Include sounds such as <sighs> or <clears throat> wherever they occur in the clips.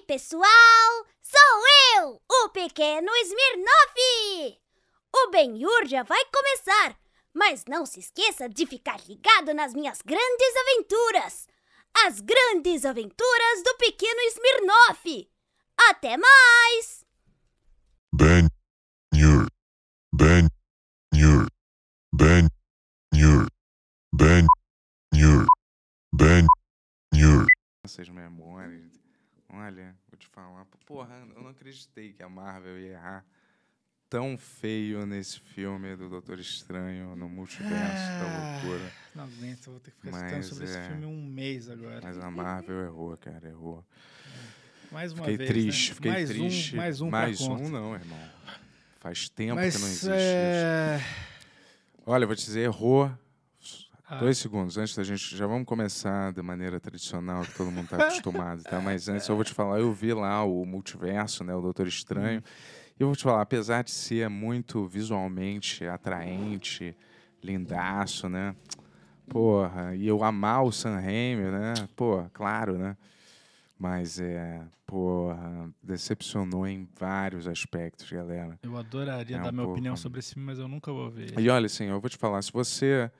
pessoal! Sou eu, o pequeno Smirnoff! O Benhur já vai começar, mas não se esqueça de ficar ligado nas minhas grandes aventuras! As grandes aventuras do pequeno Smirnoff! Até mais! Ben -Yur. Ben -Yur. Ben -Yur. Ben -Yur. Ben Nhur. Vocês memórias. É, Olha, vou te falar. Porra, eu não acreditei que a Marvel ia errar tão feio nesse filme do Doutor Estranho no multiverso ah, da loucura. Não aguento, vou ter que ficar citando sobre é, esse filme um mês agora. Mas a Marvel errou, cara, errou. É. Mais uma fiquei vez. Triste, né? Fiquei mais triste, um, Mais um, mais um não, irmão. Faz tempo mas, que não existe é... isso. Olha, vou te dizer, errou ah. Dois segundos antes da gente. Já vamos começar de maneira tradicional que todo mundo está acostumado, tá? Mas antes eu vou te falar, eu vi lá o multiverso, né? O Doutor Estranho. Hum. E eu vou te falar, apesar de ser muito visualmente atraente, lindaço, né? Porra, e eu amar o san Raimi, né? Pô, claro, né? Mas é, porra, decepcionou em vários aspectos, galera. Eu adoraria é dar um minha pouco... opinião sobre esse filme, mas eu nunca vou ver. E olha, assim, eu vou te falar, se você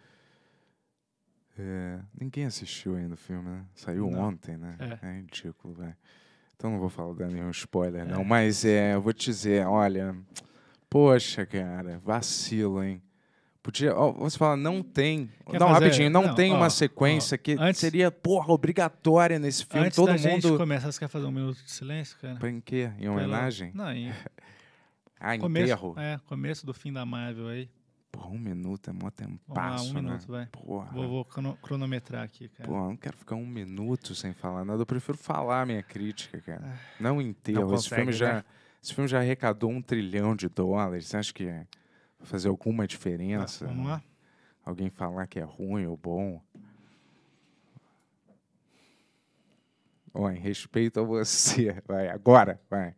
é, ninguém assistiu ainda o filme, né? Saiu não. ontem, né? É, é ridículo, velho. Então não vou falar dando nenhum spoiler, é. não. Mas é, eu vou te dizer, olha. Poxa, cara, vacilo, hein? Podia, ó, você fala, não tem. Quer não, fazer? rapidinho, não, não tem ó, uma sequência ó, que antes, seria, porra, obrigatória nesse filme. Antes Todo da mundo. Gente começar, você quer fazer um minuto de silêncio, cara? Pra em quê? Em homenagem? Não, em. <laughs> ah, enterro? Começo, é, começo do fim da Marvel aí. Porra, um minuto é mó tempasso, lá, um né? minuto, vai. Porra. Vou, vou cronometrar aqui, cara. Porra, não quero ficar um minuto sem falar nada. Eu prefiro falar a minha crítica, cara. Ah, não inteiro. Não esse, filme né? já, esse filme já arrecadou um trilhão de dólares. Você acha que vai é fazer alguma diferença? vamos lá. Alguém falar que é ruim ou bom? Ó, em respeito a você. <laughs> Vai, agora, vai.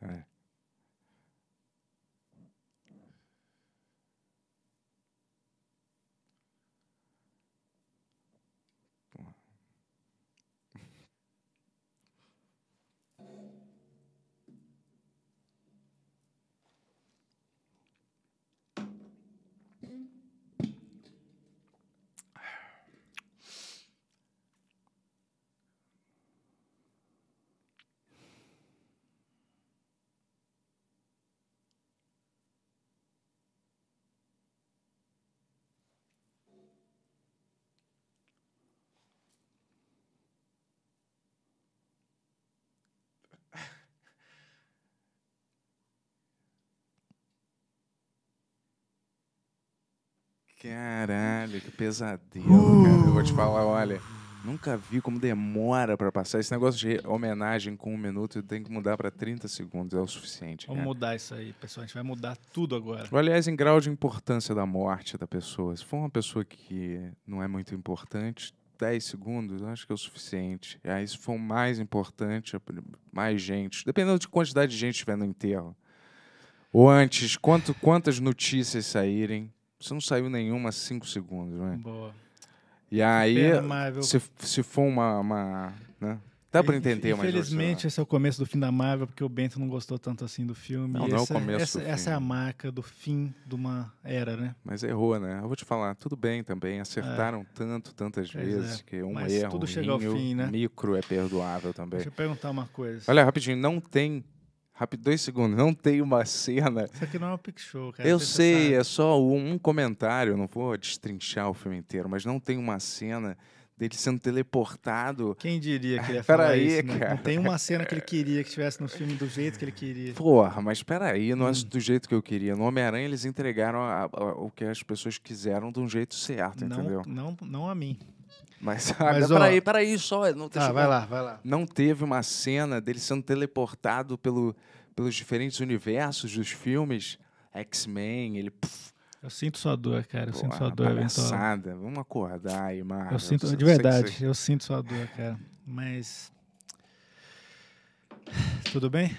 vai. É. Caralho, que pesadelo, uh. cara. Eu vou te falar, olha. Nunca vi como demora para passar. Esse negócio de homenagem com um minuto tem que mudar para 30 segundos, é o suficiente. Vamos cara. mudar isso aí, pessoal. A gente vai mudar tudo agora. Aliás, em grau de importância da morte da pessoa. Se for uma pessoa que não é muito importante, 10 segundos acho que é o suficiente. E aí, se for mais importante, mais gente. Dependendo de quantidade de gente estiver no enterro. Ou antes, quanto, quantas notícias saírem, você não saiu nenhuma cinco segundos, né? Boa. E aí, se, se for uma. uma né? Dá pra entender mais Infelizmente, esse é o começo do fim da Marvel, porque o Bento não gostou tanto assim do filme. Não, não é o é começo. Essa, essa, é a marca do fim de uma era, né? Mas errou, né? Eu vou te falar, tudo bem também. Acertaram é. tanto, tantas pois vezes, é. que um mas erro, tudo chega ao fim, né? micro é perdoável também. Deixa eu perguntar uma coisa. Olha, rapidinho, não tem Rápido, dois segundos. Não tem uma cena. Isso aqui não é um pick show, cara. Eu sei, é só um comentário. Eu não vou destrinchar o filme inteiro, mas não tem uma cena dele sendo teleportado. Quem diria que ele ia <laughs> falar peraí, isso, né? cara. Não tem uma cena que ele queria que estivesse no filme do jeito que ele queria. Porra, mas peraí, não é hum. do jeito que eu queria. No Homem-Aranha eles entregaram a, a, o que as pessoas quiseram de um jeito certo, não, entendeu? Não, não a mim. Mas, <laughs> Mas ó, peraí, peraí, só. Não, ah, vai lá, vai lá. Não teve uma cena dele sendo teleportado pelo, pelos diferentes universos dos filmes. X-Men, ele. Puf, eu sinto sua dor, cara. Eu Pô, sinto sua dor, palhaçada. Vamos acordar aí, Marcos. Eu sinto, de verdade, você... eu sinto sua dor, cara. Mas. <sighs> Tudo bem?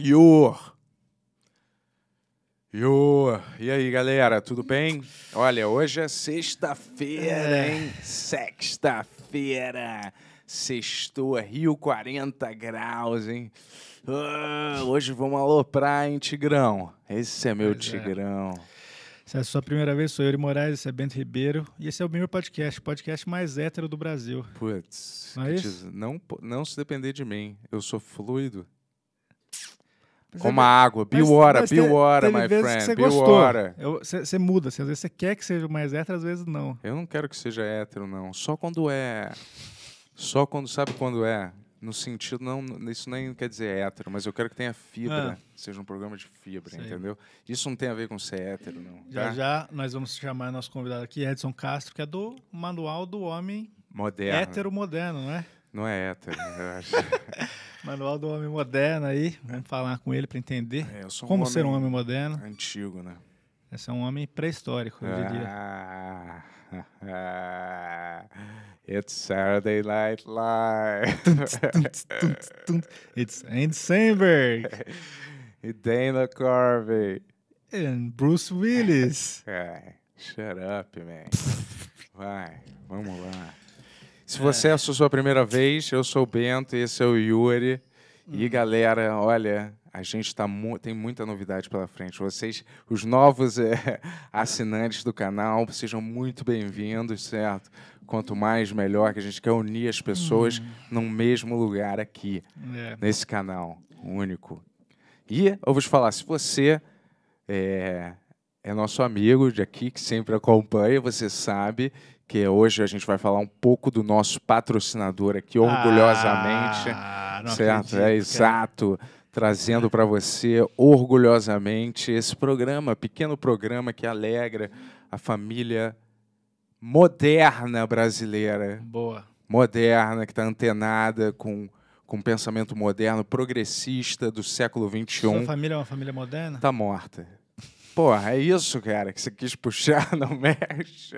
Ior! Yo! E aí, galera, tudo bem? Olha, hoje é sexta-feira, hein? Sexta-feira! Sextou, Rio 40 graus, hein? Ah, hoje vamos aloprar, hein, Tigrão? Esse é meu pois é. Tigrão. É. Se é a sua primeira vez, sou Yuri Moraes, esse é Bento Ribeiro. E esse é o meu podcast, podcast mais hétero do Brasil. Putz, não, é não, não se depender de mim, eu sou fluido. Como a água, biora, biora, my friend, biora. você muda, assim, às vezes você quer que seja mais hétero, às vezes não. Eu não quero que seja hétero, não. Só quando é... Só quando, sabe quando é? No sentido, não, isso nem quer dizer hétero, mas eu quero que tenha fibra, ah. seja um programa de fibra, entendeu? Isso não tem a ver com ser hétero, não. Já tá? já nós vamos chamar nosso convidado aqui, Edson Castro, que é do Manual do Homem Moderno. Hétero Moderno, né? Não é hétero, eu acho. <laughs> Manual do Homem Moderno aí. Vamos falar com ele para entender é, um como ser um homem moderno. Antigo, né? Esse é um homem pré-histórico, eu ah, diria. Ah, <laughs> it's Saturday Night Live. it's Andy Samberg. <laughs> e Dana Carvey. And Bruce Willis. É, shut up, man. Vai, vamos lá. Se você é. é a sua primeira vez, eu sou o Bento, esse é o Yuri. Hum. E uhum. galera, olha, a gente tá mu tem muita novidade pela frente. Vocês, os novos é, <laughs> assinantes do canal, sejam muito bem-vindos, certo? Quanto mais, melhor, que a gente quer unir as pessoas hum. num mesmo lugar aqui, é. nesse canal único. E eu vou te falar, se você é, é nosso amigo de aqui, que sempre acompanha, você sabe que hoje a gente vai falar um pouco do nosso patrocinador aqui, orgulhosamente. Ah, não certo? Acredito, é exato. Trazendo para você, orgulhosamente, esse programa, pequeno programa que alegra a família moderna brasileira. Boa. Moderna, que está antenada com com pensamento moderno, progressista do século XXI. Sua família é uma família moderna? Está morta. Porra, é isso, cara, que você quis puxar, <laughs> não mexe.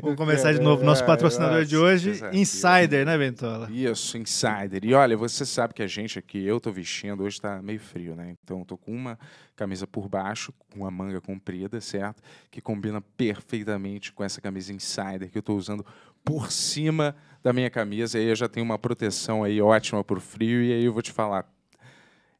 Vamos começar de novo. Nosso é, patrocinador Nossa, de hoje, Insider, né, Bentola? Isso, Insider. E olha, você sabe que a gente aqui, eu tô vestindo, hoje tá meio frio, né? Então tô com uma camisa por baixo, com a manga comprida, certo? Que combina perfeitamente com essa camisa Insider que eu tô usando por cima da minha camisa. E aí eu já tenho uma proteção aí ótima pro frio. E aí eu vou te falar,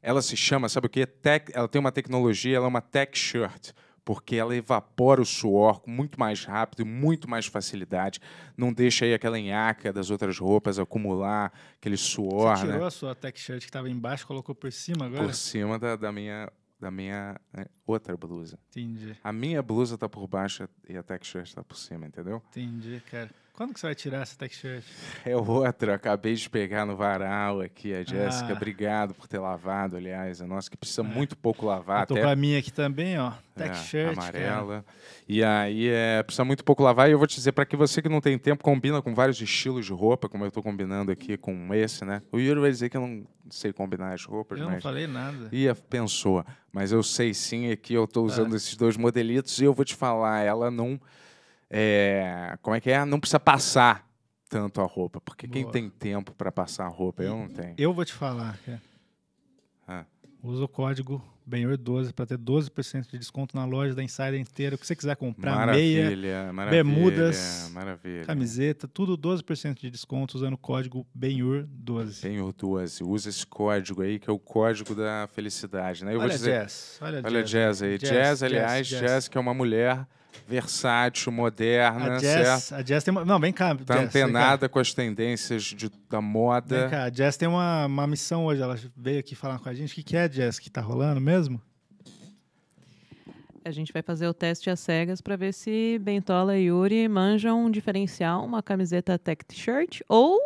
ela se chama, sabe o quê? Tech, ela tem uma tecnologia, ela é uma tech shirt porque ela evapora o suor muito mais rápido e muito mais facilidade. Não deixa aí aquela enhaca das outras roupas acumular aquele suor. Você né? tirou né? a sua tech shirt que estava embaixo, colocou por cima agora? Por cima da, da minha da minha né, outra blusa. Entendi. A minha blusa tá por baixo e a tech shirt está por cima, entendeu? Entendi, cara. Quando que você vai tirar essa tech shirt? <laughs> É outra, acabei de pegar no varal aqui, a Jéssica. Ah. Obrigado por ter lavado, aliás. A nossa que precisa é. muito pouco lavar. Eu tô até... com a minha aqui também, ó. Tech é, shirt. Amarela. Cara. E aí é, precisa muito pouco lavar. E eu vou te dizer, para que você que não tem tempo, combina com vários estilos de roupa, como eu tô combinando aqui com esse, né? O Yuri vai dizer que eu não sei combinar as roupas, eu mas. não falei nada. Ia, pensou. Mas eu sei sim, aqui é eu tô tá. usando esses dois modelitos e eu vou te falar, ela não. Num é, como é que é? Não precisa passar tanto a roupa, porque Boa. quem tem tempo para passar a roupa, eu não tenho. Eu vou te falar, cara. Ah. Usa o código Benhor12 para ter 12% de desconto na loja da Insider inteira. O que você quiser comprar, maravilha, meia, maravilha, bermudas, maravilha. camiseta, tudo 12% de desconto usando o código Benhor12. Benhor12. Usa esse código aí, que é o código da felicidade. Né? Eu olha vou dizer, jazz, olha, olha jazz, jazz aí. Jazz, jazz aliás, jazz. jazz, que é uma mulher versátil, moderna, a certo? A jazz tem uma... Não, vem cá. Tá jazz, antenada com as tendências de, da moda. Vem cá, a jazz tem uma, uma missão hoje. Ela veio aqui falar com a gente. O que, que é jazz que tá rolando mesmo? A gente vai fazer o teste às cegas para ver se Bentola e Yuri manjam um diferencial, uma camiseta tech t-shirt ou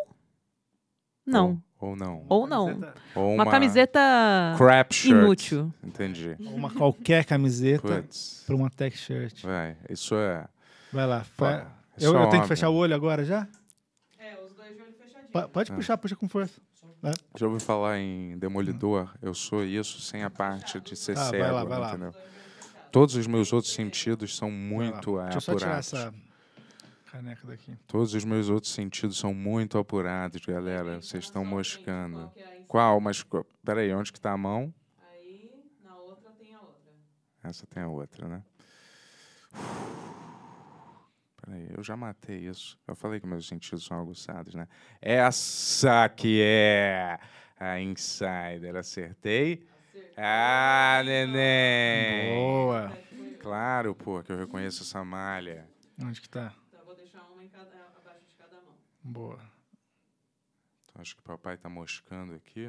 não. Ou não. Ou não. Camiseta. Ou uma, uma, camiseta crap shirt. inútil. Entendi. uma qualquer camiseta para uma tech shirt. Vai, isso é. Vai lá. Eu, é eu tenho que fechar o olho agora já? É, os dois pode ah. puxar, é. puxa com força. É. Já ouvi falar em Demolidor, eu sou isso sem a parte de ser ah, cego, vai lá, vai lá. Todos os meus outros sentidos são muito apurados. Deixa eu só tirar essa caneca daqui. Todos os meus outros sentidos são muito apurados, galera. Vocês estão moscando. Qual? É mas peraí, onde que tá a mão? Aí, na outra tem a outra. Essa tem a outra, né? Peraí, eu já matei isso. Eu falei que meus sentidos são aguçados, né? Essa que é a Insider. Acertei? Acertei. Ah, neném! Boa! Claro, pô, que eu reconheço essa malha. Onde que tá? Boa. Então, acho que o papai está moscando aqui.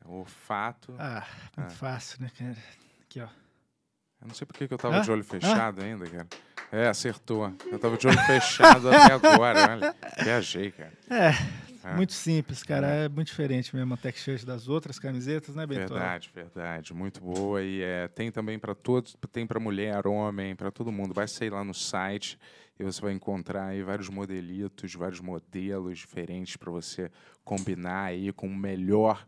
É o fato Ah, muito ah. fácil, né, cara? Aqui, ó. Eu não sei por que eu estava ah? de olho fechado ah? ainda, cara. É, acertou. Eu estava de olho fechado até agora, olha. Viajei, cara. É. Ah. Muito simples, cara. É. é. muito diferente mesmo a tech das outras camisetas, né, Bento? Verdade, verdade. Muito boa. E é, tem também para todos, tem para mulher, homem, para todo mundo. Vai sair lá no site e você vai encontrar aí vários modelitos, vários modelos diferentes para você combinar aí com o melhor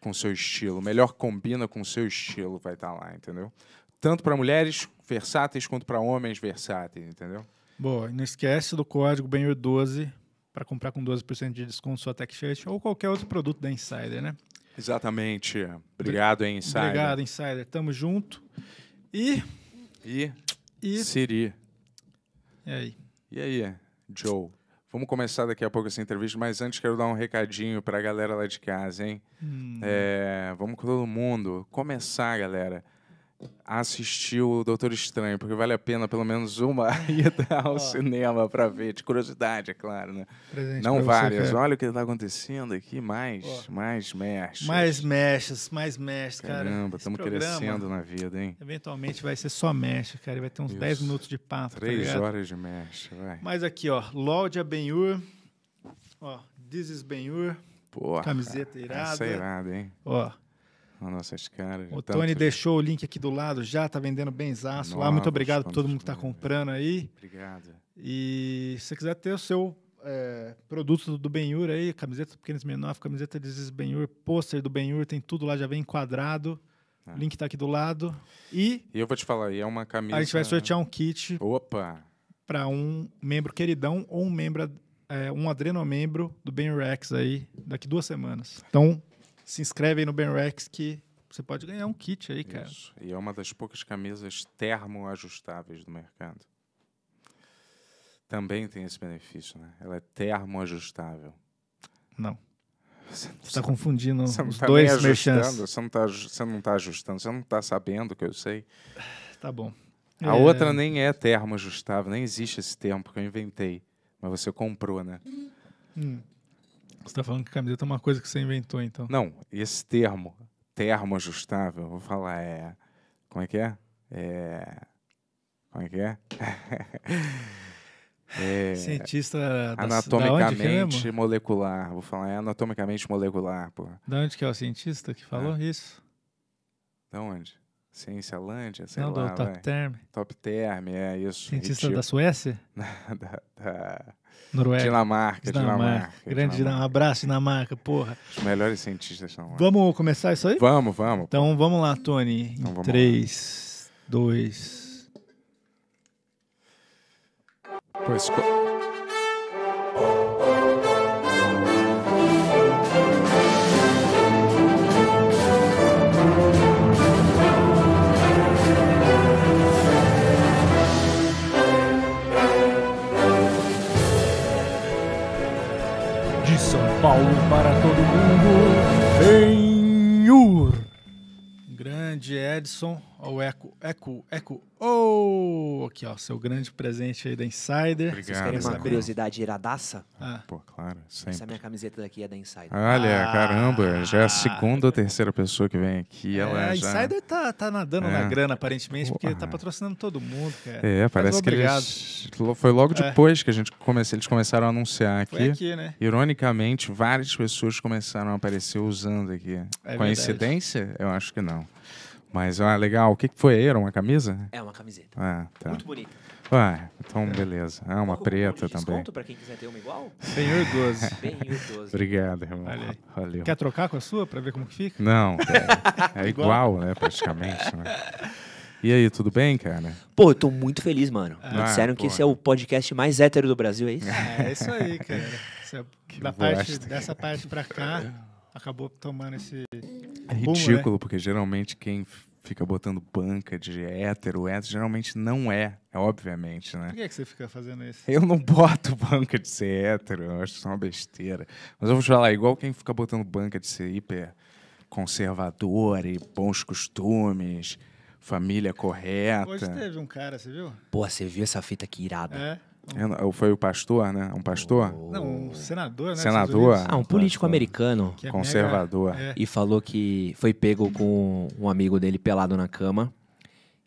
com seu estilo, melhor combina com seu estilo, vai estar tá lá, entendeu? Tanto para mulheres versáteis quanto para homens versáteis, entendeu? Bom, não esquece do código BENHUR12 para comprar com 12% de desconto sua tech shirt ou qualquer outro produto da Insider, né? Exatamente. Obrigado, hein, Insider. Obrigado, Insider. Tamo junto. E. E. E. Siri. E aí? E aí, Joe? Vamos começar daqui a pouco essa entrevista, mas antes quero dar um recadinho para a galera lá de casa, hein? Hum. É, vamos com todo mundo. Começar, galera assistir o Doutor Estranho, porque vale a pena pelo menos uma <laughs> <laughs> ida ao oh. cinema para ver, de curiosidade, é claro, né? Presente Não várias. Olha o que está acontecendo aqui, mais, oh. mais mechas. Mais mechas, mais mechas, cara. Caramba, estamos crescendo na vida, hein? Eventualmente vai ser só mecha, cara, vai ter uns Isso. 10 minutos de papo, tá Três tá horas de mecha, vai. Mas aqui, ó, Lorde Abenhur, ó, This is Benhur, camiseta irada. Essa é irada, hein? Ó, caras. O Tony tanto... deixou o link aqui do lado, já tá vendendo benzaço lá. Muito obrigado para todo mundo que está comprando aí. Obrigado. E se você quiser ter o seu é, produto do Benhur aí, camiseta do Pequenos Menor, camiseta de Benhur, pôster do Benhur, tem tudo lá, já vem enquadrado. Ah. O link está aqui do lado. E, e eu vou te falar, é uma camisa. A gente vai sortear um kit. Opa! Para um membro queridão ou um membro, é, um adrenomembro do Ben Rex aí, daqui duas semanas. Então, se inscreve aí no Benrex que você pode ganhar um kit aí, cara. Isso. E é uma das poucas camisas termo-ajustáveis do mercado. Também tem esse benefício, né? Ela é termo-ajustável. Não. Você está confundindo você os tá dois merchants. Você não está você não tá ajustando, você não está sabendo o que eu sei. Tá bom. A é... outra nem é termo ajustável, nem existe esse termo que eu inventei. Mas você comprou, né? Hum. Você está falando que camiseta é uma coisa que você inventou, então? Não, esse termo, termo ajustável, vou falar, é. Como é que é? É. Como é que é? <laughs> é... Cientista da, é anatomicamente da molecular, vou falar, é anatomicamente molecular. Pô. Da onde que é o cientista que falou é. isso? Da onde? Ciência Lândia, sei Não, lá. Não, do Top vai. Term. Top Term, é isso. Cientista da Suécia? <laughs> da, da... Noruega. Dinamarca, Dinamarca. Dinamarca grande Dinamarca. abraço, Dinamarca, porra. Os melhores cientistas são lá. Vamos começar isso aí? Vamos, vamos. Então vamos lá, Tony. Então, vamos 3, lá. Pois... Paulo para todo mundo. Vem grande Edson, o Eco, Eco, Eco, oh! Aqui, ó, seu grande presente aí da Insider. Obrigado, Vocês querem uma curiosidade iradaça? Ah. Pô, claro, sempre. Essa minha camiseta daqui é da Insider. Olha, ah, caramba, já é a segunda ou terceira pessoa que vem aqui, ela é, a já... A Insider tá, tá nadando é. na grana, aparentemente, porque tá patrocinando todo mundo, cara. É, parece que eles... Foi logo é. depois é. que a gente comece... eles começaram a anunciar aqui. Foi aqui, né? Ironicamente, várias pessoas começaram a aparecer usando aqui. É Coincidência? Verdade. Eu acho que não. Mas, ah, legal. O que, foi? Era uma camisa? É, uma camiseta. Ah, tá. Muito bonita. Ué, ah, então é. beleza. é uma preta de também. Desconto pra quem quiser ter uma igual? Senhor 12. Bem o <laughs> Obrigado, irmão. Valeu. Quer trocar com a sua pra ver como que fica? Não, <laughs> é, é igual, né? Praticamente. né? E aí, tudo bem, cara? Pô, eu tô muito feliz, mano. Me ah, disseram que esse é o podcast mais hétero do Brasil, é isso? É, é isso aí, cara. Isso é- <laughs> da parte, dessa parte pra cá, acabou tomando esse, é ridículo, né? porque geralmente quem fica botando banca de hétero, hétero, geralmente não é, é, obviamente, né? Por que, é que você fica fazendo isso? Eu não boto <laughs> banca de ser hétero, eu acho isso uma besteira. Mas eu vou te falar, igual quem fica botando banca de ser hiper conservador e bons costumes, família correta. Hoje teve um cara, você viu? Pô, você viu essa fita que irada. É? É, foi o pastor, né? Um pastor? Oh. Não, um senador, né? Senador. Ah, um político pastor. americano. É conservador. Mega, é. E falou que foi pego com um amigo dele pelado na cama.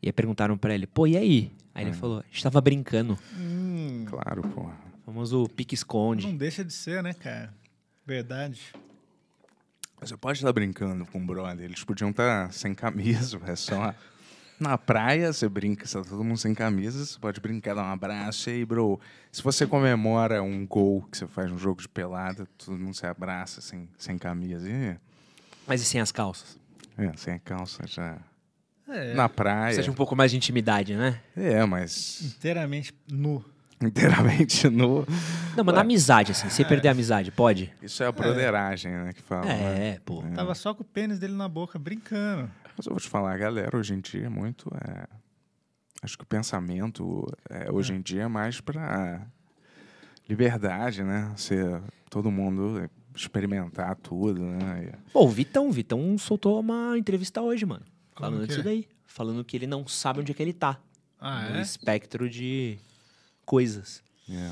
E perguntaram para ele, pô, e aí? Aí ele hum. falou, estava brincando. Hum. Claro, pô. Famoso pique-esconde. Não deixa de ser, né, cara? Verdade. Você pode estar brincando com o brother. Eles podiam estar sem camisa, <laughs> é só na praia, você brinca, você tá todo mundo sem camisa, você pode brincar, dar um abraço. E aí, bro, se você comemora um gol que você faz num jogo de pelada, todo mundo se abraça sem, sem camisa. E... Mas e sem as calças? É, sem a calça já. É, na praia. seja um pouco mais de intimidade, né? É, mas. Inteiramente nu. Inteiramente nu. Não, mas na é. amizade, assim, se é. perder a amizade, pode? Isso é a broderagem, é. né? Que fala. É, né? pô. É. Tava só com o pênis dele na boca, brincando. Mas eu vou te falar, a galera hoje em dia é muito. É... Acho que o pensamento é, hoje é. em dia é mais para liberdade, né? Ser todo mundo é, experimentar tudo, né? Pô, o Vitão, o Vitão soltou uma entrevista hoje, mano. falando disso daí. Falando que ele não sabe onde é que ele tá. Ah, no é? espectro de coisas. É.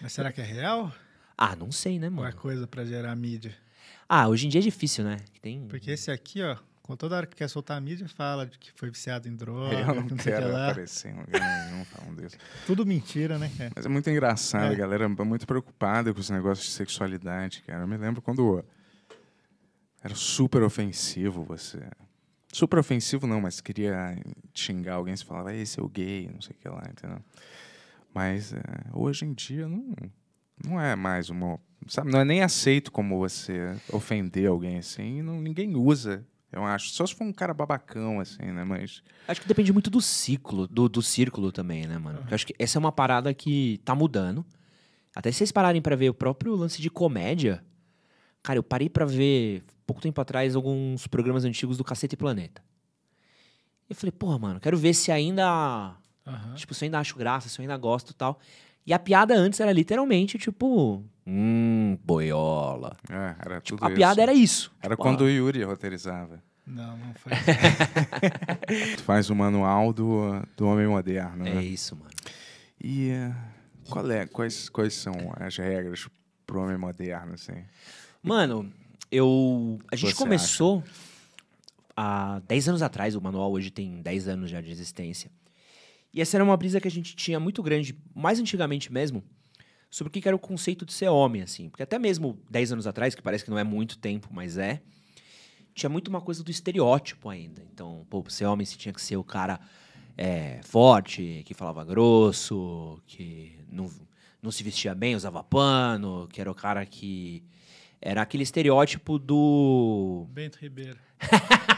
Mas será que é real? Ah, não sei, né, é mano? Uma coisa para gerar mídia. Ah, hoje em dia é difícil, né? Tem... Porque esse aqui, ó, com toda hora que quer soltar a mídia, fala de que foi viciado em droga. Eu não, <laughs> não quero aparecer em lugar nenhum falando disso. Tudo mentira, né, cara? Mas é muito engraçado, é. galera muito preocupada com os negócios de sexualidade, cara. Eu me lembro quando era super ofensivo você. Super ofensivo não, mas queria xingar alguém, você falava, esse é o gay, não sei o que lá, entendeu? Mas é, hoje em dia não, não é mais uma. Sabe, não é nem aceito como você ofender alguém assim, não, ninguém usa eu acho. Só se for um cara babacão, assim, né? Mas. Acho que depende muito do ciclo, do, do círculo também, né, mano? Uhum. Eu acho que essa é uma parada que tá mudando. Até se vocês pararem para ver o próprio lance de comédia. Cara, eu parei para ver pouco tempo atrás alguns programas antigos do Cacete Planeta. E eu falei, porra, mano, quero ver se ainda. Uhum. Tipo, se eu ainda acho graça, se eu ainda gosto e tal. E a piada antes era literalmente, tipo, Hum, boiola. É, era tipo, tudo a isso. piada era isso. Era tipo, quando ah. o Yuri roteirizava. Não, não foi. <laughs> tu faz o manual do, do homem moderno. Né? É né? isso, mano. E uh, qual é, quais, quais são as regras pro homem moderno, assim? Mano, eu. A gente Você começou acha? há 10 anos atrás, o manual hoje tem 10 anos já de existência. E essa era uma brisa que a gente tinha muito grande, mais antigamente mesmo, sobre o que era o conceito de ser homem, assim. Porque até mesmo 10 anos atrás, que parece que não é muito tempo, mas é, tinha muito uma coisa do estereótipo ainda. Então, pô, ser homem você tinha que ser o cara é, forte, que falava grosso, que não, não se vestia bem, usava pano, que era o cara que. Era aquele estereótipo do. Bento Ribeiro. <laughs>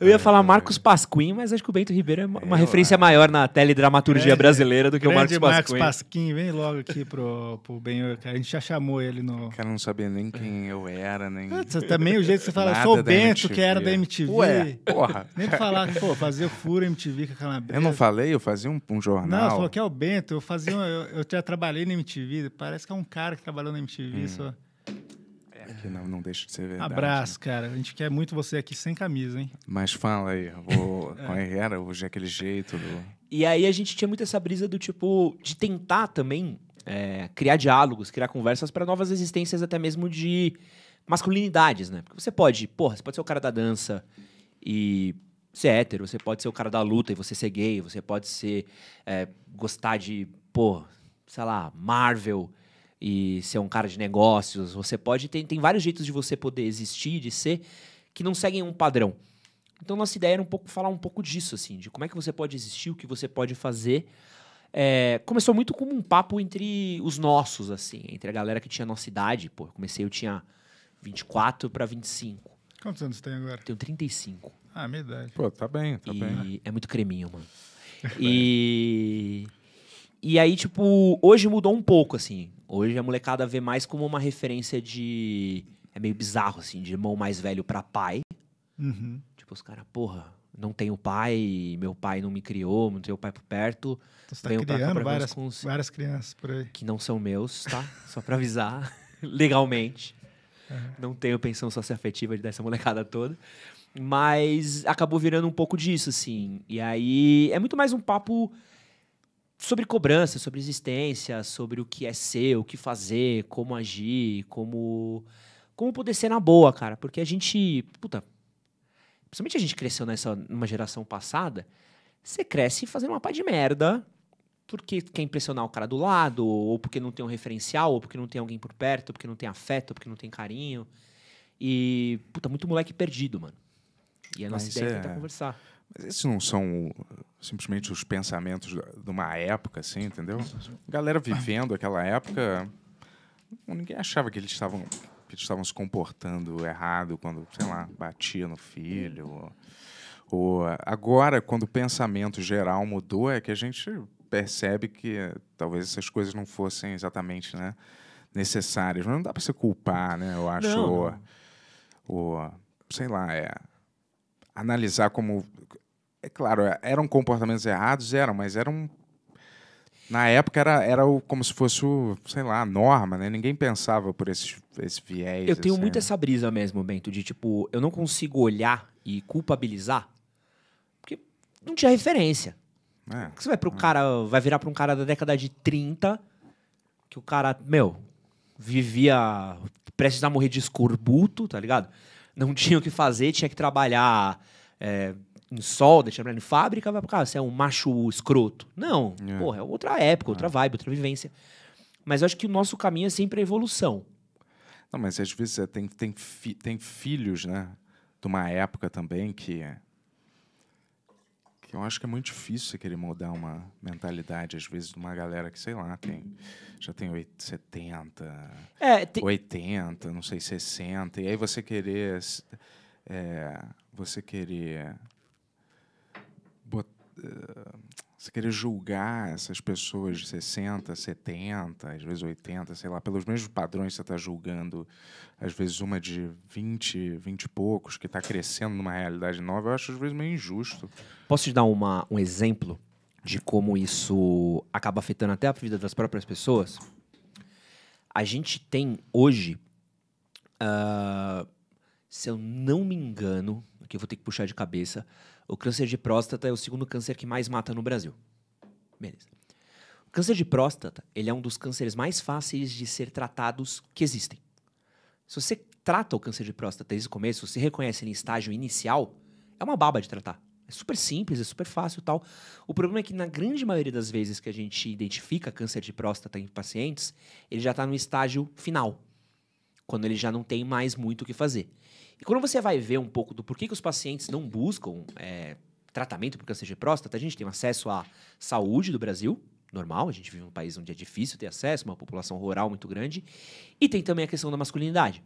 Eu ia é. falar Marcos Pasquim, mas acho que o Bento Ribeiro é uma é, referência maior na teledramaturgia é, brasileira do que o Marcos Pasquim. Marcos Pasquim, vem logo aqui pro, pro Ben A gente já chamou ele no. O cara não sabia nem quem eu era, nem. Puta, também o jeito que você fala, sou o Bento, MTV. que era da MTV. Ué, porra. Nem falar, pô, fazia o furo MTV com aquela Eu não falei, eu fazia um, um jornal. Não, falou que é o Bento, eu fazia. eu, eu já trabalhei na MTV, parece que é um cara que trabalhou na MTV hum. só que não, não deixa de ser verdade. Né? Abraço, né? cara. A gente quer muito você aqui sem camisa, hein? Mas fala aí, vou, <laughs> é. qual era hoje aquele jeito? Do... E aí a gente tinha muito essa brisa do tipo, de tentar também é, criar diálogos, criar conversas para novas existências, até mesmo de masculinidades, né? Porque você pode, porra, você pode ser o cara da dança e ser hétero, você pode ser o cara da luta e você ser gay, você pode ser, é, gostar de, pô, sei lá, Marvel e ser um cara de negócios. Você pode. Tem, tem vários jeitos de você poder existir, de ser, que não seguem um padrão. Então, nossa ideia era um pouco falar um pouco disso, assim, de como é que você pode existir, o que você pode fazer. É, começou muito como um papo entre os nossos, assim, entre a galera que tinha a nossa idade. Pô, eu comecei, eu tinha 24 para 25. Quantos anos tem agora? Tenho 35. Ah, minha idade. Pô, tá bem, tá e bem. É muito creminho, mano. <laughs> e. E aí, tipo, hoje mudou um pouco, assim. Hoje a molecada vê mais como uma referência de. É meio bizarro, assim, de irmão mais velho para pai. Uhum. Tipo, os caras, porra, não tenho pai, meu pai não me criou, não tenho pai por perto. Então você tá criando pra várias, várias crianças por aí. Que não são meus, tá? Só pra avisar, <laughs> legalmente. Uhum. Não tenho pensão socioafetiva dessa molecada toda. Mas acabou virando um pouco disso, assim. E aí é muito mais um papo sobre cobrança, sobre existência, sobre o que é ser, o que fazer, como agir, como como poder ser na boa, cara, porque a gente, puta, principalmente a gente cresceu nessa numa geração passada, você cresce fazendo uma pá de merda, porque quer impressionar o cara do lado, ou porque não tem um referencial, ou porque não tem alguém por perto, ou porque não tem afeto, ou porque não tem carinho. E, puta, muito moleque perdido, mano. E a nossa Mas ideia é, é tentar é... conversar. Mas esses não são simplesmente os pensamentos de uma época, assim, entendeu? A galera vivendo aquela época, ninguém achava que eles estavam que eles estavam se comportando errado quando, sei lá, batia no filho. Ou, ou agora, quando o pensamento geral mudou, é que a gente percebe que talvez essas coisas não fossem exatamente, né, necessárias. Mas não dá para se culpar, né? Eu acho. Não. Ou, ou sei lá, é analisar como. É claro, eram comportamentos errados, eram, mas eram. Na época era, era o, como se fosse, sei lá, a norma, né? Ninguém pensava por esses, esse viés. Eu tenho assim. muito essa brisa mesmo, Bento, de tipo, eu não consigo olhar e culpabilizar porque não tinha referência. É, você vai pro é. cara, vai virar para um cara da década de 30, que o cara, meu, vivia prestes a morrer de escorbuto, tá ligado? não tinha o que fazer, tinha que trabalhar é, em solda, tinha que trabalhar em fábrica, vai pra casa, você é um macho escroto. Não, é. porra, é outra época, outra é. vibe, outra vivência. Mas eu acho que o nosso caminho é sempre a evolução. Não, mas às é vezes tem, tem, fi, tem filhos, né? De uma época também que que eu acho que é muito difícil você querer mudar uma mentalidade, às vezes, de uma galera que, sei lá, tem, já tem 8, 70, é, te... 80, não sei, 60, e aí você querer. É, você querer. Botar, eh, você querer julgar essas pessoas de 60, 70, às vezes 80, sei lá, pelos mesmos padrões que você está julgando, às vezes uma de 20, 20 e poucos, que está crescendo numa realidade nova, eu acho às vezes meio injusto. Posso te dar uma, um exemplo de como isso acaba afetando até a vida das próprias pessoas? A gente tem hoje, uh, se eu não me engano, aqui eu vou ter que puxar de cabeça, o câncer de próstata é o segundo câncer que mais mata no Brasil. Beleza. O câncer de próstata, ele é um dos cânceres mais fáceis de ser tratados que existem. Se você trata o câncer de próstata desde o começo, se reconhece em estágio inicial, é uma baba de tratar. É super simples, é super fácil tal. O problema é que, na grande maioria das vezes que a gente identifica câncer de próstata em pacientes, ele já está no estágio final, quando ele já não tem mais muito o que fazer. E quando você vai ver um pouco do porquê que os pacientes não buscam é, tratamento por câncer de próstata, a gente tem acesso à saúde do Brasil, normal, a gente vive num país onde é difícil ter acesso, uma população rural muito grande, e tem também a questão da masculinidade.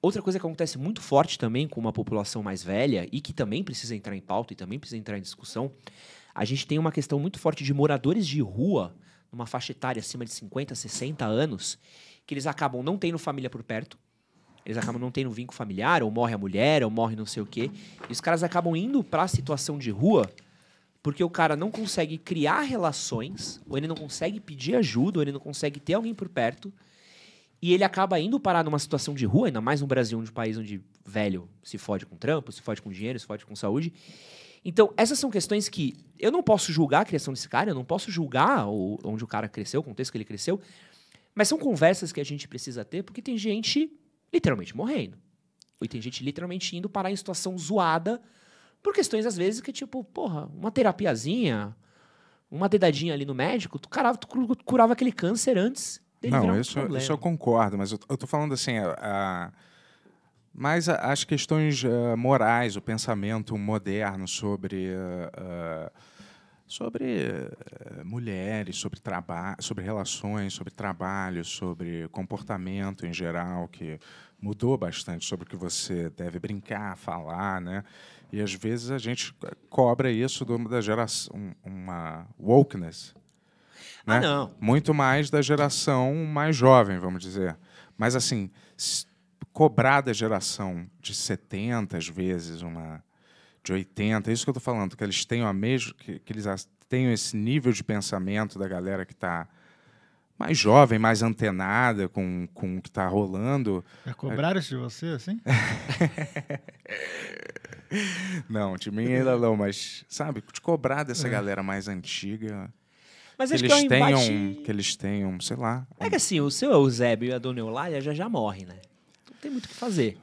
Outra coisa que acontece muito forte também com uma população mais velha e que também precisa entrar em pauta e também precisa entrar em discussão, a gente tem uma questão muito forte de moradores de rua, numa faixa etária acima de 50, 60 anos, que eles acabam não tendo família por perto, eles acabam não tendo vínculo familiar, ou morre a mulher, ou morre não sei o quê. E os caras acabam indo para a situação de rua porque o cara não consegue criar relações, ou ele não consegue pedir ajuda, ou ele não consegue ter alguém por perto. E ele acaba indo parar numa situação de rua, ainda mais no Brasil, um país onde velho se fode com trampo, se fode com dinheiro, se fode com saúde. Então, essas são questões que eu não posso julgar a criação desse cara, eu não posso julgar o, onde o cara cresceu, o contexto que ele cresceu, mas são conversas que a gente precisa ter, porque tem gente literalmente morrendo. E tem gente literalmente indo parar em situação zoada por questões, às vezes, que tipo, porra, uma terapiazinha, uma dedadinha ali no médico, tu, caralho, tu curava aquele câncer antes dele Não, um isso, isso, eu concordo, mas eu, eu tô falando assim, a, a mas a, as questões uh, morais, o pensamento moderno sobre... Uh, uh, sobre eh, mulheres, sobre trabalho, sobre relações, sobre trabalho, sobre comportamento em geral que mudou bastante sobre o que você deve brincar, falar, né? E às vezes a gente cobra isso da geração uma wokeness. Ah, né? Ah, não. Muito mais da geração mais jovem, vamos dizer. Mas assim, cobrar da geração de 70 às vezes uma de 80, é isso que eu estou falando, que eles tenham a mesmo, que, que eles tenham esse nível de pensamento da galera que está mais jovem, mais antenada com, com o que está rolando. é cobraram isso de você, assim? <laughs> não, de mim ainda não, mas, sabe, de cobrar dessa é. galera mais antiga. Mas que eles que tenham, embate... que eles tenham, sei lá. É um... que assim, o seu é Eusébio e a dona Eulália já já morrem, né? Não tem muito o que fazer.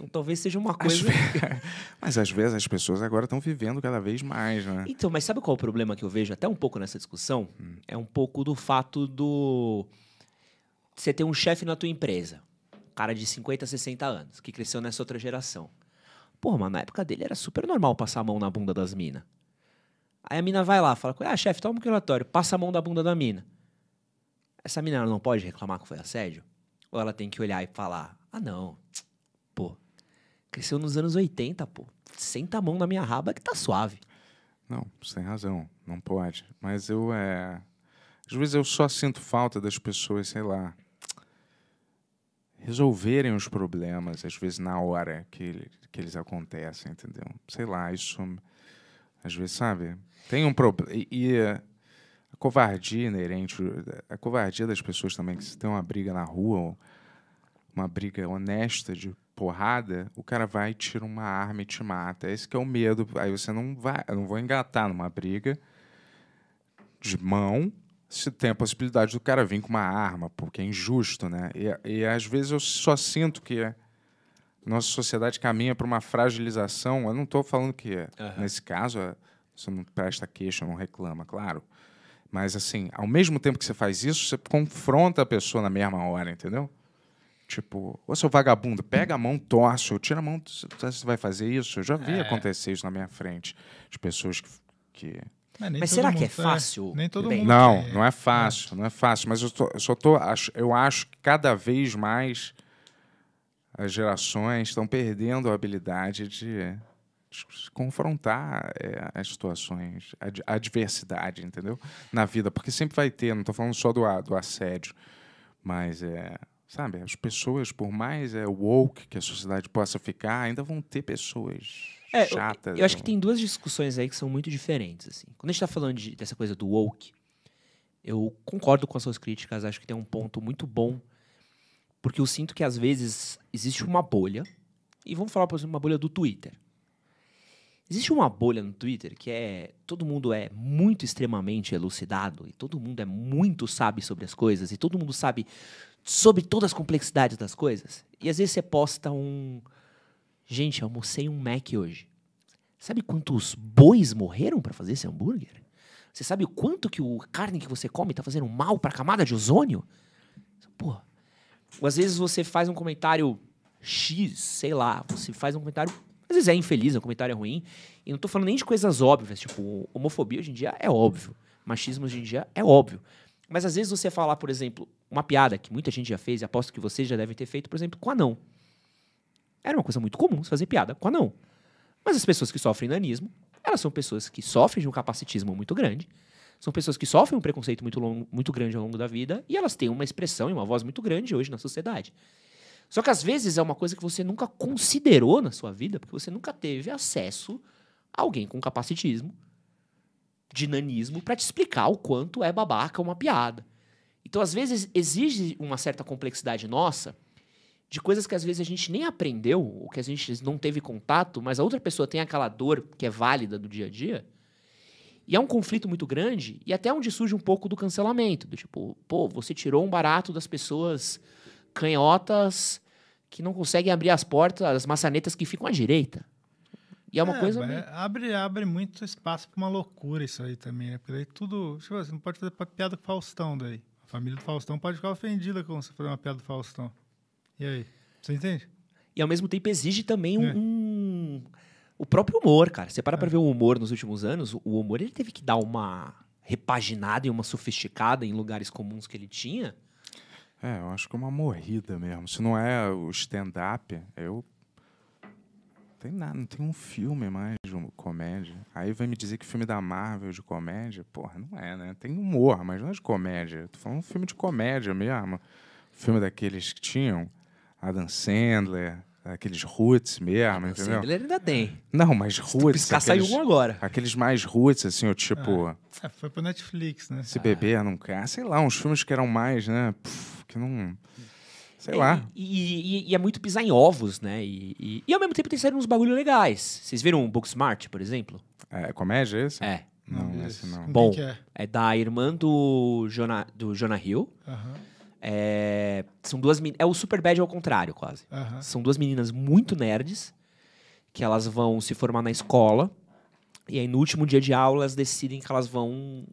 Então talvez seja uma coisa. Às <laughs> mas às vezes as pessoas agora estão vivendo cada vez mais, né? Então, mas sabe qual é o problema que eu vejo até um pouco nessa discussão? Hum. É um pouco do fato do. Você ter um chefe na tua empresa, cara de 50, 60 anos, que cresceu nessa outra geração. Porra, mas na época dele era super normal passar a mão na bunda das minas. Aí a mina vai lá, fala: Ah, chefe, toma um relatório, passa a mão da bunda da mina. Essa mina não pode reclamar que foi assédio? Ou ela tem que olhar e falar: Ah, não, pô, Cresceu nos anos 80, pô. Senta a mão na minha raba que tá suave. Não, você tem razão. Não pode. Mas eu é. Às vezes eu só sinto falta das pessoas, sei lá. Resolverem os problemas, às vezes na hora que, que eles acontecem, entendeu? Sei lá, isso. Às vezes, sabe? Tem um problema. e a covardia inerente. A covardia das pessoas também, que se tem uma briga na rua, uma briga honesta de porrada, o cara vai, tira uma arma e te mata. Esse que é o medo. Aí você não vai, eu não vou engatar numa briga de mão se tem a possibilidade do cara vir com uma arma, porque é injusto, né? E, e às vezes eu só sinto que nossa sociedade caminha para uma fragilização. Eu não estou falando que, uhum. nesse caso, é, você não presta queixa, não reclama, claro. Mas, assim, ao mesmo tempo que você faz isso, você confronta a pessoa na mesma hora, entendeu? Tipo, ô seu vagabundo, pega a mão, torce, ou tira a mão, tá, você vai fazer isso? Eu já vi é. acontecer isso na minha frente. De pessoas que. que... Mas, Mas será que é tá- fácil? É. Nem todo Bem, mundo não, é. não é fácil, não é fácil. Mas eu, tô, eu só tô. Eu acho que cada vez mais as gerações estão perdendo a habilidade de, de confrontar é, as situações, a, a, entendeu? Na vida. Porque sempre vai ter, não estou falando só do, do assédio, mas é, Sabe, as pessoas, por mais é, woke que a sociedade possa ficar, ainda vão ter pessoas é, chatas. Eu, eu acho que tem duas discussões aí que são muito diferentes. Assim. Quando a gente está falando de, dessa coisa do woke, eu concordo com as suas críticas, acho que tem um ponto muito bom, porque eu sinto que às vezes existe uma bolha, e vamos falar, por exemplo, uma bolha do Twitter. Existe uma bolha no Twitter que é todo mundo é muito extremamente elucidado e todo mundo é muito sabe sobre as coisas e todo mundo sabe sobre todas as complexidades das coisas. E às vezes você posta um. Gente, almocei um Mac hoje. Sabe quantos bois morreram para fazer esse hambúrguer? Você sabe o quanto que o carne que você come está fazendo mal para a camada de ozônio? Pô. Ou às vezes você faz um comentário X, sei lá, você faz um comentário às vezes é infeliz, é um comentário ruim. E não estou falando nem de coisas óbvias, tipo, homofobia hoje em dia é óbvio, machismo hoje em dia é óbvio. Mas às vezes você falar, por exemplo, uma piada que muita gente já fez, e aposto que vocês já devem ter feito, por exemplo, com anão. Era uma coisa muito comum fazer piada com anão. Mas as pessoas que sofrem nanismo, elas são pessoas que sofrem de um capacitismo muito grande, são pessoas que sofrem um preconceito muito, longo, muito grande ao longo da vida, e elas têm uma expressão e uma voz muito grande hoje na sociedade. Só que às vezes é uma coisa que você nunca considerou na sua vida, porque você nunca teve acesso a alguém com capacitismo, de nanismo, para te explicar o quanto é babaca uma piada então, às vezes, exige uma certa complexidade nossa de coisas que às vezes a gente nem aprendeu, ou que a gente não teve contato, mas a outra pessoa tem aquela dor que é válida do dia a dia. E é um conflito muito grande, e até onde surge um pouco do cancelamento. Do tipo, pô, você tirou um barato das pessoas canhotas que não conseguem abrir as portas, as maçanetas que ficam à direita. E é uma é, coisa. Meio... Abre, abre muito espaço para uma loucura isso aí também, né? Porque daí tudo. Tipo, você assim, não pode fazer piada com Faustão daí família do Faustão pode ficar ofendida com você for uma piada do Faustão. E aí? Você entende? E ao mesmo tempo exige também um, é. um o próprio humor, cara. Você para é. para ver o humor nos últimos anos, o humor ele teve que dar uma repaginada e uma sofisticada em lugares comuns que ele tinha. É, eu acho que é uma morrida mesmo. Se não é o stand-up, eu tem nada, não tem um filme mais de uma comédia. Aí vai me dizer que filme da Marvel de comédia, porra, não é, né? Tem humor, mas não é de comédia. Tô falando um filme de comédia mesmo. Filme daqueles que tinham Adam Sandler, aqueles roots mesmo, Adam entendeu? Sandler ainda tem. Não, mas roots. Piscar, aqueles, saiu um agora. Aqueles mais roots, assim, o tipo. Ah, foi pro Netflix, né? Se ah. beber, não quer. Ah, sei lá, uns filmes que eram mais, né? Puf, que não. Sei é, lá. E, e, e, é muito pisar em ovos, né? E, e ao mesmo tempo tem saído uns bagulho legais. Vocês viram Book Booksmart, por exemplo? É, é comédia esse? É. Não, não esse não. É Bom, é? é? da irmã do Jonah, do Jonah Hill. Aham. É, são duas É o Superbad ao contrário, quase. Uhum. São duas meninas muito nerds que elas vão se formar na escola. E aí, no último dia de aula, elas decidem que elas vão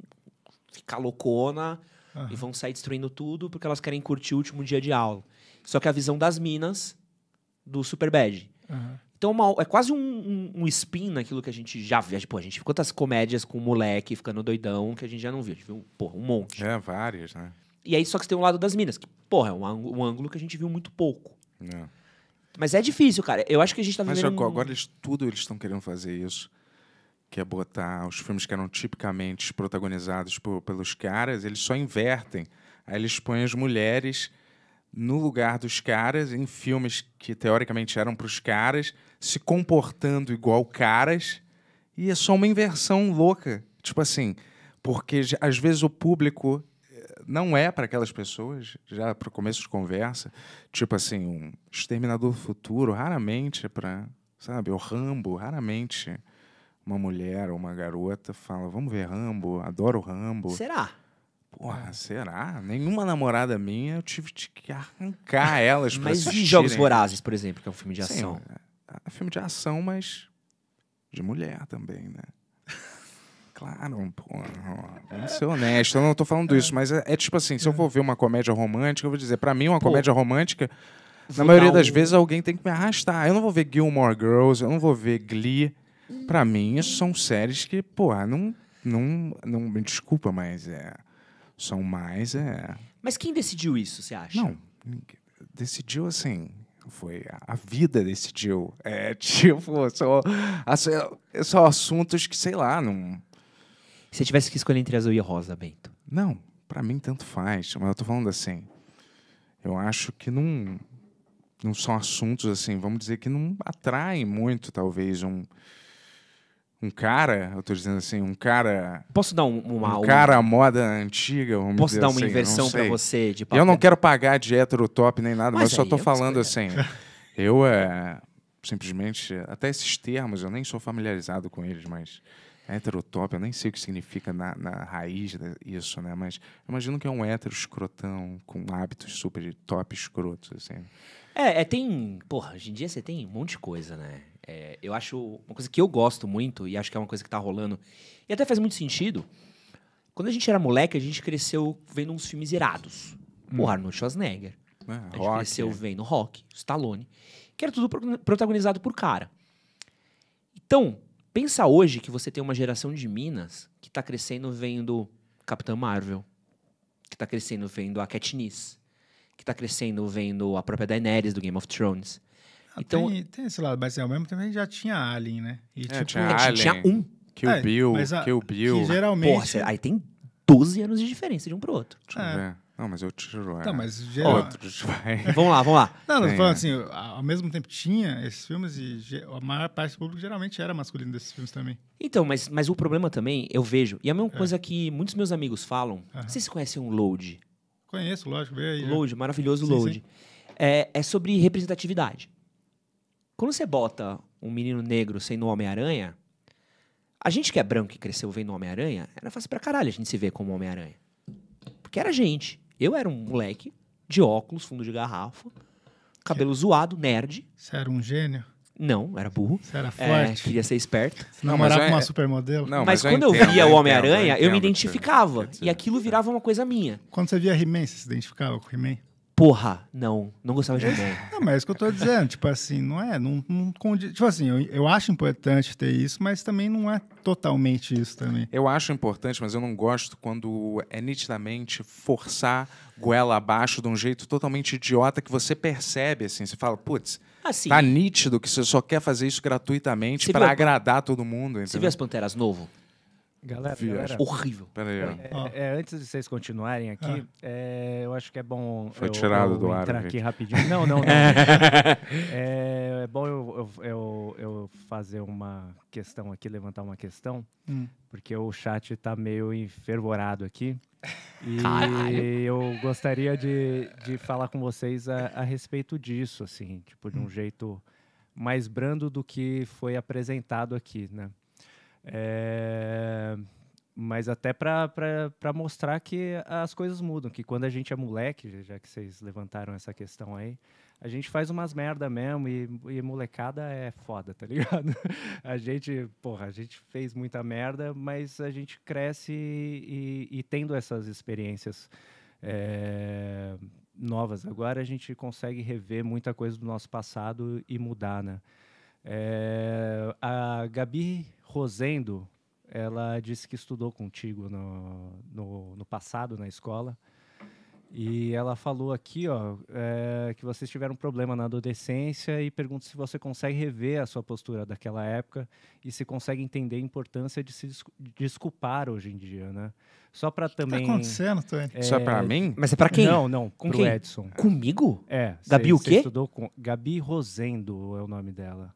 ficar loucona uhum. e vão sair destruindo tudo porque elas querem curtir o último dia de aula. Só que a visão das minas do Superbad. Uhum. Então uma, é quase um, um, um, spin naquilo que a gente já viu. Pô, a gente quantas comédias com o moleque ficando doidão que a gente já não viu. A gente viu, porra, um monte. É, várias, né? E aí só que você tem o um lado das minas, que, porra, é um, um, ângulo que a gente viu muito pouco. É. Mas é difícil, cara. Eu acho que a gente tá vivendo... Mas agora eles, tudo eles estão querendo fazer isso. Que é botar os filmes que eram tipicamente protagonizados por, pelos caras, eles só invertem. Aí eles põem as mulheres no lugar dos caras, em filmes que teoricamente eram para os caras, se comportando igual caras, e é só uma inversão louca. Tipo assim, porque às vezes o público eh, não é para aquelas pessoas, já para o começo de conversa, tipo assim, um Exterminador do Futuro, raramente é para, sabe, o Rambo, raramente uma mulher ou uma garota fala, vamos ver Rambo, adoro Rambo. Será? Porra, será? Nenhuma namorada minha eu tive que arrancar elas pra Mas Jogos Vorazes, por exemplo, que é um filme de Sim, ação? É, é filme de ação, mas de mulher também, né? Claro, porra, vamos ser honestos, eu não tô falando é. isso, mas é, é, tipo assim, se eu vou ver uma comédia romântica, eu vou dizer, para mim uma Pô, comédia romântica, na maioria das vezes alguém tem que me arrastar. Eu não vou ver Gilmore Girls, eu não vou ver Glee. Para mim, isso são séries que, pô, não, não, não, me desculpa, mas é são mais é. Mas quem decidiu isso, você acha? Não, decidiu assim. Foi a vida decidiu. É <laughs> tipo, só, é só assuntos que, sei lá, não. Se tivesse que escolher entre azul e rosa, Bento? Não, para mim tanto faz. Mas eu tô falando assim. Eu acho que não, não são assuntos assim, vamos dizer que não atraem muito, talvez, um um cara, eu tô dizendo assim, um cara. Posso dar um, uma. Um cara à moda antiga. Posso dar uma assim, inversão para você de papel? Eu não quero pagar de hétero top nem nada, mas, mas aí, só tô é falando assim. eu é, simplesmente. Até esses termos, eu nem sou familiarizado com eles, mas. Hétero top, eu nem sei o que significa na, na raiz disso né? Mas imagino que é um hétero escrotão, com hábitos super top escrotos, assim. É, é tem. Porra, hoje em dia você tem um monte de coisa, né? É, eu acho uma coisa que eu gosto muito e acho que é uma coisa que tá rolando e até faz muito sentido. Quando a gente era moleque, a gente cresceu vendo uns filmes irados. Hum. O Arnold Schwarzenegger. É, a gente rock, cresceu é. vendo Rock, Stallone, que era tudo pro protagonizado por cara. Então, pensa hoje que você tem uma geração de minas que tá crescendo vendo Capitã Marvel, que tá crescendo vendo a Katniss, que tá crescendo vendo a própria Daenerys do Game of Thrones. Então, tem, tem, esse lado, mas é ao mesmo tempo a gente já tinha Alien, né? E, é, tipo, tinha, é, Alien, tinha um. que é, Bill, a, Kill Bill. geralmente... Porra, aí tem 12 anos de diferença de um pro outro. Deixa é. eu ver. Não, mas eu tiro. Então, é. Não, mas geral... vai. <laughs> vamos lá, vamos lá. Não, não, falando é. assim, ao mesmo tempo tinha esses filmes e a maior parte do público geralmente era masculino desses filmes também. Então, mas, mas o problema também, eu vejo, e a mesma é. coisa que muitos meus amigos falam. Uhum. Vocês conhecem um Load? Conheço, lógico, veio aí. Né? Load, maravilhoso sim, Load. Sim. É, é sobre representatividade. Quando você bota um menino negro sendo o Homem-Aranha, a gente que é branco e cresceu vendo o Homem-Aranha, era fácil pra caralho a gente se ver como Homem-Aranha. Porque era gente. Eu era um moleque de óculos, fundo de garrafa, cabelo que... zoado, nerd. Você era um gênio? Não, era burro. Você era é, forte. É, queria ser esperto. Não, mas era uma supermodelo. Não, mas, mas eu quando entendo, eu, via o Homem-Aranha, eu, eu, me identificava. E aquilo virava uma coisa minha. Quando você via He-Man, você se identificava com He-Man? porra, não, não gostava de Enem. É. Não, mas é isso que eu tô dizendo, tipo assim, não é, não, não tipo assim, eu, eu acho importante ter isso, mas também não é totalmente isso também. Eu acho importante, mas eu não gosto quando é nitidamente forçar goela abaixo de um jeito totalmente idiota que você percebe, assim, você fala, putz, assim, tá nítido que você só quer fazer isso gratuitamente para agradar todo mundo, entendeu? Você viu as Panteras Novo? Galera, galera acho... horrível. Peraí, é, ah. é, antes de vocês continuarem aqui, ah. é, eu acho que é bom. Foi eu, tirado eu do ar. entrar aqui gente. rapidinho. Não, <laughs> não, não. é, é, é bom eu, eu, eu, fazer uma questão aqui, levantar uma questão, hum. porque o chat está meio enfervorado aqui. E Caralho. eu gostaria de, de falar com vocês a, a respeito disso, assim, tipo, de um hum. jeito mais brando do que foi apresentado aqui, né? É... Mas até para mostrar que as coisas mudam, que quando a gente é moleque, já que vocês levantaram essa questão aí, a gente faz umas merda mesmo e, e, molecada é foda, tá <laughs> ligado? A gente, porra, a gente fez muita merda, mas a gente cresce e, e tendo essas experiências é, novas agora, a gente consegue rever muita coisa do nosso passado e mudar, né? É, a Gabi Rosendo, ela disse que estudou contigo no, no, no passado na escola. E ela falou aqui, ó, é, que vocês tiveram um problema na adolescência e pergunta se você consegue rever a sua postura daquela época e se consegue entender a importância de se desculpar hoje em dia, né? Só para tá também. Tá acontecendo, Tony? É, é para mim? Mas é para quem? Não, não. Com pro quem? Edson. Comigo? É. Gabi cê, o quê? Estudou com Gabi Rosendo é o nome dela.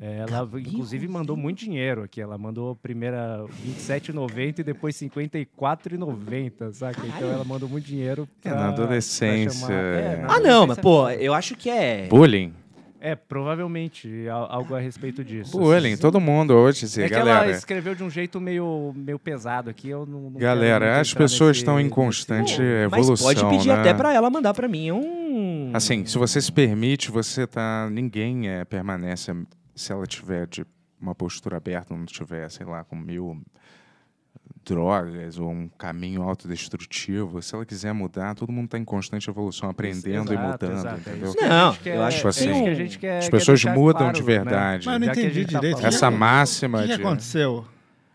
É, ela, Cabinho inclusive, mandou muito dinheiro aqui. Ela mandou primeira 27,90 e depois 54,90, saca? Então ela mandou muito dinheiro. É, pra, é, na adolescência. Chamar... É, na ah, adolescência. não, mas pô, eu acho que é. Bullying. É, provavelmente algo a respeito disso. Bullying, todo mundo hoje, assim, é galera. Que ela escreveu de um jeito meio, meio pesado aqui, eu não. não galera, as pessoas nesse... estão em constante evolução. Mas pode pedir né? até para ela mandar para mim um. Assim, se você se permite, você tá. Ninguém é, permanece se ela tiver de tipo, uma postura aberta, não tiver, sei lá, com mil drogas ou um caminho autodestrutivo, se ela quiser mudar, todo mundo está em constante evolução, aprendendo exato, e mudando, exato, é entendeu? É não, quer, eu acho é assim. Um, as pessoas mudam claro, de né? verdade. Né? Mas eu não entendi tá direito. Tá Essa máxima. O que, que aconteceu?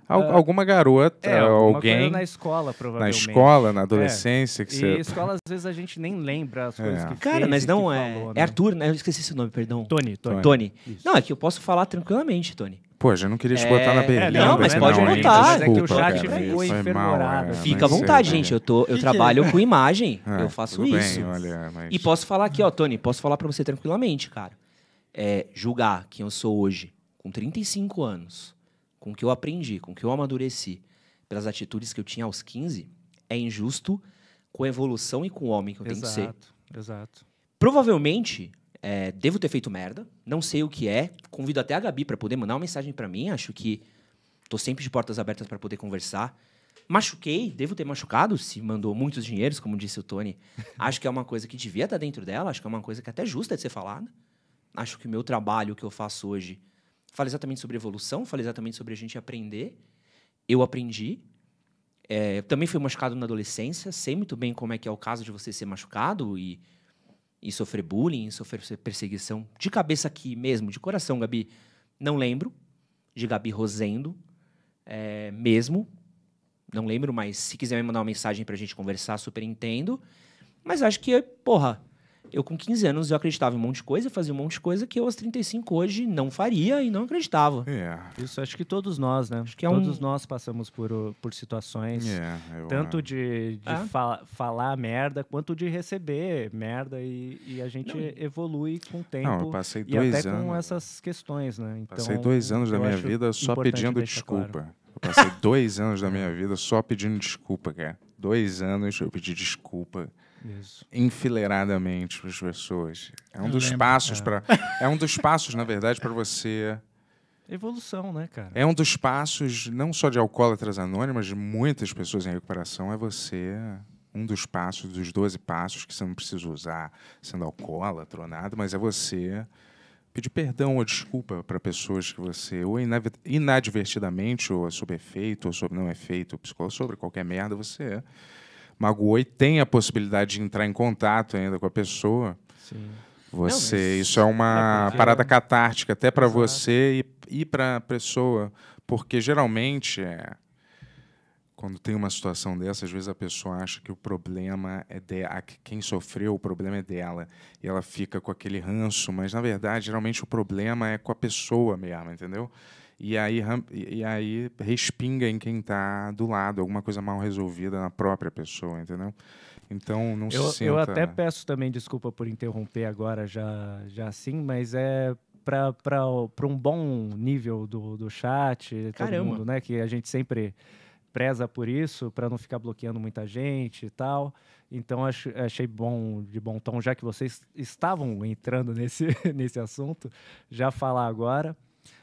Al ah. alguma garota, é, alguém. na escola, provavelmente. Na escola, na é. adolescência. É. Que você... E escola, às vezes, a gente nem lembra as coisas é. que Cara, fez, mas não é. Falou, é né? É Arthur, né? Eu esqueci seu nome, perdão. Tony. Tony. Tony. Não, é que eu posso falar tranquilamente, Tony. Pô, já não queria te é, botar na berlinda. Não, mas né? pode não, botar. Desculpa, é que o chat ficou Fica à vontade, sei, gente. Eu, tô, eu trabalho com imagem. eu faço isso. Bem, olha, mas... E posso falar aqui, ó, Tony, posso falar para você tranquilamente, cara. É, julgar quem eu sou hoje, com 35 anos, com o que eu aprendi, com o que eu amadureci, pelas atitudes que eu tinha aos 15, é injusto com a evolução e com o homem que eu exato, tenho que ser. Exato. Exato. Provavelmente, é, devo ter feito merda, não sei o que é. Convido até a Gabi para poder mandar uma mensagem para mim. Acho que tô sempre de portas abertas para poder conversar. Machuquei, devo ter machucado, se mandou muitos dinheiros, como disse o Tony. <laughs> acho que é uma coisa que devia estar tá dentro dela, acho que é uma coisa que é até é justa de ser falada. Acho que o meu trabalho que eu faço hoje Fala exatamente sobre evolução, fala exatamente sobre a gente aprender. Eu aprendi. É, também fui machucado na adolescência, sei muito bem como é que é o caso de você ser machucado e, e sofrer bullying, sofrer perseguição. De cabeça aqui mesmo, de coração, Gabi, não lembro. De Gabi Rosendo, é, mesmo. Não lembro, mas se quiser me mandar uma mensagem para a gente conversar, super entendo. Mas acho que, porra, eu, com 15 anos, eu acreditava em um monte de coisa, fazia um monte de coisa que eu, aos 35, hoje não faria e não acreditava. Yeah. É. Isso acho que todos nós, né? Acho que é todos um... nós passamos por, por situações, yeah, é, eu, tanto de, de é. fa falar merda, quanto de receber merda, e, e a gente não. evolui com o tempo. Não, eu passei dois até anos. com essas questões, né? Então, passei dois anos da minha vida só pedindo desculpa. Claro. Eu passei dois anos da minha vida só pedindo desculpa, cara. Dois anos eu pedi desculpa isso. enfileiradamente para as pessoas. É um Eu dos lembro, passos é. para. É um dos passos, na verdade, para você. Evolução, né, cara? É um dos passos, não só de alcoólatras anônimas, de muitas pessoas em recuperação, é você. Um dos passos, dos 12 passos, que você não precisa usar sendo alcoólatra ou nada, mas é você pedir perdão ou desculpa para pessoas que você, ou inadvertidamente, ou é sob efeito, ou sob não é efeito, ou sobre qualquer merda, você magoou e tem a possibilidade de entrar em contato ainda com a pessoa. Sim. Você, Não, isso é uma parada né? catártica até para você e, e para a pessoa, porque geralmente é, quando tem uma situação dessa, às vezes a pessoa acha que o problema é dela, quem sofreu o problema é dela e ela fica com aquele ranço, mas na verdade geralmente o problema é com a pessoa mesmo, entendeu? e aí, e aí respinga em quem está do lado, alguma coisa mal resolvida na própria pessoa, entendeu? Então não eu, se sinta... Eu até peço também desculpa por interromper agora já, já assim, mas é para um bom nível do, do chat, Caramba. todo mundo, né? Que a gente sempre preza por isso, para não ficar bloqueando muita gente e tal. Então achei bom de bom tom, já que vocês estavam entrando nesse, <laughs> nesse assunto, já falar agora.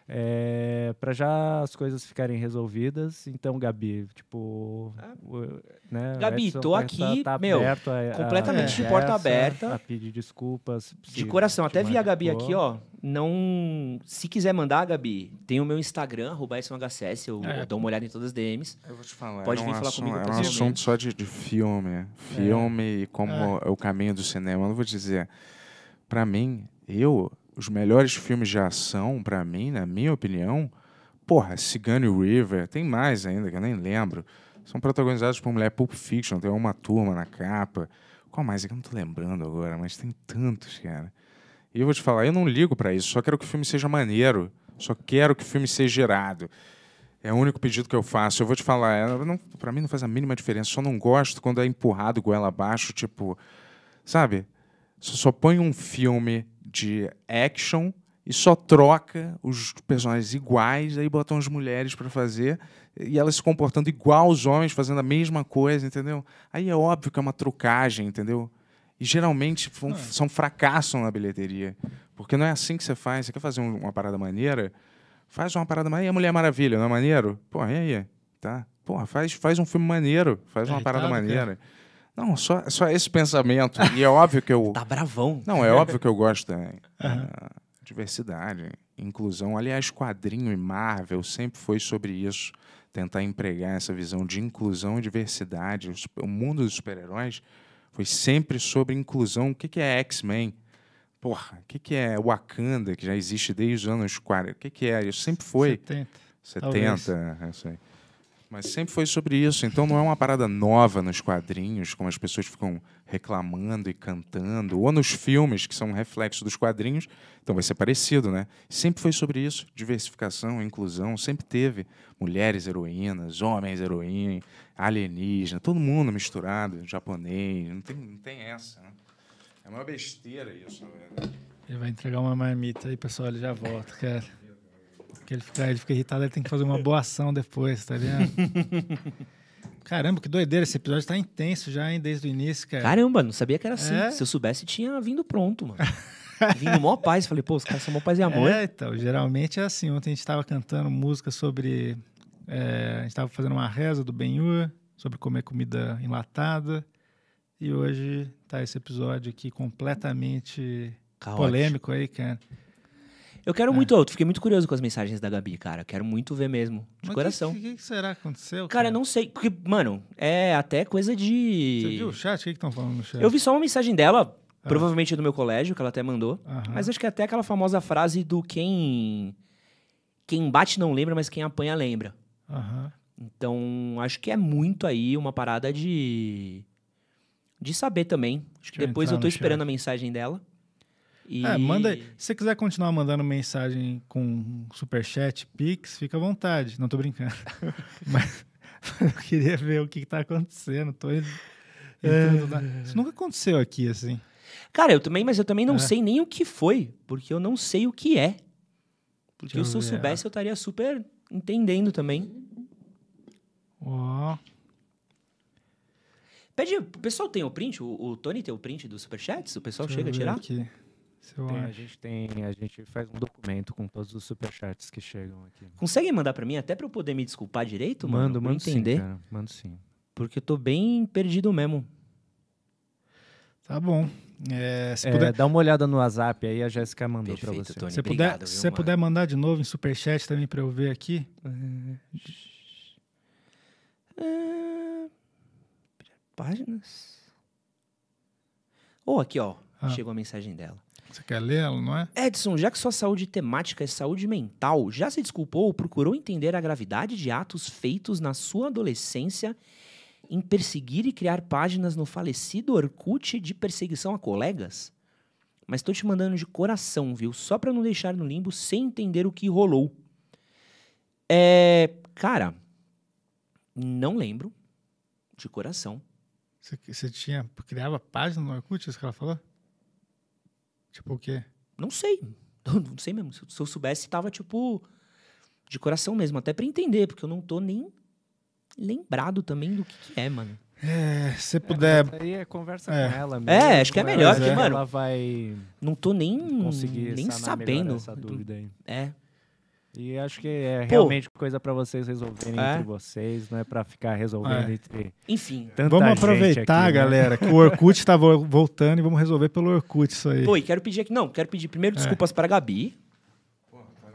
É, para já as coisas ficarem resolvidas. Então, Gabi, tipo. É. Né, Gabi, Edson tô tá- aqui, tá, tá meu, a, completamente a, de porta aberta. A pedir desculpas. De coração, até vi a Gabi aqui, ó. Não. Se quiser mandar, Gabi, tem o meu Instagram, arroba SMHCS, eu, é. eu dou uma olhada em todas as DMs. Eu vou te falar. Pode é vir um falar assunto, comigo. É um assunto só de, de filme. Filme e é. como é. é. o caminho do cinema. Eu não vou dizer. Para mim, eu os melhores filmes de ação, para mim, na minha opinião, porra, Cigano e River, tem mais ainda, que eu nem lembro. São protagonizados por mulher Pulp Fiction, tem uma turma na capa. Qual mais? É que eu não tô lembrando agora, mas tem tantos, cara. E eu vou te falar, eu não ligo para isso, só quero que o filme seja maneiro, só quero que o filme seja gerado. É o único pedido que eu faço. Eu vou te falar, é, para mim não faz a mínima diferença. Só não gosto quando é empurrado goela abaixo, tipo, sabe? Só, só põe um filme de action e só troca os personagens iguais, aí botam as mulheres para fazer e elas se comportando igual aos homens, fazendo a mesma coisa, entendeu? Aí é óbvio que é uma trocagem, entendeu? E geralmente é. são, fracassos são na bilheteria, porque não é assim que você faz. Você quer fazer uma parada maneira? Faz uma parada maneira. E a Mulher Maravilha, não é maneiro? Pô, e aí? Tá. Porra, faz, faz um filme maneiro, faz é uma irritado, parada é. maneira. Cara. Não, só, só esse pensamento. E é óbvio que eu. tá bravão. Não, é óbvio que eu gosto da uhum. Ah, diversidade, inclusão. Aliás, quadrinho e Marvel sempre foi sobre isso. Tentar empregar essa visão de inclusão e diversidade. O mundo dos super-heróis foi sempre sobre inclusão. O que é X-Men? Porra, o que é Wakanda, que já existe desde os anos 40? O que é? Isso sempre foi. 70. 70, Talvez. É isso aí. Mas sempre foi sobre isso. Então não é uma parada nova nos quadrinhos, como as pessoas ficam reclamando e cantando, ou nos filmes, que são um reflexo dos quadrinhos. Então vai ser parecido, né? Sempre foi sobre isso. Diversificação, inclusão, sempre teve. Mulheres heroínas, homens heroínas, alienígena, todo mundo misturado, japonês. Não tem, não tem essa. Né? É uma besteira isso, na né? verdade. Ele vai entregar uma marmita aí, pessoal, ele já volta, cara. Que ele fica, ele fica irritado, ele tem que fazer uma boa ação depois, tá ligado? <laughs> Caramba, que doideira. Esse episódio tá intenso já, hein, desde o início, cara. Caramba, não sabia que era assim. É? Se eu soubesse, tinha vindo pronto, mano. vindo mó paz. Falei, pô, os caras são mó paz e <laughs> amor. É, então, geralmente é assim. Ontem a gente tava cantando música sobre... É, a gente tava fazendo uma reza do Benhur, sobre comer comida enlatada. E hoje tá esse episódio aqui completamente Caótico. polêmico aí, cara. Eu quero é. muito outro. Fiquei muito curioso com as mensagens da Gabi, cara. Quero muito ver mesmo. De Mas coração. O que, que, que, será que aconteceu? Cara, cara, não sei. Porque, mano, é até coisa de. Você viu o chat? O que estão falando no chat? Eu vi só uma mensagem dela. Ah. Provavelmente do meu colégio, que ela até mandou. Mas acho que é até aquela famosa frase do quem. Quem bate não lembra, mas quem apanha lembra. Então, acho que é muito aí uma parada de. De saber também. Acho que depois eu, eu tô esperando chat. a mensagem dela. E... É, manda. Se você quiser continuar mandando mensagem com superchat, Pix, fica à vontade. Não tô brincando. <laughs> Mas eu queria ver o que, que tá acontecendo. Tô indo, na... É. Isso nunca aconteceu aqui, assim. Cara, eu também, mas eu também não é. sei nem o que foi, porque eu não sei o que é. Porque eu se eu soubesse, eu estaria super entendendo também. Ó. Pede, o pessoal tem o print? O, o Tony tem o print do Superchats? O pessoal Deixa chega a tirar? Aqui. Tem, a gente tem, a gente faz um documento com todos os superchats que chegam aqui. Consegue mandar para mim até para eu poder me desculpar direito, mano? Mando, mando entender. sim, cara. Mando sim. Porque eu tô bem perdido mesmo. Tá bom. É, se é, puder... Dá uma olhada no WhatsApp aí, a Jéssica mandou para você. Tony, se puder, obrigado, se puder mandar de novo em superchat também para eu ver aqui. É... Páginas. Ou oh, aqui, ó. Ah. Chegou a mensagem dela. Você quer ler não é? Edson, já que sua saúde temática é saúde mental, já se desculpou ou procurou entender a gravidade de atos feitos na sua adolescência em perseguir e criar páginas no falecido Orkut de perseguição a colegas? Mas estou te mandando de coração, viu? Só para não deixar no limbo sem entender o que rolou. É. Cara, não lembro. De coração. Você, você tinha. Criava página no Orkut, isso que ela falou? Tipo o quê? Não sei. <laughs> Não sei mesmo. Se eu soubesse, tava, tipo, de coração mesmo. Até para entender, porque eu não tô nem lembrado também do que, que é, mano. É, se é, puder. É, aí é conversa é. com ela é, mesmo. É, acho que é né? melhor, que mano. Ela vai. Não tô nem, conseguir nem sabendo. Essa dúvida aí. É. E acho que é Pô. realmente coisa para vocês resolverem é? entre vocês, não é para ficar resolvendo é. entre. Enfim, vamos aproveitar, aqui, né? galera, que o Orkut tá voltando e vamos resolver pelo Orkut isso aí. Pô, e quero pedir aqui, não, quero pedir primeiro é. desculpas é. para Gabi. Pô, tá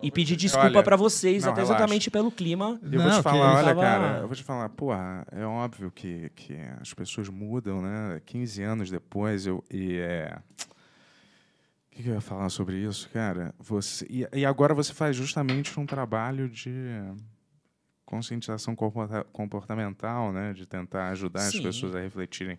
e pedir desculpa para vocês, não, até relaxa. exatamente pelo clima. Eu vou te falar, olha, tava... cara, eu vou te falar, porra, é óbvio que, que as pessoas mudam, né? 15 anos depois, eu, e é que, que eu ia falar sobre isso, cara? Você, e, e agora você faz justamente um trabalho de conscientização comportamental, né, de tentar ajudar Sim. as pessoas a refletirem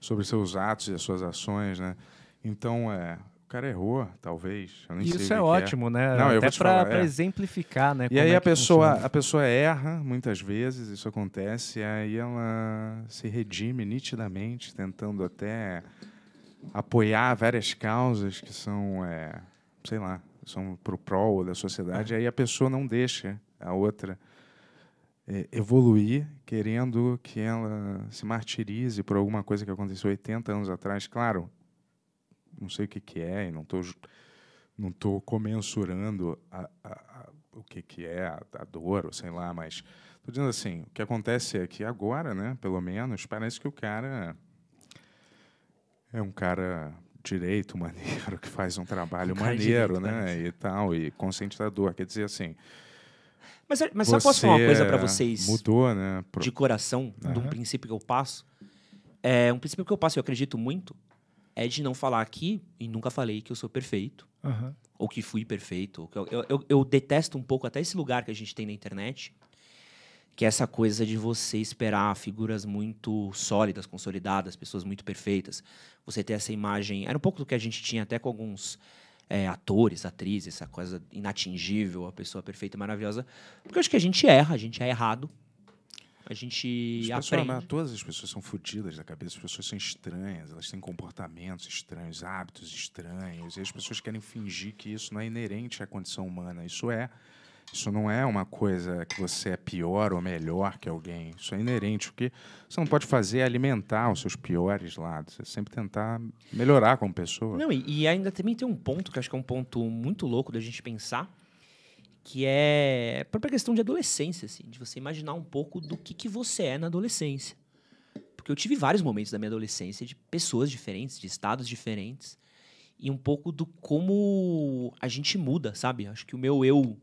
sobre seus atos e as suas ações, né? Então, é, o cara errou, talvez. Eu nem isso sei é, é ótimo, é. né? Não, Até para é. exemplificar, né? E aí é a pessoa, a pessoa erra muitas vezes, isso acontece, e aí ela se redime nitidamente, tentando até apoiar várias causas que são, é, sei lá, são para o prol da sociedade, é. aí a pessoa não deixa a outra é, evoluir, querendo que ela se martirize por alguma coisa que aconteceu 80 anos atrás. Claro, não sei o que, que é, não estou não tô comensurando a, a, a, o que, que é a, a dor, ou sei lá, mas estou dizendo assim, o que acontece é que agora, né, pelo menos, parece que o cara é um cara direito, <laughs> maneiro, que faz um trabalho um maneiro, né, direito, né? E tal, e conscientizador. Quer dizer assim. Mas, mas só posso falar uma coisa para vocês? Mudou, né? Pro... De coração, uhum. de um princípio que eu passo. É, um princípio que eu passo, eu acredito muito, é de não falar aqui, e nunca falei que eu sou perfeito, uhum. ou que fui perfeito. eu, eu, eu, detesto um pouco até esse lugar que a gente tem na internet, que é essa coisa de você esperar figuras muito sólidas, consolidadas, pessoas muito perfeitas. Você ter essa imagem. Era um pouco do que a gente tinha até com alguns é, atores, atrizes, essa coisa inatingível, a pessoa perfeita e maravilhosa. Porque eu acho que a gente erra, a gente é errado. A gente as pessoas, aprende. todas as pessoas são fodidas da cabeça, as pessoas são estranhas, elas têm comportamentos estranhos, hábitos estranhos, e as pessoas querem fingir que isso não é inerente à condição humana. Isso é. Isso não é uma coisa que você é pior ou melhor que alguém. Isso é inerente. O que você não pode fazer é alimentar os seus piores lados. É sempre tentar melhorar como pessoa. Não, e, e ainda também tem um ponto que acho que é um ponto muito louco da gente pensar, que é a própria questão de adolescência, assim, de você imaginar um pouco do que, que você é na adolescência. Porque eu tive vários momentos da minha adolescência de pessoas diferentes, de estados diferentes, e um pouco do como a gente muda, sabe? Acho que o meu eu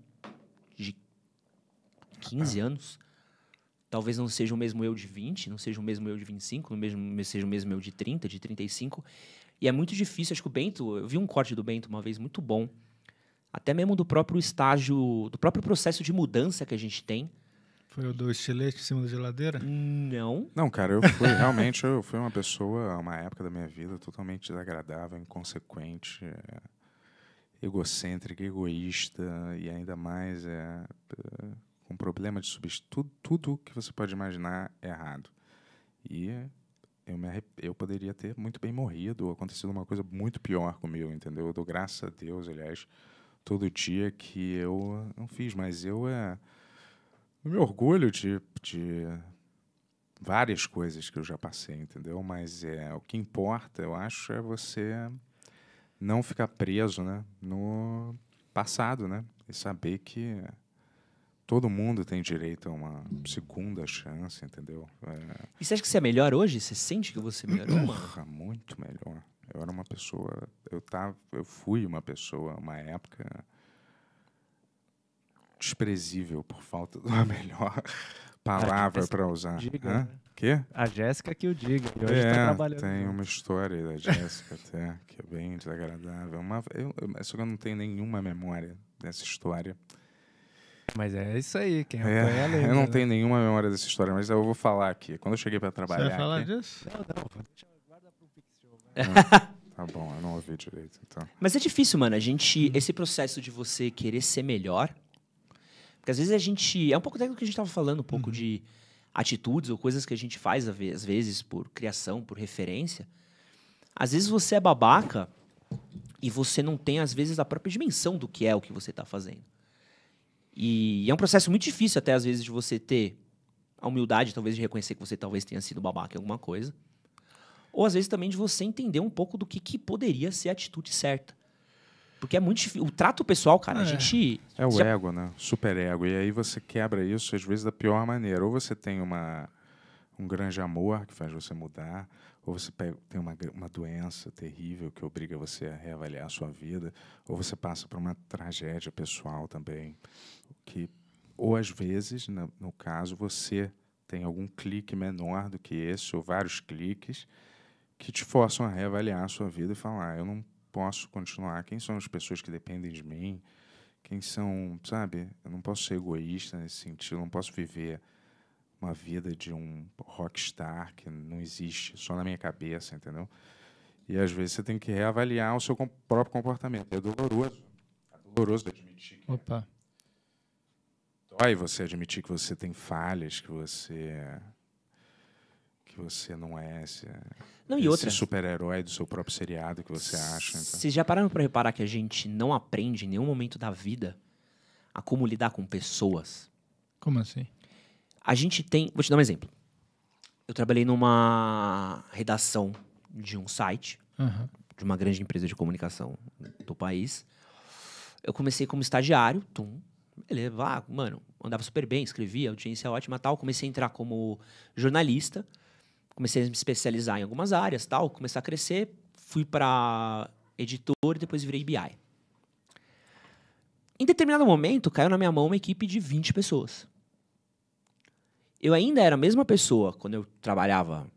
15 é. anos. Talvez não seja o mesmo eu de 20, não seja o mesmo eu de 25, não mesmo, seja o mesmo eu de 30, de 35. E é muito difícil. Acho que o Bento, eu vi um corte do Bento uma vez muito bom, até mesmo do próprio estágio, do próprio processo de mudança que a gente tem. Foi o do estilete em cima da geladeira? Não. Não, cara, eu fui realmente, eu fui uma pessoa, uma época da minha vida totalmente desagradável, inconsequente, é, egocêntrica, egoísta e ainda mais é, é com problema de substituto, tudo que você pode imaginar é errado. E eu, me eu poderia ter muito bem morrido, acontecido uma coisa muito pior comigo, entendeu? Eu dou graças a Deus, aliás, todo dia que eu não fiz, mas eu é. meu orgulho de, de várias coisas que eu já passei, entendeu? Mas é o que importa, eu acho, é você não ficar preso, né, no passado, né, e saber que todo mundo tem direito a uma segunda chance, entendeu? É... E você acha que você é melhor hoje? Você sente que você melhorou? Porra, <clears throat> ah, muito melhor. Eu era uma pessoa, eu tava, eu fui uma pessoa uma época desprezível por falta de uma <laughs> melhor palavra para usar. Diga, Né? Quê? A Jéssica que o diga. E hoje tá é, tá trabalhando. Tem uma história da Jéssica até que é bem desagradável. Uma, eu, eu, só que eu não tenho nenhuma memória dessa história. Mas é isso aí, quem é, é a lenda, Eu não né? tenho nenhuma memória dessa história, mas eu vou falar aqui. Quando eu cheguei para trabalhar. Você vai falar aqui... disso? Não, não, guarda pro Pix Show. Ah, tá bom, eu não ouvi direito, então. Mas é difícil, mano. A gente. Esse processo de você querer ser melhor. Porque às vezes a gente. É um pouco daquilo que a gente tava falando, um pouco uhum. de atitudes ou coisas que a gente faz, às vezes, por criação, por referência. Às vezes você é babaca e você não tem, às vezes, a própria dimensão do que é o que você tá fazendo. E é um processo muito difícil, até às vezes, de você ter a humildade, talvez, de reconhecer que você talvez tenha sido babaca em alguma coisa. Ou às vezes também de você entender um pouco do que, que poderia ser a atitude certa. Porque é muito difícil. O trato pessoal, cara, é. a gente. É o já... ego, né? Super ego. E aí você quebra isso, às vezes, da pior maneira. Ou você tem uma, um grande amor que faz você mudar, ou você pega, tem uma, uma doença terrível que obriga você a reavaliar a sua vida, ou você passa por uma tragédia pessoal também que ou às vezes, no, no caso, você tem algum clique menor do que esse, ou vários cliques, que te forçam a reavaliar a sua vida e falar: ah, eu não posso continuar. Quem são as pessoas que dependem de mim? Quem são, sabe? Eu não posso ser egoísta nesse sentido, não posso viver uma vida de um rockstar que não existe só na minha cabeça, entendeu? E às vezes você tem que reavaliar o seu próprio comportamento. É doloroso. É doloroso admitir que. É. Opa. É. Dói você admitir que você tem falhas, que você é, que você não é esse, não, e outra, super-herói do seu próprio seriado que você acha. Então. Vocês já pararam para reparar que a gente não aprende em nenhum momento da vida a como lidar com pessoas? Como assim? A gente tem. Vou te dar um exemplo. Eu trabalhei numa redação de um site, uhum. de uma grande empresa de comunicação do país. Eu comecei como estagiário, tum, Beleza, mano, andava super bem, escrevia, audiência ótima tal. Comecei a entrar como jornalista, comecei a me especializar em algumas áreas tal, comecei a crescer. Fui para editor e depois virei BI. Em determinado momento, caiu na minha mão uma equipe de 20 pessoas. Eu ainda era a mesma pessoa quando eu trabalhava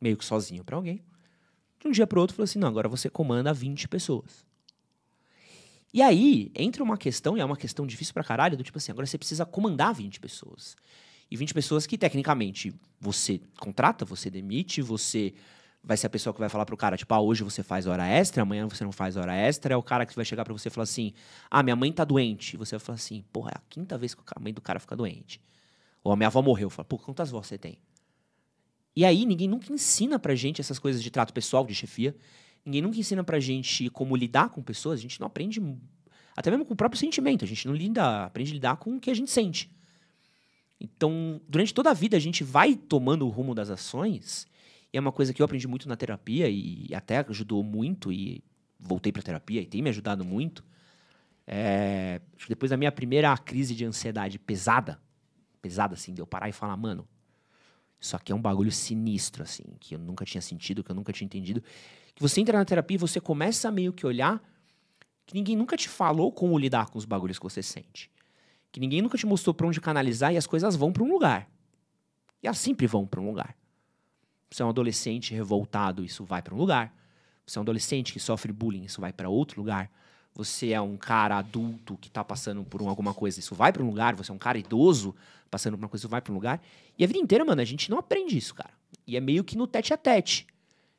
meio que sozinho para alguém. De um dia para outro, falou assim: não, agora você comanda 20 pessoas. E aí entra uma questão, e é uma questão difícil pra caralho, do tipo assim, agora você precisa comandar 20 pessoas. E 20 pessoas que, tecnicamente, você contrata, você demite, você vai ser a pessoa que vai falar pro cara, tipo, ah, hoje você faz hora extra, amanhã você não faz hora extra. É o cara que vai chegar para você e falar assim, ah, minha mãe tá doente. E você vai falar assim, porra, é a quinta vez que a mãe do cara fica doente. Ou a minha avó morreu. Fala, pô, quantas vós você tem? E aí ninguém nunca ensina pra gente essas coisas de trato pessoal, de chefia ninguém nunca ensina pra gente como lidar com pessoas, a gente não aprende até mesmo com o próprio sentimento, a gente não lida, aprende a lidar com o que a gente sente. Então, durante toda a vida a gente vai tomando o rumo das ações, e é uma coisa que eu aprendi muito na terapia e até ajudou muito e voltei para terapia e tem me ajudado muito. É, depois da minha primeira crise de ansiedade pesada, pesada assim, de eu parar e falar, mano, isso aqui é um bagulho sinistro assim, que eu nunca tinha sentido, que eu nunca tinha entendido que você entra na terapia e você começa a meio que olhar que ninguém nunca te falou como lidar com os bagulhos que você sente. Que ninguém nunca te mostrou para onde canalizar e as coisas vão para um lugar. E elas sempre vão para um lugar. Você é um adolescente revoltado, isso vai para um lugar. Você é um adolescente que sofre bullying, isso vai para outro lugar. Você é um cara adulto que tá passando por alguma coisa, isso vai para um lugar. Você é um cara idoso passando por uma coisa, isso vai para um lugar. E a vida inteira, mano, a gente não aprende isso, cara. E é meio que no tete a tete.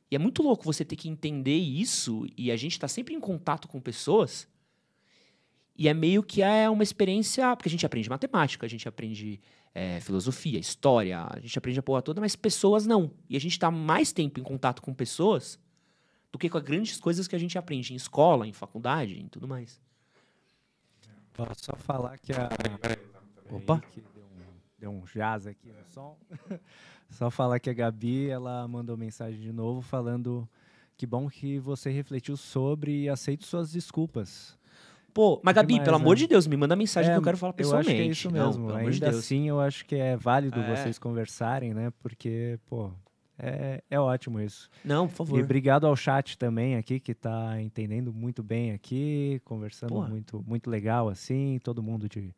E é muito louco você ter que entender isso e a gente está sempre em contato com pessoas. E é meio que é uma experiência. Porque a gente aprende matemática, a gente aprende é, filosofia, história, a gente aprende a porra toda, mas pessoas não. E a gente está mais tempo em contato com pessoas do que com as grandes coisas que a gente aprende em escola, em faculdade, em tudo mais. Posso só falar que a. Opa! deu um jazz aqui no som. <laughs> Só falar que a Gabi, ela mandou mensagem de novo falando que bom que você refletiu sobre e aceita suas desculpas. Pô, mas Gabi, mais, pelo né? amor de Deus, me manda mensagem é, que eu é, quero falar pessoalmente. Eu acho que é isso mesmo. Não, pelo Ainda de Deus. assim, eu acho que é válido é. vocês conversarem, né? Porque, pô, é, é ótimo isso. Não, por favor. E obrigado ao chat também aqui, que está entendendo muito bem aqui, conversando muito muito legal, assim, todo mundo de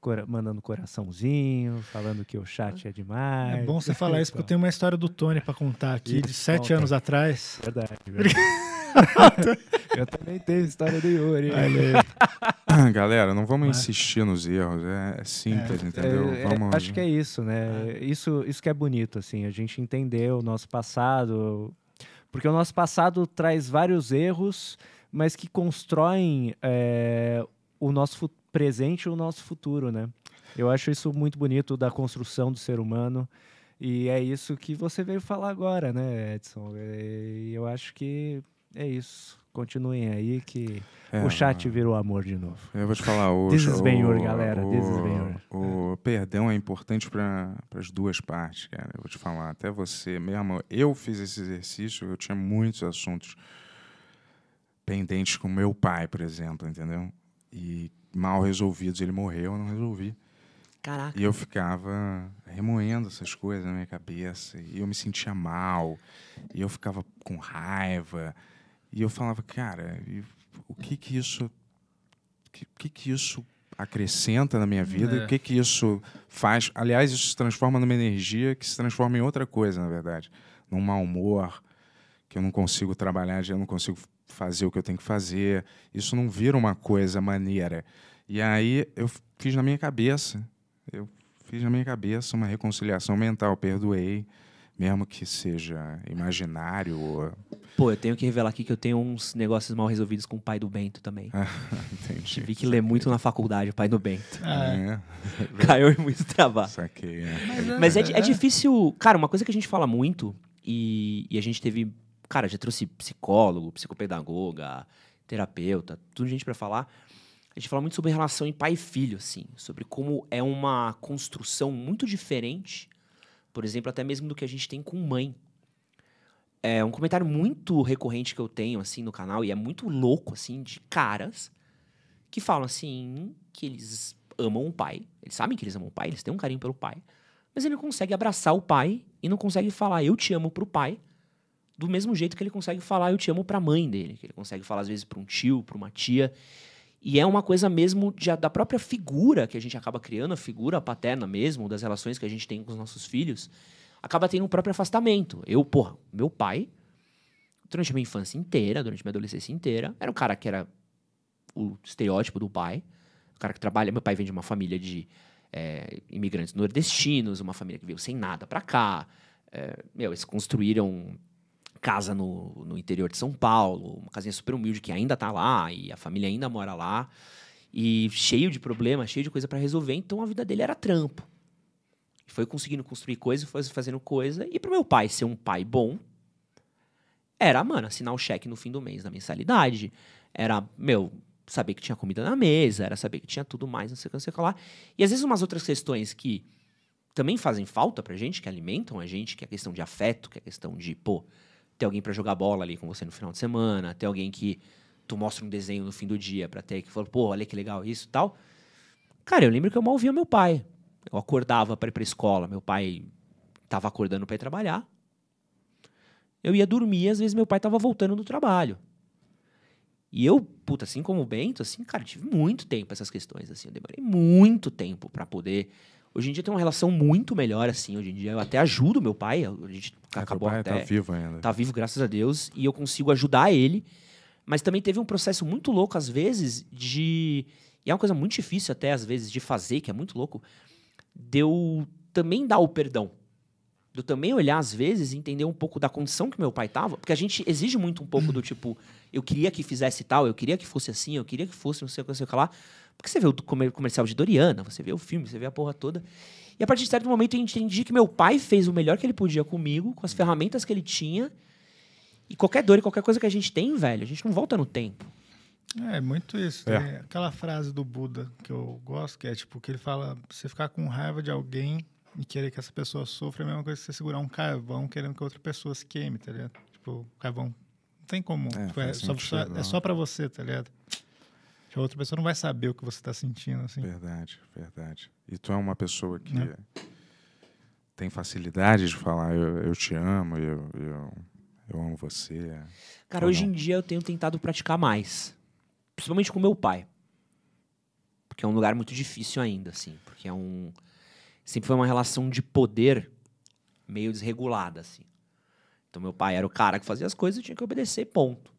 cora mandando coraçãozinho, falando que o chat é demais. É bom você <laughs> falar isso, porque eu tenho uma história do Tony para contar aqui, isso, de sete anos atrás. Verdade, <laughs> verdade. eu também tenho história do Yuri. <laughs> Ah, galera, não vamos insistir nos erros, é, é simples, é, entendeu? É, é, vamos... Acho que é isso, né? É. Isso, isso que é bonito, assim, a gente entender o nosso passado, porque o nosso passado traz vários erros, mas que constroem o nosso futuro presente o nosso futuro, né? Eu acho isso muito bonito da construção do ser humano. E é isso que você veio falar agora, né, Edson? E eu acho que é isso. Continuem aí que é, o chat virou amor de novo. Eu vou te falar hoje. This is Benhur, galera. O, This is O perdão é importante para as duas partes, cara. Eu vou te falar, até você mesmo. Eu fiz esse exercício, eu tinha muitos assuntos pendentes com meu pai, por exemplo, entendeu? E mal resolvidos. Ele morreu, eu não resolvi. Caraca. E eu ficava remoendo essas coisas na minha cabeça. E eu me sentia mal. E eu ficava com raiva. E eu falava, cara, o que que isso... O que, que isso acrescenta na minha vida? É. O que que isso faz? Aliás, isso se transforma numa energia que se transforma em outra coisa, na verdade. Num mau humor que eu não consigo trabalhar, eu não consigo fazer o que eu tenho que fazer. Isso não vira uma coisa maneira. E aí eu fiz na minha cabeça, eu fiz na minha cabeça uma reconciliação mental, perdoei, mesmo que seja imaginário. Ou... Pô, eu tenho que revelar aqui que eu tenho uns negócios mal resolvidos com o pai do Bento também. <laughs> Entendi. Tive que ler muito na faculdade o pai do Bento. Ah. é. <laughs> Caiu em muito trabalho. Saquei. É. Mas, é é, é, é, difícil. Cara, uma coisa que a gente fala muito, e, e a gente teve cara, já trouxe psicólogo, psicopedagoga, terapeuta, tudo gente para falar. A gente fala muito sobre relação em pai e filho, assim, sobre como é uma construção muito diferente, por exemplo, até mesmo do que a gente tem com mãe. É um comentário muito recorrente que eu tenho, assim, no canal, e é muito louco, assim, de caras que falam, assim, que eles amam o pai, eles sabem que eles amam o pai, eles têm um carinho pelo pai, mas ele não consegue abraçar o pai e não consegue falar eu te amo pro pai, do mesmo jeito que ele consegue falar eu te amo para a mãe dele, que ele consegue falar às vezes para um tio, para uma tia. E é uma coisa mesmo de, da própria figura que a gente acaba criando, a figura paterna mesmo, das relações que a gente tem com os nossos filhos, acaba tendo um próprio afastamento. Eu, porra, meu pai, durante a minha infância inteira, durante a minha adolescência inteira, era um cara que era o estereótipo do pai, o cara que trabalha. Meu pai vem de uma família de é, imigrantes nordestinos, uma família que veio sem nada para cá. É, meu, eles construíram casa no, no interior de São Paulo, uma casinha super humilde que ainda tá lá e a família ainda mora lá. E cheio de problemas, cheio de coisa para resolver, então a vida dele era trampo. Foi conseguindo construir coisa, foi fazendo coisa. E pro meu pai ser um pai bom, era, mano, assinar o cheque no fim do mês, na mensalidade. Era, meu, saber que tinha comida na mesa, era saber que tinha tudo mais, não sei o que, não sei o que lá. E às vezes umas outras questões que também fazem falta pra gente, que alimentam a gente, que é a questão de afeto, que é a questão de, pô, ter alguém para jogar bola ali com você no final de semana, ter alguém que tu mostra um desenho no fim do dia para ter que fala, pô, olha que legal isso, tal. Cara, eu lembro que eu mal via meu pai. Eu acordava para ir para escola, meu pai tava acordando para ir trabalhar. Eu ia dormir, às vezes meu pai tava voltando do trabalho. E eu, puta, assim como o Bento, assim, cara, tive muito tempo essas questões, assim, eu demorei muito tempo para poder Hoje em dia tem uma relação muito melhor, assim. Hoje em dia eu até ajudo meu pai. A gente é, acabou pai até. Tá vivo ainda. Tá vivo, graças a Deus. E eu consigo ajudar ele. Mas também teve um processo muito louco, às vezes, de. E é uma coisa muito difícil, até, às vezes, de fazer, que é muito louco. De eu também dar o perdão. De eu também olhar, às vezes, e entender um pouco da condição que meu pai tava. Porque a gente exige muito um pouco do tipo, eu queria que fizesse tal, eu queria que fosse assim, eu queria que fosse não sei o que, não sei o que lá. Porque você vê o comercial de Doriana, você vê o filme, você vê a porra toda. E a partir de certo momento eu entendi que meu pai fez o melhor que ele podia comigo, com as ferramentas que ele tinha. E qualquer dor e qualquer coisa que a gente tem, velho, a gente não volta no tempo. É, muito isso. É. Né? Aquela frase do Buda que eu gosto, que é tipo, que ele fala, você ficar com raiva de alguém e querer que essa pessoa sofra é a mesma coisa que você segurar um carvão querendo que outra pessoa se queime, tá ligado? Tipo, carvão não tem como. É, tipo, é só, sentido, só, é só pra você, tá ligado? a outra pessoa não vai saber o que você está sentindo. Assim. Verdade, verdade. E tu é uma pessoa que é. tem facilidade de falar eu, eu te amo, eu, eu, eu amo você. Cara, hoje não? em dia eu tenho tentado praticar mais. Principalmente com meu pai. Porque é um lugar muito difícil ainda, assim. Porque é um... Sempre foi uma relação de poder meio desregulada, assim. Então meu pai era o cara que fazia as coisas, eu tinha que obedecer, ponto.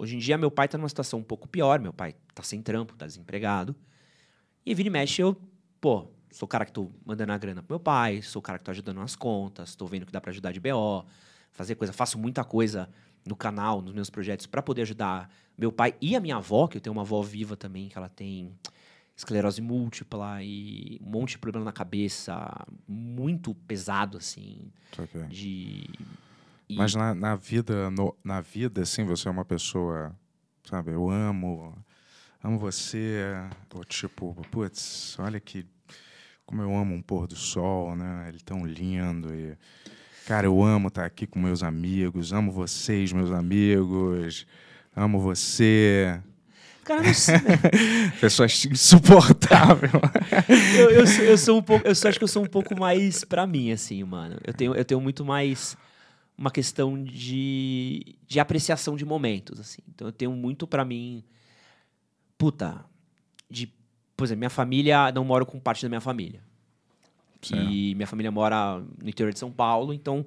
Hoje em dia, meu pai está numa situação um pouco pior. Meu pai está sem trampo, está desempregado. E vira e mexe, eu, pô, sou o cara que estou mandando a grana pro meu pai, sou o cara que estou ajudando nas contas, estou vendo que dá para ajudar de BO, fazer coisa, faço muita coisa no canal, nos meus projetos, para poder ajudar meu pai e a minha avó, que eu tenho uma avó viva também, que ela tem esclerose múltipla e um monte de problema na cabeça, muito pesado, assim, okay. de e... Mas na, na vida, no, na vida, assim, você é uma pessoa, sabe, eu amo, amo você, ou tipo, putz, olha que como eu amo um pôr do sol, né? Ele tão lindo e cara, eu amo estar tá aqui com meus amigos, amo vocês, meus amigos, amo você. Cara, não sei. <laughs> Pessoa insuportável. <laughs> eu, eu, eu, sou um pouco, eu acho que eu sou um pouco mais para mim assim, mano. Eu tenho eu tenho muito mais uma questão de, de apreciação de momentos, assim. Então eu tenho muito para mim, puta, de, por exemplo, minha família, não moro com parte da minha família. que minha família mora no interior de São Paulo, então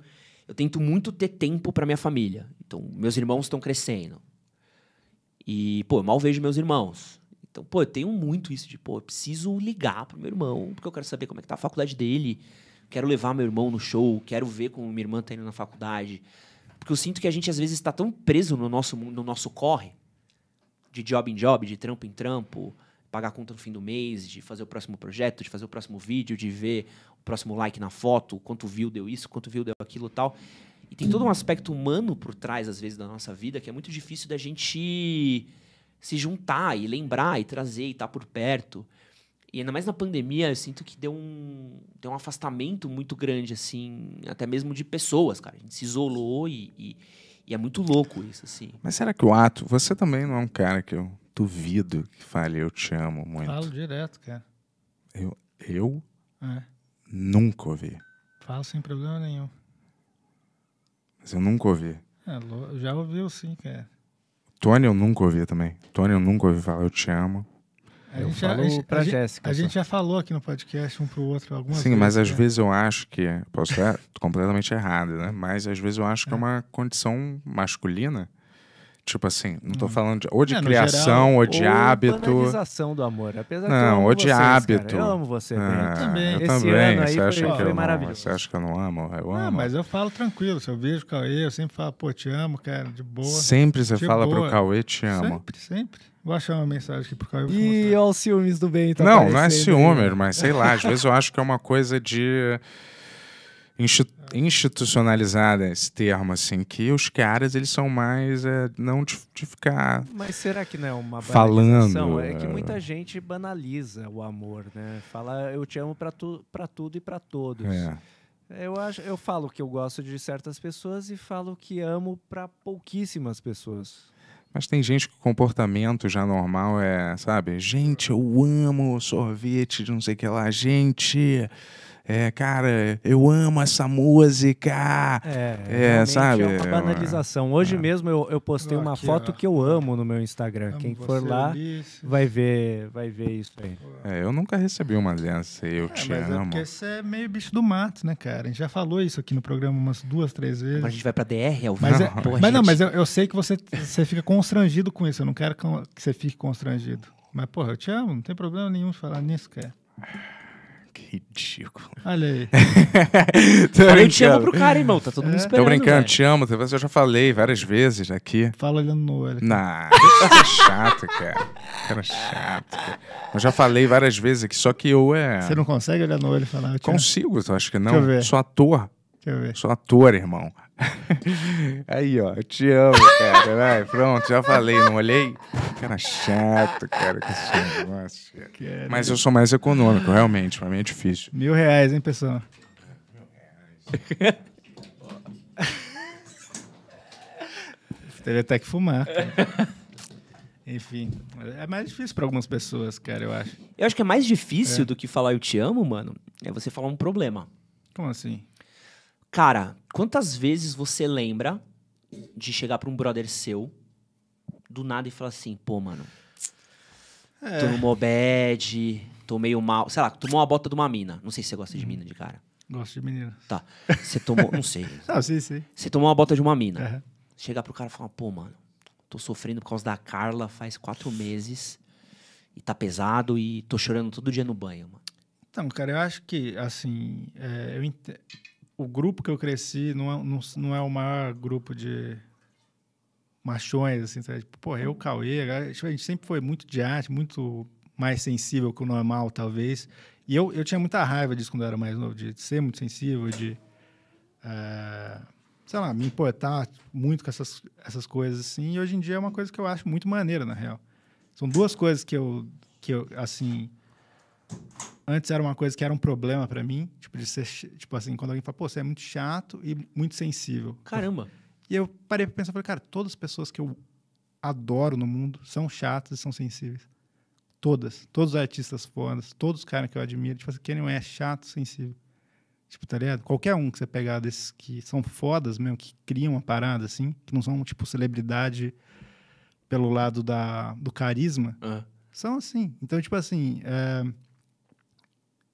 eu tento muito ter tempo para minha família. Então, meus irmãos estão crescendo. E, pô, eu mal vejo meus irmãos. Então, pô, eu tenho muito isso de, pô, eu preciso ligar pro meu irmão, porque eu quero saber como é que tá a faculdade dele, quero levar meu irmão no show, quero ver como minha irmã está indo na faculdade. Porque eu sinto que a gente às vezes está tão preso no nosso mundo, no nosso corre, de job em job, de trampo em trampo, pagar a conta no fim do mês, de fazer o próximo projeto, de fazer o próximo vídeo, de ver o próximo like na foto, quanto viu deu isso, quanto viu deu aquilo tal. E tem todo um aspecto humano por trás, às vezes, da nossa vida, que é muito difícil da gente se juntar e lembrar e trazer e estar tá por perto. E ainda mais na pandemia, eu sinto que deu um, deu um afastamento muito grande, assim, até mesmo de pessoas, cara. A gente se isolou e, e, e é muito louco isso, assim. Mas será que o ato. Você também não é um cara que eu duvido que fale eu te amo muito. Falo direto, cara. Eu, eu é. nunca ouvi. Falo sem problema nenhum. Mas eu nunca ouvi. É, já ouviu sim, cara. Tony eu nunca ouvi também. Tony eu nunca ouvi falar eu te amo eu gente falo pra a Jéssica. A gente já falou aqui no podcast um pro outro algumas Sim, vezes, mas às né? vezes eu acho que. Posso estar <laughs> completamente errado, né? Mas às vezes eu acho que é, é uma condição masculina. Tipo assim, não tô hum. falando de, ou de é, criação, geral, ou de ou hábito. banalização do amor. Apesar não, que eu ou de vocês, hábito. Cara. Eu amo você, ah, também. Eu Esse também. Ano você, foi, que foi eu não, você acha que eu não amo? Eu ah, amo. Não, mas eu falo tranquilo. Se eu vejo o Cauê, eu sempre falo, pô, te amo, cara, de boa. Sempre você fala boa. pro Cauê, te amo. Sempre, sempre. Vou achar uma mensagem aqui pro Caio. E olha os ciúmes do bem. Tá não, não é ciúme, mas sei lá. Às vezes eu acho que é uma coisa de institucionalizada esse termo, assim, que os caras eles são mais é, não de, de, ficar. Mas será que não é uma falando? É que muita gente banaliza o amor, né? Fala eu te amo para tu, pra tudo e para todos. É. Eu, acho, eu falo que eu gosto de certas pessoas e falo que amo para pouquíssimas pessoas. Mas tem gente que o comportamento já normal é, sabe? Gente, eu amo sorvete de não sei o que lá. Gente, é, cara, eu amo essa música. É, é, é sabe? É uma banalização. Hoje é. mesmo eu, eu postei uma Aqui, foto ó. que eu amo no meu Instagram. Amo Quem for lá Ulisses. vai ver, vai ver isso aí. É, eu nunca recebi uma aliança Eu é, te mas é amo. É porque você é meio bicho do mato, né, cara? A gente já falou isso aqui no programa umas duas, três vezes. Mas a gente vai pra DR, ao Mas, não. Pô, mas não, mas eu, eu sei que você, você fica constrangido com isso. Eu não quero que você fique constrangido. Mas, porra, eu te amo, não tem problema nenhum de falar nisso, cara. Que ridículo. Olha aí. <laughs> eu te amo pro cara, irmão. Tá todo mundo é. esperando. Tô brincando, te amo. Eu já falei várias vezes aqui. Fala olhando no olho. Não, nah, é chato, cara. Cara chato, cara. Eu já falei várias vezes aqui, só que eu é. Você não consegue olhar no olho e falar? Consigo, eu acho que não. Deixa eu ver. Sou ator. Deixa eu ver. Sou ator, irmão. <laughs> Aí, ó, eu te amo, cara. Vai, pronto, já falei, não olhei. Cara chato, cara, que Mas eu sou mais econômico, realmente, pra mim é difícil. Mil reais, hein, pessoal? Mil reais. <laughs> Teve até que fumar. Enfim, é mais difícil para algumas pessoas, cara, eu acho. Eu acho que é mais difícil é. do que falar eu te amo, mano, é você falar um problema. Como assim? Cara, quantas vezes você lembra de chegar pra um brother seu do nada e falar assim, pô, mano, é. tô no Mobed, tô meio mal. Sei lá, tomou a bota de uma mina. Não sei se você gosta de uhum. mina de cara. Gosto de menina. Tá. Você tomou. não sei. Não, <laughs> ah, sim, sim. Você tomou uma bota de uma mina. Uhum. Chegar pro cara e falar, pô, mano, tô sofrendo por causa da Carla faz quatro meses e tá pesado e tô chorando todo dia no banho, mano. Então, cara, eu acho que, assim, é, eu entendo o grupo que eu cresci não é, não, não é o maior grupo de machões, assim, tá? tipo, porra eu, é Cauê, a, galera, tipo, a gente sempre foi muito de arte, muito mais sensível que o normal, talvez. E eu, eu tinha muita raiva disso quando eu era mais novo, de ser muito sensível, de, uh, sei lá, me importar muito com essas, essas coisas, assim. E hoje em dia é uma coisa que eu acho muito maneira, na real. São duas coisas que eu, que eu assim antes era uma coisa que era um problema para mim, tipo de ser, tipo assim, quando alguém fala, pô, você é muito chato e muito sensível. Caramba. E eu parei para pensar, falei, cara, todas as pessoas que eu adoro no mundo são chatas e são sensíveis. Todas, todos os artistas fodas, todos os caras que eu admiro, tipo assim, quem não é chato, sensível. Tipo, tá ligado? Qualquer um que você pegar desses que são fodas mesmo, que criam uma parada assim, que não são tipo celebridade pelo lado da, do carisma, uhum. são assim. Então, tipo assim, é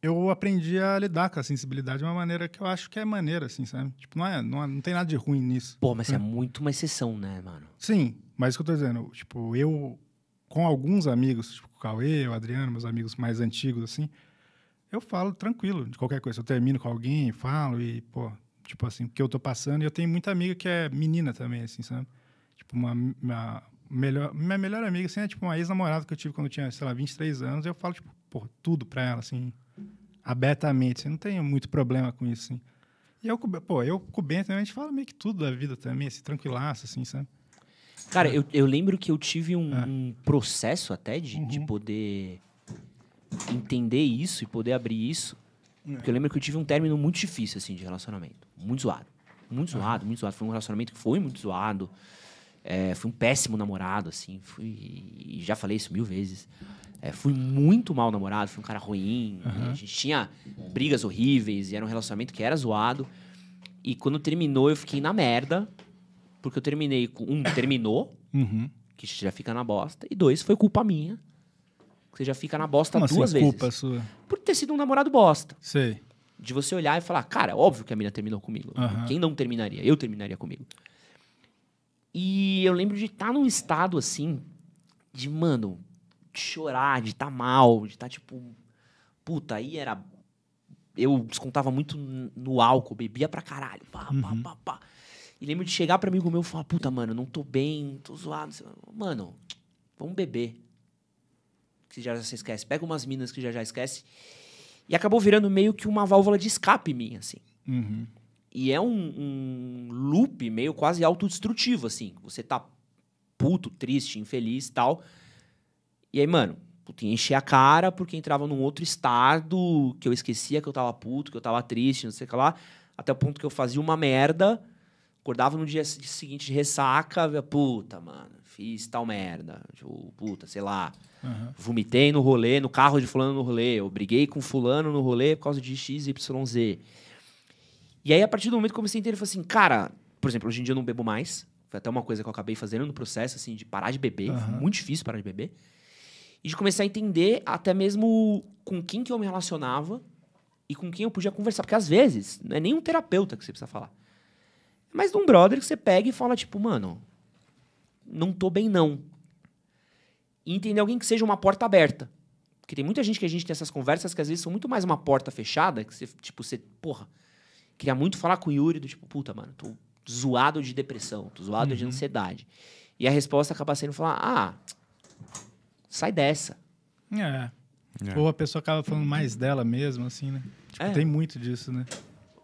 eu aprendi a lidar com a sensibilidade de uma maneira que eu acho que é maneira, assim, sabe? Tipo, não, é, não, é, não tem nada de ruim nisso. Pô, mas é. é muito uma exceção, né, mano? Sim, mas é o que eu tô dizendo, tipo, eu, com alguns amigos, tipo o Cauê, o Adriano, meus amigos mais antigos, assim, eu falo tranquilo de qualquer coisa. Eu termino com alguém, falo e, pô, tipo assim, o que eu tô passando. E eu tenho muita amiga que é menina também, assim, sabe? Tipo, uma, uma melhor, minha melhor amiga, assim, é tipo uma ex-namorada que eu tive quando eu tinha, sei lá, 23 anos. E eu falo, tipo, porra, tudo para ela, assim, abertamente. Eu não tenho muito problema com isso, assim. E eu, pô, eu com o Ben né, também, a gente fala meio que tudo da vida também, assim, tranquilaço, assim, sabe? Cara, é. eu, eu lembro que eu tive um, é. um processo até de, uhum. de poder entender isso e poder abrir isso. É. Porque eu lembro que eu tive um término muito difícil, assim, de relacionamento. Muito zoado. Muito é. zoado, muito zoado. Foi um relacionamento que foi muito zoado. É, fui um péssimo namorado, assim. Fui, já falei isso mil vezes. É, fui muito mal namorado, fui um cara ruim. Uhum. A gente tinha brigas horríveis e era um relacionamento que era zoado. E quando terminou, eu fiquei na merda. Porque eu terminei com. Um, terminou, uhum. que já fica na bosta. E dois, foi culpa minha. Você já fica na bosta Como assim duas assim, vezes. culpa sua? Por ter sido um namorado bosta. Sei. De você olhar e falar, cara, óbvio que a mina terminou comigo. Uhum. Quem não terminaria? Eu terminaria comigo. E eu lembro de estar num estado assim, de, mano, de chorar, de estar tá mal, de estar tá, tipo. Puta, aí era. Eu descontava muito no álcool, bebia pra caralho. Pá, uhum. pá, pá, e lembro de chegar para amigo meu e falar: Puta, mano, não tô bem, tô zoado. Mano, vamos beber. Que já, já se esquece. Pega umas minas que já já esquece. E acabou virando meio que uma válvula de escape minha, assim. Uhum. E é um, um, loop meio quase autodestrutivo, assim. Você tá puto, triste, infeliz tal. E aí, mano, puta, encher a cara porque entrava num outro estado que eu esquecia que eu tava puto, que eu tava triste, não sei o que lá. Até o ponto que eu fazia uma merda, acordava no dia seguinte de ressaca, puta, mano, fiz tal merda. Tipo, puta, sei lá. Uhum. Vomitei no rolê, no carro de fulano no rolê. Eu briguei com fulano no rolê por causa de XYZ. E aí, a partir do momento que eu comecei a entender, eu falei assim, cara, por exemplo, hoje em dia eu não bebo mais. Foi até uma coisa que eu acabei fazendo no processo, assim, de parar de beber. Uhum. Foi muito difícil parar de beber e de começar a entender até mesmo com quem que eu me relacionava e com quem eu podia conversar. Porque às vezes não é nem um terapeuta que você precisa falar. É Mas de um brother que você pega e fala, tipo, mano, não tô bem não. E entender alguém que seja uma porta aberta. Porque tem muita gente que a gente tem essas conversas que às vezes são muito mais uma porta fechada, que você, tipo, você, porra, queria muito falar com o Yuri do tipo, puta, mano, tô zoado de depressão, tô zoado uhum. de ansiedade. E a resposta acaba sendo falar, ah, sai dessa. É. é. Ou a pessoa acaba falando mais dela mesmo, assim, né? Tipo, é. tem muito disso, né?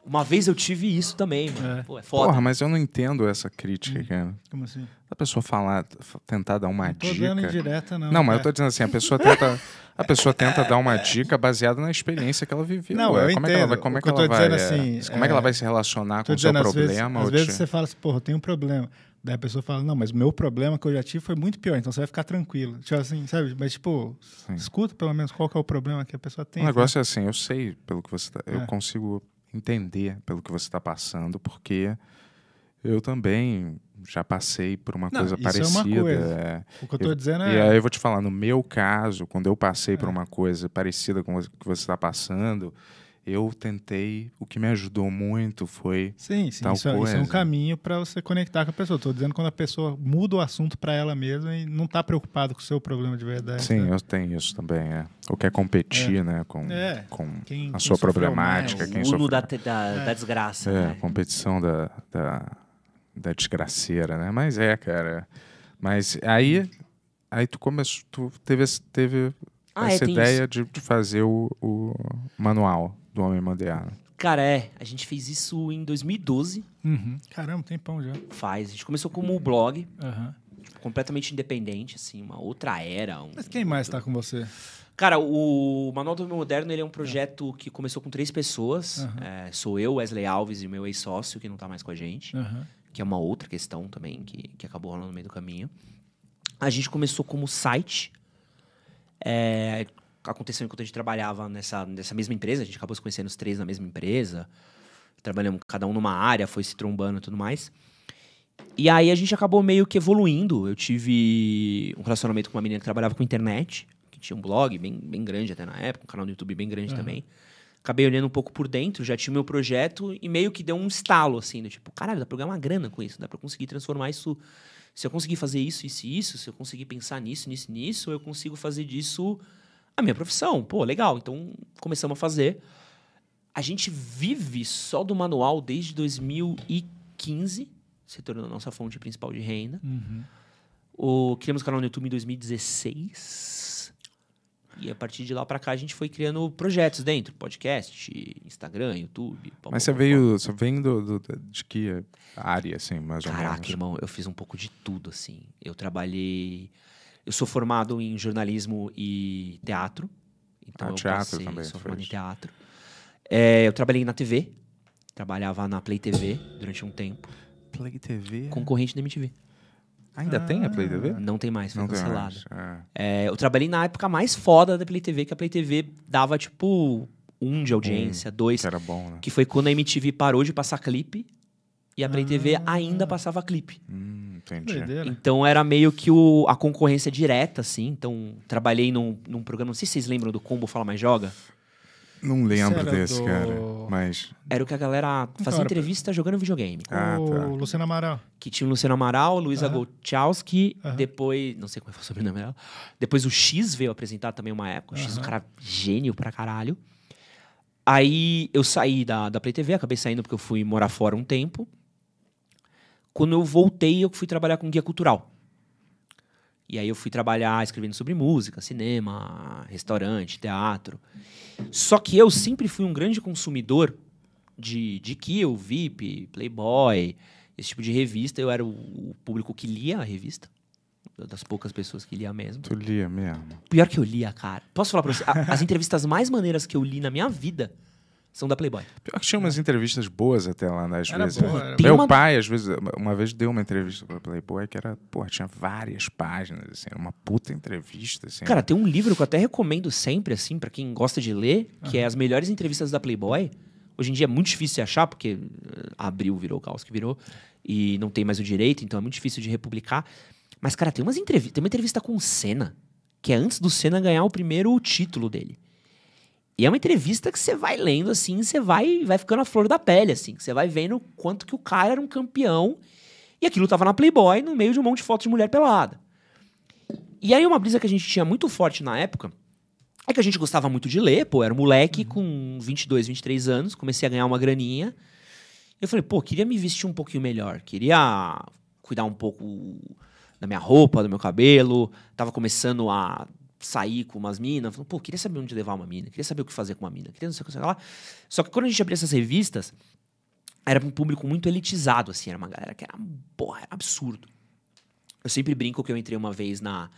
Uma vez eu tive isso também, mano. É. Pô, é foda. Porra, mas eu não entendo essa crítica, hum. cara. Como assim? A pessoa falar, tentar dar uma não tô dica. indireta, não. Não, mas é. eu tô dizendo assim, a pessoa tenta. A pessoa tenta dar uma dica baseada na experiência que ela viveu. Não, é. eu como entendo. é que ela vai, como é que ela vai, é é, assim, como é que ela vai se relacionar com o seu problema? Às vezes, às vezes te... você fala assim, porra, eu tenho um problema. Daí a pessoa fala, não, mas o meu problema que eu já tive foi muito pior, então você vai ficar tranquilo. Tipo assim, sabe? Mas, tipo, Sim. escuta pelo menos qual é o problema que a pessoa tem. O né? negócio né? é assim, eu sei pelo que você tá, é. Eu consigo entender pelo que você está passando, porque eu também já passei por uma não, coisa parecida. É uma coisa. É, o que eu estou dizendo é. E aí eu vou te falar, no meu caso, quando eu passei por é. uma coisa parecida com o que você está passando eu tentei, o que me ajudou muito foi sim, sim, tal isso, coisa. É, isso é um caminho para você conectar com a pessoa. Estou dizendo quando a pessoa muda o assunto para ela mesma e não está preocupada com o seu problema de verdade. Sim, né? eu tenho isso também. É. Ou quer é competir é. né, com, é. com quem, a sua quem problemática. Mais. Quem o sofre... da, é. da desgraça. É, né? competição da, da, da desgraceira, né? Mas é, cara. Mas aí, aí tu começou, tu teve, teve ah, essa é, ideia de, de, fazer o, o manual do Homem Moderno? Cara, é. A gente fez isso em 2012. Uhum. Caramba, tempão já. Faz. A gente começou como um blog. Uhum. Completamente independente, assim, uma outra era. Um, Mas quem mais está com você? Cara, o Manual do Homem Moderno ele é um projeto que começou com três pessoas. Uhum. É, sou eu, Wesley Alves e meu ex-sócio, que não está mais com a gente. Uhum. Que é uma outra questão também, que, que acabou rolando no meio do caminho. A gente começou como site. É, aconteceu enquanto a gente trabalhava nessa, nessa mesma empresa. A gente acabou se conhecendo os três na mesma empresa. Trabalhamos cada um numa área, foi se trombando e tudo mais. E aí a gente acabou meio que evoluindo. Eu tive um relacionamento com uma menina que trabalhava com internet, que tinha um blog bem, bem grande até na época, um canal do YouTube bem grande uhum. também. Acabei olhando um pouco por dentro, já tinha o meu projeto e meio que deu um estalo, assim, do tipo, caralho, dá pra ganhar uma grana com isso, dá pra conseguir transformar isso. Se eu conseguir fazer isso, isso e isso, se eu conseguir pensar nisso, nisso, nisso, eu consigo fazer disso a minha profissão. Pô, legal. Então começamos a fazer. A gente vive só do manual desde 2015, se tornou nossa fonte principal de renda. Uhum. O, criamos o canal no YouTube em 2016. E a partir de lá para cá a gente foi criando projetos dentro, podcast, Instagram, YouTube. Mas você veio, você vem do, do, de que área assim, mais Caraca, ou menos? Caraca, irmão, eu fiz um pouco de tudo assim. Eu trabalhei eu sou formado em jornalismo e teatro. Então ah, eu teatro passei, também. Sou formado em teatro. É, eu trabalhei na TV. Trabalhava na Play TV durante um tempo. Play TV? É? Concorrente da MTV. Ainda ah, tem a Play TV? Não tem mais, foi cancelada. Ah. É. é, eu trabalhei na época mais foda da Play TV, que a Play TV dava tipo um de audiência, hum, dois. Que era bom, né? Que foi quando a MTV parou de passar clipe e a Play TV ah. ainda passava clipe. Hum, entendi. Então era meio que o, a concorrência direta, assim. Então trabalhei num, num programa, não sei se vocês lembram do Combo Fala Mais Joga. Não lembro desse, do... cara. Mas. Era o que a galera fazia entrevista jogando videogame. Ah, tá. o Luciano Amaral. Que tinha o Luciano Amaral, Luísa uhum. Golchowski, depois. Não sei como é o sobrenome dela. Depois o X veio apresentar também uma época. O X, um cara gênio pra caralho. Aí eu saí da, da Play TV, acabei saindo porque eu fui morar fora um tempo. Quando eu voltei, eu fui trabalhar com guia cultural. E aí eu fui trabalhar escrevendo sobre música, cinema, restaurante, teatro. Só que eu sempre fui um grande consumidor de, de Kill, VIP, Playboy, esse tipo de revista. Eu era o, o público que lia a revista. Das poucas pessoas que lia mesmo. Tu lia mesmo? Pior que eu lia, cara. Posso falar pra você? A, as entrevistas mais maneiras que eu li na minha vida são da Playboy. Pior que tinha umas é. entrevistas boas até lá, né? Às era vezes. Boa, era... Meu uma... pai, às vezes, uma vez deu uma entrevista pra Playboy que era, porra, tinha várias páginas, assim, era uma puta entrevista, assim. Cara, tem um livro que eu até recomendo sempre, assim, para quem gosta de ler, que ah. é As Melhores Entrevistas da Playboy. Hoje em dia é muito difícil de achar, porque eh, abriu, virou o caos que virou, e não tem mais o direito, então é muito difícil de republicar. Mas, cara, tem, umas entrevistas, tem uma entrevista com o Senna, que é antes do Senna ganhar o primeiro título dele. E é uma entrevista que você vai lendo, assim, você vai, vai ficando a flor da pele, assim. Você vai vendo quanto que o cara era um campeão. E aquilo tava na Playboy, no meio de um monte de fotos de mulher pelada. E aí uma brisa que a gente tinha muito forte na época é que a gente gostava muito de ler, pô, era moleque uhum. com 22, 23 anos, comecei a ganhar uma graninha. Eu falei, pô, queria me vestir um pouquinho melhor, queria cuidar um pouco da minha roupa, do meu cabelo, tava começando a sair com umas minas, falando, pô, queria saber onde levar uma mina, queria saber o que fazer com uma mina, queria não sei o que lá. Só que quando a gente abria essas revistas, era um público muito elitizado, assim, era uma galera que era, porra, era absurdo. Eu sempre brinco que eu entrei uma vez na,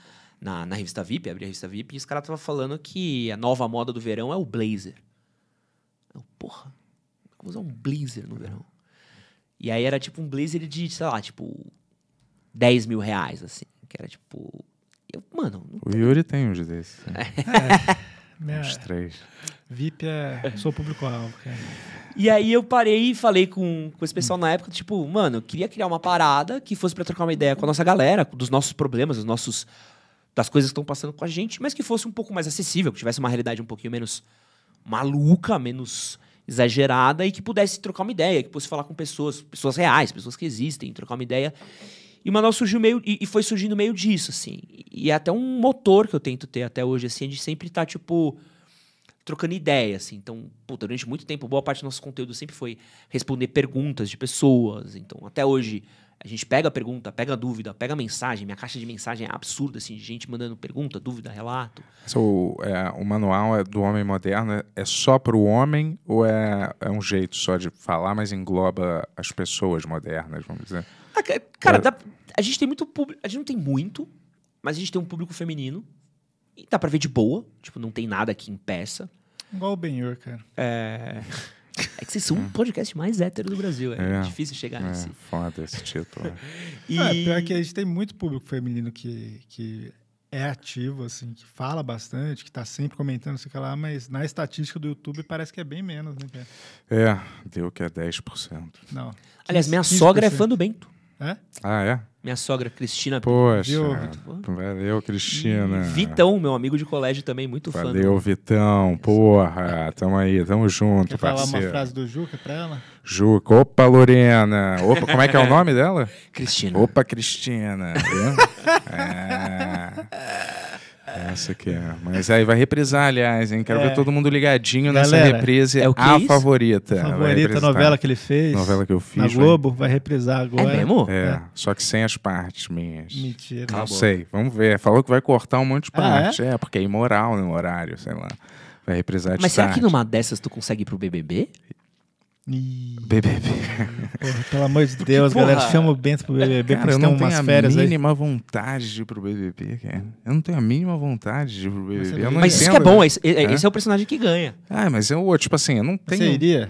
na, na revista VIP, abri a revista VIP, e os caras estavam falando que a nova moda do verão é o blazer. Eu, porra, como usar um blazer no verão? E aí era tipo um blazer de, sei lá, tipo, 10 mil reais, assim. Que era tipo eu, mano. O Yuri tem uns desses. os né? É, uns três. VIP é. Sou público-alvo, E aí eu parei e falei com, com esse pessoal hum. na época, tipo, mano, eu queria criar uma parada que fosse para trocar uma ideia com a nossa galera, dos nossos problemas, dos nossos. das coisas que estão passando com a gente, mas que fosse um pouco mais acessível, que tivesse uma realidade um pouquinho menos maluca, menos exagerada e que pudesse trocar uma ideia, que pudesse falar com pessoas, pessoas reais, pessoas que existem, trocar uma ideia. E o surgiu meio. E, e foi surgindo meio disso, assim. E é até um motor que eu tento ter até hoje, assim, é de sempre estar, tá, tipo trocando ideia, assim. Então, puta, durante muito tempo, boa parte do nosso conteúdo sempre foi responder perguntas de pessoas. Então, até hoje, a gente pega a pergunta, pega a dúvida, pega a mensagem. Minha caixa de mensagem é absurda, assim, de gente mandando pergunta, dúvida, relato. So, é, o manual é do homem moderno é só para o homem ou é, é um jeito só de falar, mas engloba as pessoas modernas, vamos dizer? Ah, cara, é. dá, a gente tem muito público. A gente não tem muito, mas a gente tem um público feminino. E dá pra ver de boa. Tipo, não tem nada que impeça. Igual o Benhor, cara. É. É que vocês são o um é. podcast mais hétero do Brasil. É, é difícil chegar é, nesse. Foda esse título. Né? <laughs> e... É, pior que a gente tem muito público feminino que, que é ativo, assim, que fala bastante, que tá sempre comentando, sei lá, mas na estatística do YouTube parece que é bem menos, né? É, deu que é 10%. Não. 15, Aliás, minha 15%. sogra é fã do Bento. É? Ah, é? Minha sogra, Cristina. Poxa, viu? valeu, Cristina. Vitão, meu amigo de colégio também, muito valeu, fã. Valeu, do... Vitão. Porra, tamo aí, tamo junto, Quer parceiro. falar uma frase do Juca pra ela? Juca. Opa, Lorena. Opa, como é que é o nome dela? Cristina. Opa, Cristina. é. <laughs> Essa que é. Mas aí vai reprisar, aliás, hein? Quero é. ver todo mundo ligadinho Galera, nessa represa. É o que a é favorita. Favorita, novela que ele fez. Novela que eu fiz. Na Globo, vai, vai reprisar é agora. É mesmo? É, é, Só que sem as partes minhas. Mentira. Não sei. Vamos ver. Falou que vai cortar um monte de partes Ah, é? é? porque é imoral no né, horário, sei lá. Vai reprisar de Mas tarde. será que numa dessas tu consegue ir pro BBB? BBB. Porra, pelo amor de Deus, galera, porra, chama o Bento pro BBB cara, eu não tenho férias a mínima aí. vontade de ir pro BBB, cara. Eu não tenho a mínima vontade de ir pro BBB. Mas, mas isso que é bom, esse, é? esse é o personagem que ganha. Ah, mas eu, tipo assim, eu não tenho... Você iria?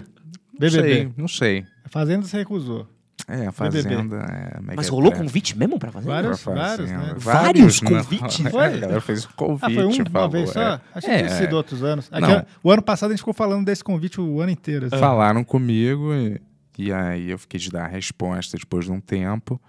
BBB? Não sei, não sei. Fazenda se recusou. É, a Fazenda. É, Mas rolou convite mesmo pra Fazenda? Vários, pra vários, né? vários, <laughs> convites? Foi? Foi? A galera fez convite, ah, foi um, uma vez só? É. Acho que é. tinha sido outros anos. Aqui, o ano passado a gente ficou falando desse convite o ano inteiro. Assim. Falaram comigo e, e aí eu fiquei de dar a resposta depois de um tempo.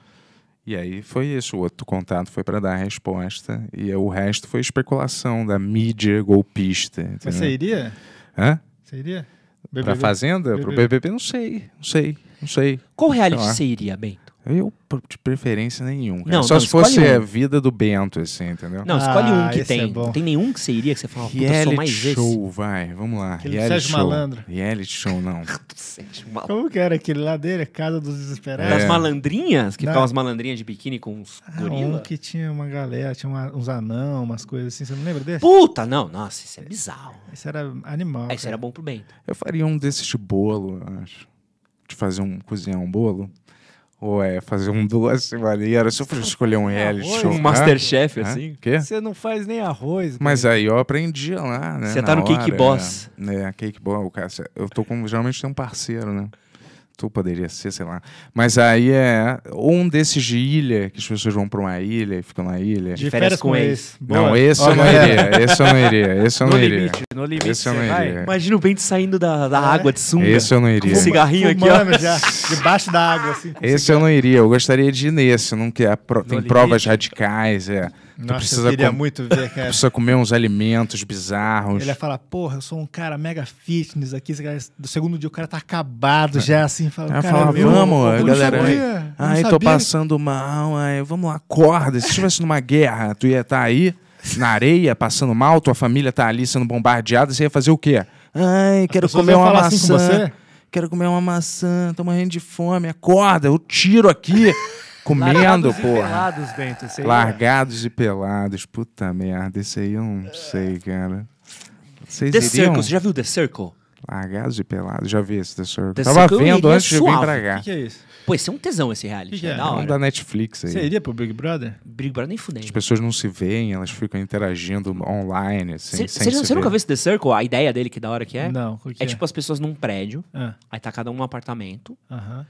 E aí foi isso, o outro contato foi para dar a resposta e o resto foi especulação da mídia golpista. Entendeu? Mas você iria? Hã? Você iria? Pra Fazenda? BBB. Pro BBB, não sei, não sei. Não sei. Qual reality sei você iria, Bento? Eu, de preferência nenhum. Não, Só não, se fosse um. a vida do Bento, assim, entendeu? Não, escolhe ah, um que é tem. É não tem nenhum que você iria que você fala, puta, sou mais show, esse. vai, vamos lá. Aquele reality show. Malandro. Reality show, não. <laughs> Como que era aquele lá dele? Casa dos Desesperados. É. Das malandrinhas? Que ficavam as malandrinhas de biquíni com uns ah, gorila? Um que tinha uma galera, tinha uma, uns anão, umas coisas assim. Você não lembra desse? Puta, não. Nossa, isso é bizarro. Isso era animal. Isso era bom pro Bento. Eu faria um desses de bolo, eu acho de fazer um cozinhar um bolo, ou é fazer um doce maneiro, se eu for escolher um é reality show. Um Masterchef, assim. Quê? Você não faz nem arroz. Mas aí eu aprendi lá, né? Você tá no hora, Cake Boss. Né? É, Cake Boss, o cara. Eu tô com. Geralmente tem um parceiro, né? tu poderia ser, sei lá. Mas aí é um desses de ilha, que as pessoas vão para uma ilha e ficam na ilha. De férias com, com ex. Não, esse eu não iria, esse eu não iria, esse eu não iria. limite, no limite. Esse eu não iria. Imagina o Bento saindo da, da ah, é? água de sunga. Esse eu não iria. Com um cigarrinho Fumando aqui, ó. Já, debaixo da água, assim. Esse eu não iria, eu gostaria de ir nesse, não que é pro, tem limite. provas radicais, é. Nossa, precisa eu queria com... muito <laughs> ver, cara. Precisa comer uns alimentos bizarros. Ele ia falar, porra, eu sou um cara mega fitness aqui. Esse cara, do segundo dia o cara tá acabado é. já, assim. Fala, eu falava, vamos, eu, galera. ai, tô passando mal, aí vamos lá, acorda. Se estivesse numa guerra, tu ia estar tá aí na areia, passando mal, tua família tá ali sendo bombardeada, você ia fazer o quê? Ai, quero comer uma maçã. Assim com quero comer uma maçã, tô morrendo de fome, acorda, eu tiro aqui. Comendo, porra. Largados e pelados, Bento. Esse aí é. Largados e pelados. Puta merda, esse aí eu não sei, cara. Vocês The iriam? Circle, você já viu The Circle? Largados e pelados, já vi esse The Circle. The Tava Circle vendo é antes suave. de vir pra cá. O que, que é isso? Pô, esse é um tesão esse reality. Que que é? é? Da hora. Um da Netflix aí. Você iria pro Big Brother? Big Brother nem fudendo. As pessoas não se veem, elas ficam interagindo online, assim, sem Você se nunca viu esse The Circle? A ideia dele, que da hora que é? Não. Que é, é, tipo as pessoas num prédio, ah. aí tá cada um num apartamento. Aham. Uh -huh.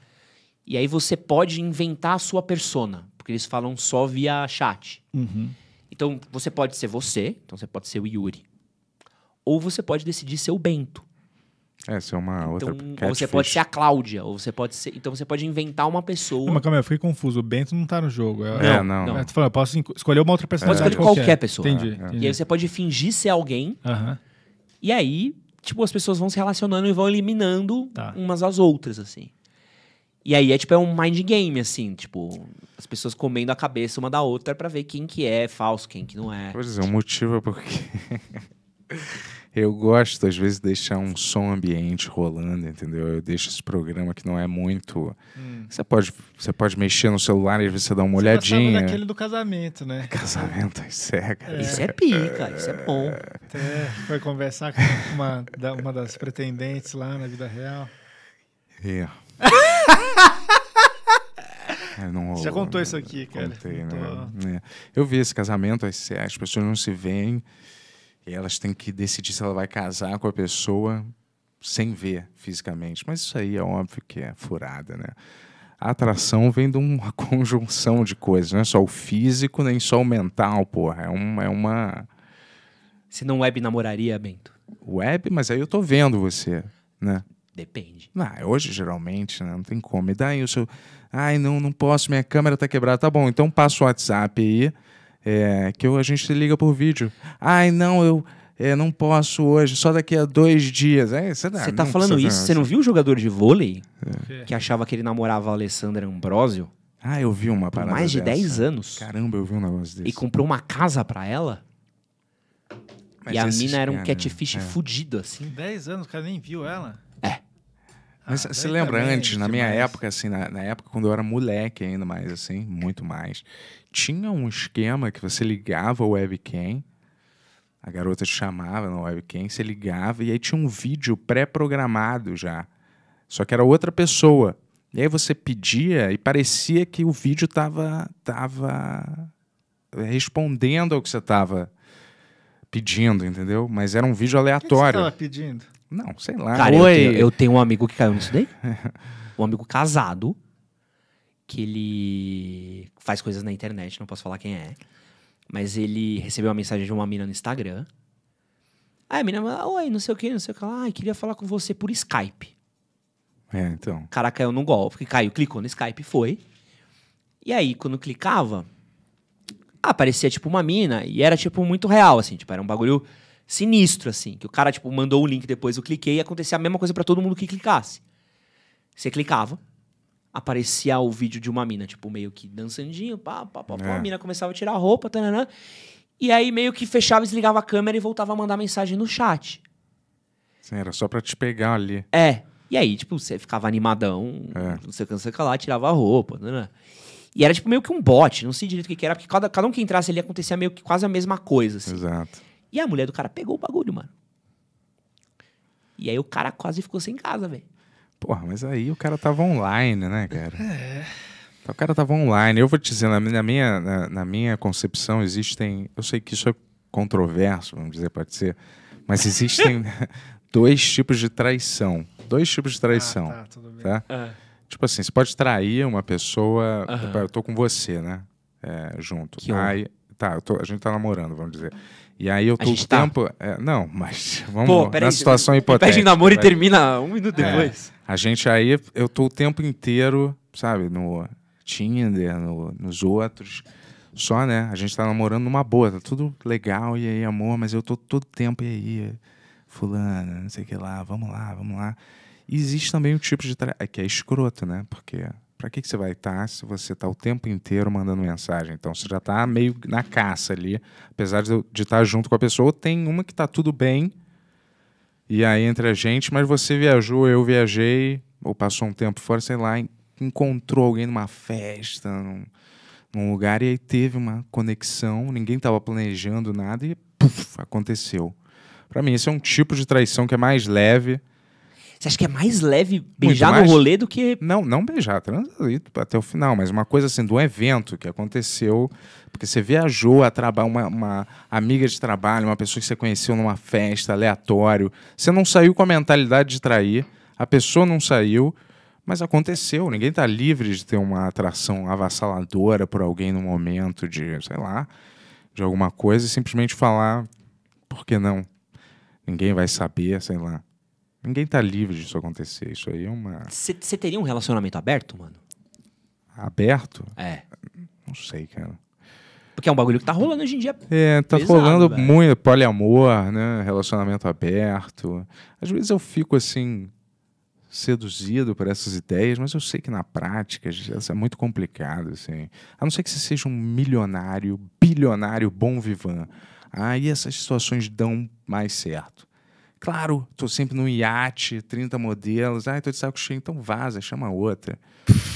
E aí você pode inventar a sua persona, porque eles falam só via chat. Uhum. Então você pode ser você, então você pode ser o Yuri. Ou você pode decidir ser o Bento. Essa é, é uma então, outra Ou você pode ser a Cláudia, ou você pode ser. Então você pode inventar uma pessoa. Não, mas calma aí, eu fiquei confuso. O Bento não tá no jogo. Eu... É, não. É, não. É, tu falou, eu posso escolher uma outra é. pessoa. Pode escolher qualquer, qualquer pessoa. Entendi, é. entendi, E aí você pode fingir ser alguém. Uh -huh. E aí, tipo, as pessoas vão se relacionando e vão eliminando tá. umas às outras, assim. E aí é tipo, é um mind game, assim, tipo, as pessoas comendo a cabeça uma da outra para ver quem que é falso, quem que não é. Pois é, o um motivo é porque <laughs> eu gosto, às vezes, de deixar um som ambiente rolando, entendeu? Eu deixo esse programa que não é muito. Hum. Você, pode, você pode mexer no celular e às vezes você dá uma você tá olhadinha. Aquele do casamento, né? Casamento, isso é, cara. É. Isso é pica, isso é bom. Até foi conversar com uma, uma das pretendentes lá na vida real. Yeah. É, não, Você já contou né? isso aqui, cara. Contei, né? É. Eu vi esse casamento, as, as pessoas não se veem e elas têm que decidir se ela vai casar com a pessoa sem ver fisicamente. Mas isso aí é óbvio que é furada, né? A atração vem de uma <laughs> conjunção de coisas, não é só o físico, nem só o mental, porra. É, é uma. Se não web namoraria, Bento? Web, mas aí eu tô vendo você, né? Depende. Ah, hoje, geralmente, né? não tem como. E daí o seu. Ai, não, não posso, minha câmera tá quebrada. Tá bom, então passa o WhatsApp aí, é, que eu, a gente liga por vídeo. Ai, não, eu. É, não posso hoje, só daqui a dois dias. É, você não, tá não, falando isso? você não assim. viu o jogador de vôlei é. que achava que ele namorava a Alessandra Ambrosio? Ah, eu vi uma parada. mais de 10 anos. Caramba, eu vi um negócio desse. E comprou uma casa para ela? Mas e a mina era um cara, catfish né? é. fudido, assim. 10 anos, o cara nem viu ela. Mas você ah, lembra antes, na minha época, assim, na, na, época quando eu era moleque ainda mais, assim, muito mais, tinha um esquema que você ligava o webcam, a garota te chamava no webcam, você ligava e aí tinha um vídeo pré-programado já, só que era outra pessoa. E aí você pedia e parecia que o vídeo tava, tava eh, respondendo ao que você tava pedindo, entendeu? Mas era um vídeo aleatório. O que, que você tava pedindo? Não, sei lá. Cara, eu tenho, eu tenho, um amigo que caiu nisso daí. um amigo casado, que ele faz coisas na internet, não posso falar quem é. Mas ele recebeu uma mensagem de uma mina no Instagram. Aí a mina falou, oi, não sei o que, não sei o que Ah, queria falar com você por Skype. É, então. O cara caiu num golpe, caiu, clicou no Skype, foi. E aí, quando clicava, aparecia tipo uma mina e era tipo muito real, assim, tipo, era um bagulho sinistro, assim. Que o cara, tipo, mandou o link depois, eu cliquei e acontecia a mesma coisa para todo mundo que clicasse. Você clicava, aparecia o vídeo de uma mina, tipo, meio que dançandinho, pá, pá, pá, é. a mina começava a tirar a roupa, tananã. E aí meio que fechava, desligava a câmera e voltava a mandar mensagem no chat. Sim, era só pra te pegar ali. É. E aí, tipo, você ficava animadão, é. você cansa lá, tirava a roupa, tananã. E era tipo meio que um bot, não sei direito o que, que era, porque cada, cada um que entrasse ali acontecia meio que quase a mesma coisa, assim. Exato. E a mulher do cara pegou o bagulho, mano. E aí o cara quase ficou sem casa, velho. Porra, mas aí o cara tava online, né, cara? É. O cara tava online. Eu vou te dizer, na minha, na, na minha concepção existem. Eu sei que isso é controverso, vamos dizer, pode ser. Mas existem <laughs> dois tipos de traição. Dois tipos de traição. Ah, tá, tudo bem. Tá? É. Tipo assim, você pode trair uma pessoa. Uhum. Eu tô com você, né? É, junto. Que aí, tá, tô, a gente tá namorando, vamos dizer. E aí eu tô o tá. tempo. Tá... É, não, mas <laughs> vamos Pô, peraí, na situação hipotética. Pede namoro vai... e termina um minuto é, depois. a gente aí, eu tô o tempo inteiro, sabe, no Tinder, no, nos outros. Só, né? A gente tá namorando numa boa, tá tudo legal, e aí, amor, mas eu tô todo tempo, e aí, fulana, não sei o que lá, vamos lá, vamos lá. E existe também um tipo de. Tra... É que é escroto, né? Porque para que, que você vai estar tá se você está o tempo inteiro mandando mensagem? Então, você já está meio na caça ali, apesar de estar tá junto com a pessoa. tem uma que está tudo bem, e aí entre a gente, mas você viajou, eu viajei, ou passou um tempo fora, sei lá, encontrou alguém numa festa, num, num lugar, e aí teve uma conexão, ninguém estava planejando nada, e puff, aconteceu. Para mim, esse é um tipo de traição que é mais leve, você acha que é mais leve beijar mais... no rolê do que. Não, não beijar, transito até o final, mas uma coisa assim, do evento que aconteceu, porque você viajou a trabalhar, uma, uma, amiga de trabalho, uma pessoa que você conheceu numa festa, aleatório. Você não saiu com a mentalidade de trair, a pessoa não saiu, mas aconteceu. Ninguém está livre de ter uma atração avassaladora por alguém no momento de, sei lá, de alguma coisa e simplesmente falar, por que não? Ninguém vai saber, sei lá. Ninguém tá livre disso acontecer. Isso aí é uma. Você teria um relacionamento aberto, mano? Aberto? É. Não sei, cara. Porque é um bagulho que tá rolando hoje em dia. É, tá pesado, rolando velho. muito poliamor, né? Relacionamento aberto. Às vezes eu fico assim, seduzido por essas ideias, mas eu sei que na prática isso é muito complicado, assim. A não ser que você seja um milionário, bilionário, bom vivan. Aí essas situações dão mais certo. Claro, tô sempre num iate, 30 modelos. Ai, tô de saco cheio, então vaza, chama outra.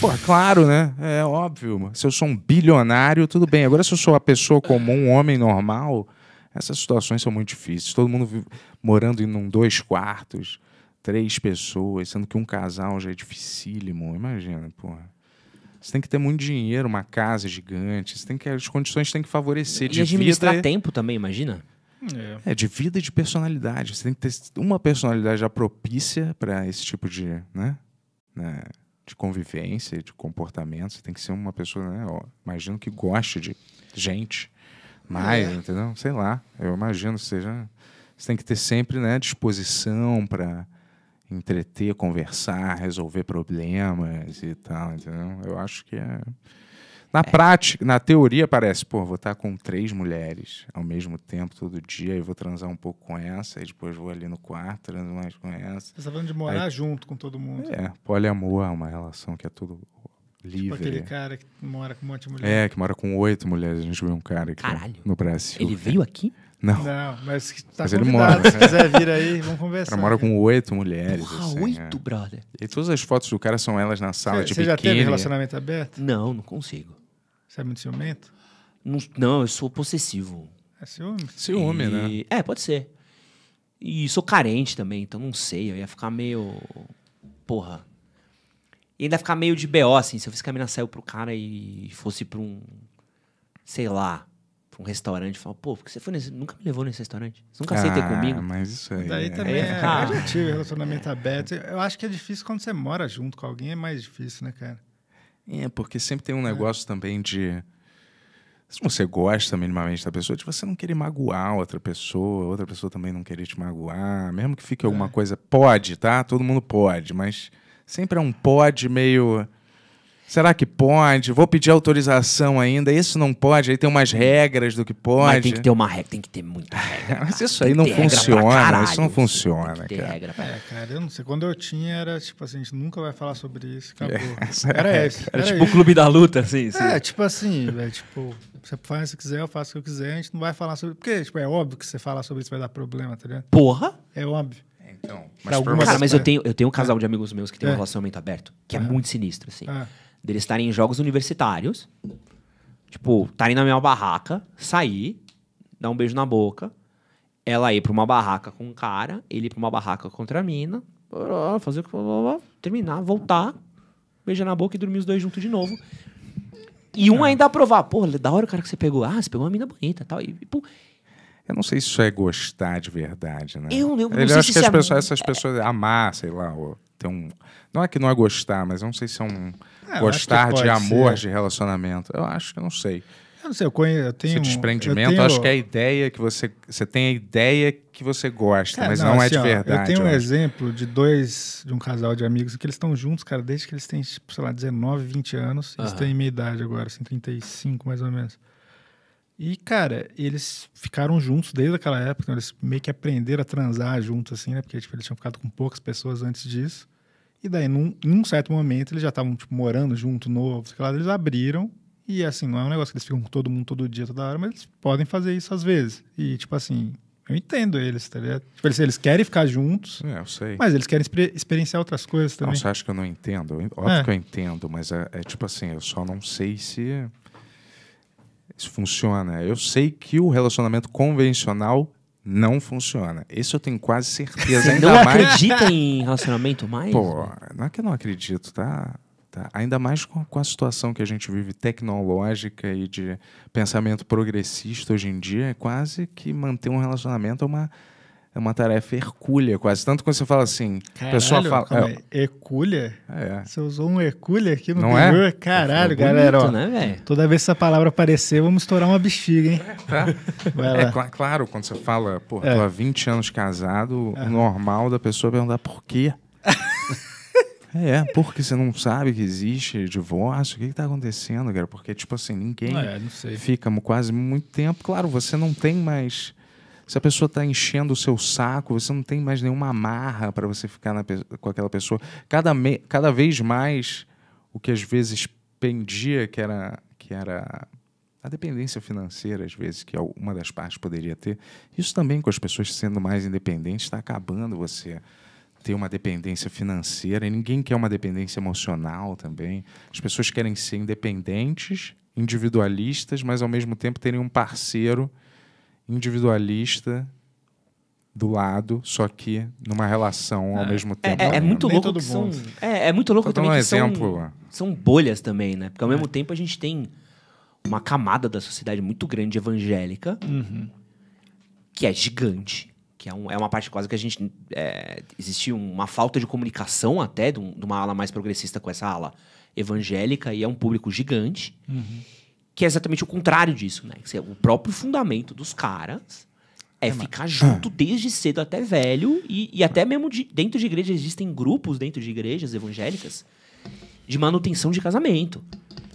Pô, claro, né? É óbvio. Se eu sou um bilionário, tudo bem. Agora, se eu sou uma pessoa comum, um homem normal, essas situações são muito difíceis. Todo mundo morando em um dois quartos, três pessoas, sendo que um casal já é dificílimo. Imagina, porra. Você tem que ter muito dinheiro, uma casa gigante, você tem que, as condições têm que favorecer. e de administrar vida... tempo também, imagina? É. é. de vida e de personalidade. Você tem que ter uma personalidade já propícia para esse tipo de, né? né? De convivência, de comportamento. Você tem que ser uma pessoa, né? Ó, imagino que goste de gente mais, é. entendeu? Sei lá. Eu imagino que seja. Você tem que ter sempre, né? Disposição para entreter, conversar, resolver problemas e tal, entendeu? Eu acho que é. Na é. prática, na teoria parece, pô, vou estar com três mulheres ao mesmo tempo, todo dia, e vou transar um pouco com essa, e depois vou ali no quarto, transo mais com essa. Você está falando de morar Aí, junto com todo mundo. É, poliamor é uma relação que é tudo livre. Tipo aquele cara que mora com um monte de mulheres. É, que mora com oito mulheres. A gente viu um cara aqui Caralho. no Brasil. Ele veio aqui? Não. Não, mas tá mas ele mora. Né? Se quiser vir aí, vamos conversar. Ela mora com oito mulheres. Porra, assim, oito, é. brother. E todas as fotos do cara são elas na sala cê, de biquíni. Você já teve relacionamento aberto? Não, não consigo. Você é muito ciumento? Não, não eu sou possessivo. É ciúme? Ciúme, e... né? É, pode ser. E sou carente também, então não sei. Eu ia ficar meio. Porra. E ainda ficar meio de BO, assim. Se eu fosse que a mina saiu pro cara e fosse pra um. Sei lá. Pra um restaurante e falar, pô, por que você foi nesse... nunca me levou nesse restaurante? Você nunca ah, aceitei comigo? mas isso aí. Daí é também. É, ah, eu já tive relacionamento aberto. Eu acho que é difícil quando você mora junto com alguém, é mais difícil, né, cara? É, porque sempre tem um é. negócio é. também de. Se você gosta minimamente da pessoa, de você não querer magoar outra pessoa, outra pessoa também não querer te magoar, mesmo que fique é. alguma coisa. Pode, tá? Todo mundo pode, mas sempre é um pode meio. Será que pode? Vou pedir autorização ainda. Isso não pode. Aí tem umas hum. regras do que pode. Mas tem que ter uma regra, tem que ter muita é, regra. Mas isso aí não funciona. Caralho, isso não funciona, tem que ter cara. Regra pra... É, cara, eu não sei. Quando eu tinha era tipo assim, a gente nunca vai falar sobre isso. É, acabou. <laughs> É, era, era esse. Era, era tipo isso. o clube da luta, assim. É, tipo assim. É, tipo assim, velho. Tipo, você faz o que quiser, eu faço o que eu quiser. A gente não vai falar sobre. Porque, tipo, é óbvio que você falar sobre isso vai dar problema, tá ligado? Porra! É óbvio. Então, mas, algumas... cara, mas eu tenho, eu tenho um casal de amigos meus que tem um relacionamento aberto, que é, muito sinistro, assim deles estarem em jogos universitários, tipo, estarem na minha barraca, sair, dar um beijo na boca, ela ir pra uma barraca com um cara, ele ir pra uma barraca contra a mina, fazer o que. terminar, voltar, beijar na boca e dormir os dois juntos de novo. E um é. ainda aprovar, pô, é da hora o cara que você pegou, ah, você pegou uma mina bonita tal, e tal. Eu não sei se isso é gostar de verdade, né? Eu, eu eu acho se que as é... pessoas, essas pessoas amar, sei lá, ou ter um. Não é que não é gostar, mas eu não sei se é um. É, Gostar de amor, ser. de relacionamento. Eu acho que eu não sei. Eu não sei, eu, eu tenho. Esse desprendimento, tenho... acho que é a ideia que você. Você tem a ideia que você gosta, é, mas não, não é assim, é de verdade. Ó, eu tenho um exemplo de dois, de um casal de amigos, que eles estão juntos, cara, desde que eles têm, tipo, sei lá, 19, 20 anos. Uhum. Eles têm minha idade agora, assim, 35 mais ou menos. E, cara, eles ficaram juntos desde aquela época, então eles meio que aprenderam a transar juntos, assim, né? Porque, tipo, eles tinham ficado com poucas pessoas antes disso. E daí, num, num certo momento, eles já estavam tipo, morando junto, novo, sei lá, eles abriram. E assim, não é um negócio que eles ficam com todo mundo todo dia, toda hora, mas eles podem fazer isso às vezes. E tipo assim, eu entendo eles, tá ligado? Tipo, eles, eles, querem ficar juntos. É, eu sei. Mas eles querem exper experienciar outras coisas também. Não, você acha que eu não entendo? É. Óbvio é. que eu entendo, mas é, é, tipo assim, eu só não sei se isso funciona. Eu sei que o relacionamento convencional não funciona. Isso eu tenho quase certeza. Ainda não mais... acredita em relacionamento mais? Pô, não é que eu não acredito, tá? tá? Ainda mais com, com a situação que a gente vive tecnológica e de pensamento progressista hoje em dia, é quase que manter um relacionamento é uma é uma tarefa hercúlea quase. Tanto quando você fala assim, caralho, a pessoa fala... É, hercúlea? É, é. Você usou um hercúlea aqui no Não É? Caralho, é bonito, galera. Ó, né, toda vez que essa palavra aparecer, vamos estourar uma bexiga, hein? <laughs> Tá. É, cl claro, quando você fala, pô, é. tô há 20 anos casado, o normal da pessoa perguntar por quê. <laughs> É, porque você não sabe que existe divórcio, o que, está acontecendo, cara? Porque, tipo assim, ninguém não sei. fica quase muito tempo. Claro, você não tem mais se a pessoa está enchendo o seu saco, você não tem mais nenhuma amarra para você ficar na, com aquela pessoa. Cada, me, cada vez mais, o que às vezes pendia, que era, que era a dependência financeira, às vezes, que uma das partes poderia ter, isso também com as pessoas sendo mais independentes, está acabando você ter uma dependência financeira. E ninguém quer uma dependência emocional também. As pessoas querem ser independentes, individualistas, mas ao mesmo tempo terem um parceiro individualista do lado, só que numa relação ao é. mesmo é, tempo. É, é, é muito louco todo são, é, é, muito louco também um que exemplo. São, são bolhas também, né? Porque ao é. mesmo tempo a gente tem uma camada da sociedade muito grande evangélica, uhum. que é gigante, que é, um, é, uma parte quase que a gente... É, existe uma falta de comunicação até de, um, de, uma ala mais progressista com essa ala evangélica, e é um público gigante. Uhum que é exatamente o contrário disso, né? Que o próprio fundamento dos caras é, é ficar mas... junto desde cedo até velho e, e até mesmo de, dentro de igrejas existem grupos dentro de igrejas evangélicas de manutenção de casamento.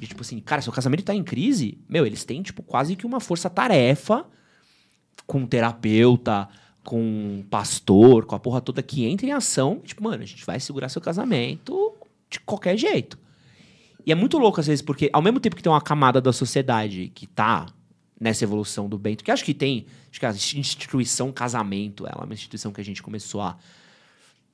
De tipo assim, cara, seu casamento tá em crise, meu, eles têm tipo quase que uma força-tarefa com um terapeuta, com um pastor, com a porra toda que entra em ação, tipo, mano, a gente vai segurar seu casamento de qualquer jeito. E é muito louco, às vezes, porque ao mesmo tempo que tem uma camada da sociedade que tá nessa evolução do bem, que acho que tem. Acho que a instituição casamento, ela é uma instituição que a gente começou a.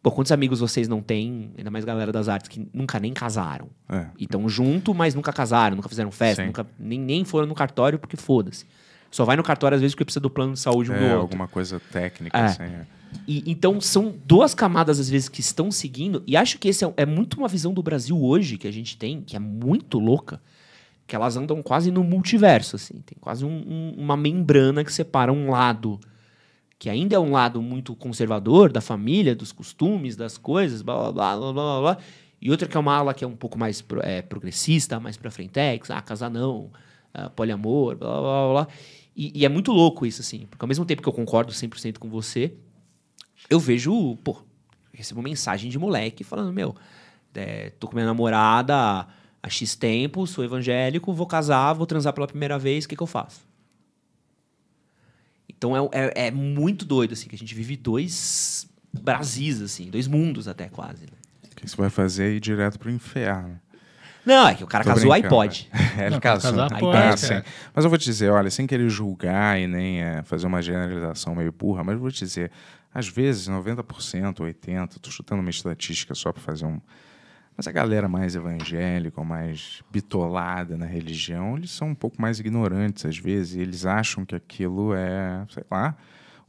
Pô, quantos amigos vocês não têm, ainda mais galera das artes, que nunca nem casaram? É. E estão junto, mas nunca casaram, nunca fizeram festa, nunca, nem, nem foram no cartório, porque foda-se. Só vai no cartório às vezes porque precisa do plano de saúde um é, do outro. alguma coisa técnica, é. assim. É. E, então, são duas camadas, às vezes, que estão seguindo. E acho que esse é, é, muito uma visão do Brasil hoje que a gente tem, que é muito louca, que elas andam quase no multiverso, assim. Tem quase um, um, uma membrana que separa um lado, que ainda é um lado muito conservador, da família, dos costumes, das coisas, blá, blá, blá, blá, blá, blá. E outra que é uma ala que é um pouco mais é, progressista, mais pra frentex, ah, casar não, ah, poliamor, blá, blá, blá, blá. E, e é muito louco isso, assim. Porque ao mesmo tempo que eu concordo 100% com você, eu vejo, pô, recebo mensagem de moleque falando, meu, é, tô com minha namorada há X tempo, sou evangélico, vou casar, vou transar pela primeira vez, o que, que eu faço? Então é, é, é, muito doido, assim, que a gente vive dois Brasis, assim, dois mundos até quase. Né? O que você vai fazer é ir direto pro inferno. Não, é que o cara Tô casou iPod. <laughs> É, ele casou. iPod, ah, sim. Mas eu vou te dizer, olha, sem querer julgar e nem é, fazer uma generalização meio burra, mas eu vou te dizer, às vezes 90%, 80%, estou chutando uma estatística só para fazer um. Mas a galera mais evangélica, ou mais bitolada na religião, eles são um pouco mais ignorantes às vezes, eles acham que aquilo é, sei lá,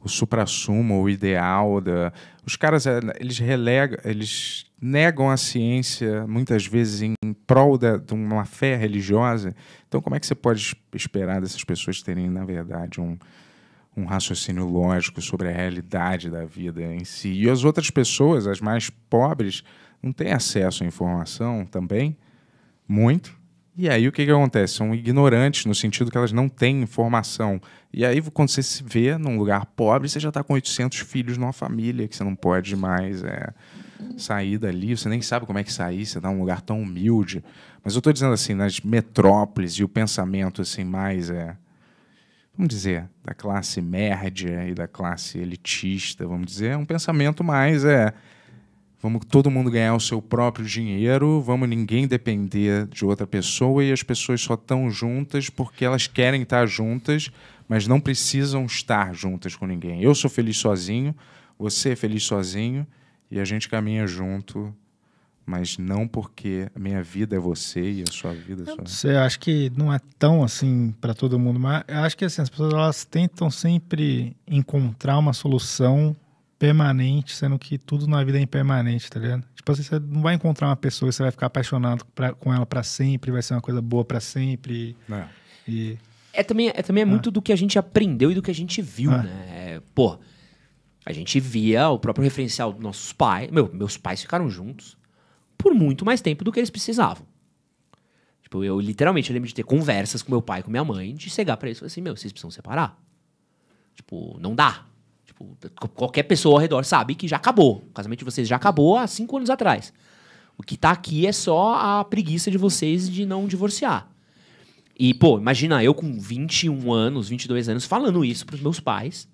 o suprassumo, o ideal da. Os caras é, eles relegam, eles negam a ciência muitas vezes em prol da, de uma fé religiosa. Então, como é que você pode esperar dessas pessoas terem, na verdade, um, um raciocínio lógico sobre a realidade da vida em si. E as outras pessoas, as mais pobres, não têm acesso à informação também, muito. E aí o que, que acontece? São ignorantes no sentido que elas não têm informação. E aí quando você se vê num lugar pobre, você já está com 800 filhos numa família que você não pode mais é, sair dali. Você nem sabe como é que sair, você está num lugar tão humilde. Mas eu estou dizendo assim, nas metrópoles e o pensamento assim mais... É, vamos dizer, da classe média e da classe elitista, vamos dizer, é um pensamento mais é vamos todo mundo ganhar o seu próprio dinheiro, vamos ninguém depender de outra pessoa e as pessoas só estão juntas porque elas querem estar juntas, mas não precisam estar juntas com ninguém. Eu sou feliz sozinho, você é feliz sozinho e a gente caminha junto mas não porque a minha vida é você e a sua vida é sua. Você acho que não é tão assim para todo mundo, mas eu acho que assim, as pessoas elas tentam sempre encontrar uma solução permanente, sendo que tudo na vida é impermanente, tá ligado? Tipo assim, você não vai encontrar uma pessoa e você vai ficar apaixonado pra, com ela para sempre, vai ser uma coisa boa para sempre. É. E... é também é também é ah. muito do que a gente aprendeu e do que a gente viu, ah. né? É, pô, a gente via o próprio referencial dos nossos pais. Meu, meus pais ficaram juntos por muito mais tempo do que eles precisavam. Tipo, eu literalmente lembro de ter conversas com meu pai, com minha mãe, de chegar para eles e falar assim: meu, vocês precisam separar. Tipo, não dá. Tipo, qualquer pessoa ao redor sabe que já acabou. O casamento de vocês já acabou há cinco anos atrás. O que tá aqui é só a preguiça de vocês de não divorciar. E, pô, imagina eu com 21 anos, 22 anos, falando isso pros meus pais.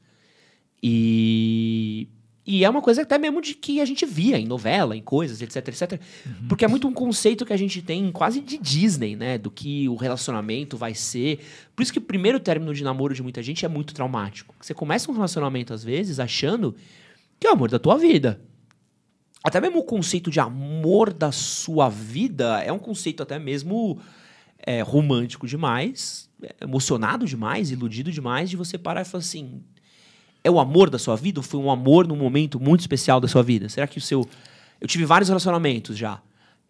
E e é uma coisa até mesmo de que a gente via em novela, em coisas, etc, etc. Uhum. Porque é muito um conceito que a gente tem quase de Disney, né? Do que o relacionamento vai ser. Por isso que o primeiro término de namoro de muita gente é muito traumático. Você começa um relacionamento, às vezes, achando que é o amor da tua vida. Até mesmo o conceito de amor da sua vida é um conceito até mesmo é, romântico demais, é, emocionado demais, iludido demais, de você parar e falar assim: é o amor da sua vida ou foi um amor num momento muito especial da sua vida? Será que o seu. Eu tive vários relacionamentos já.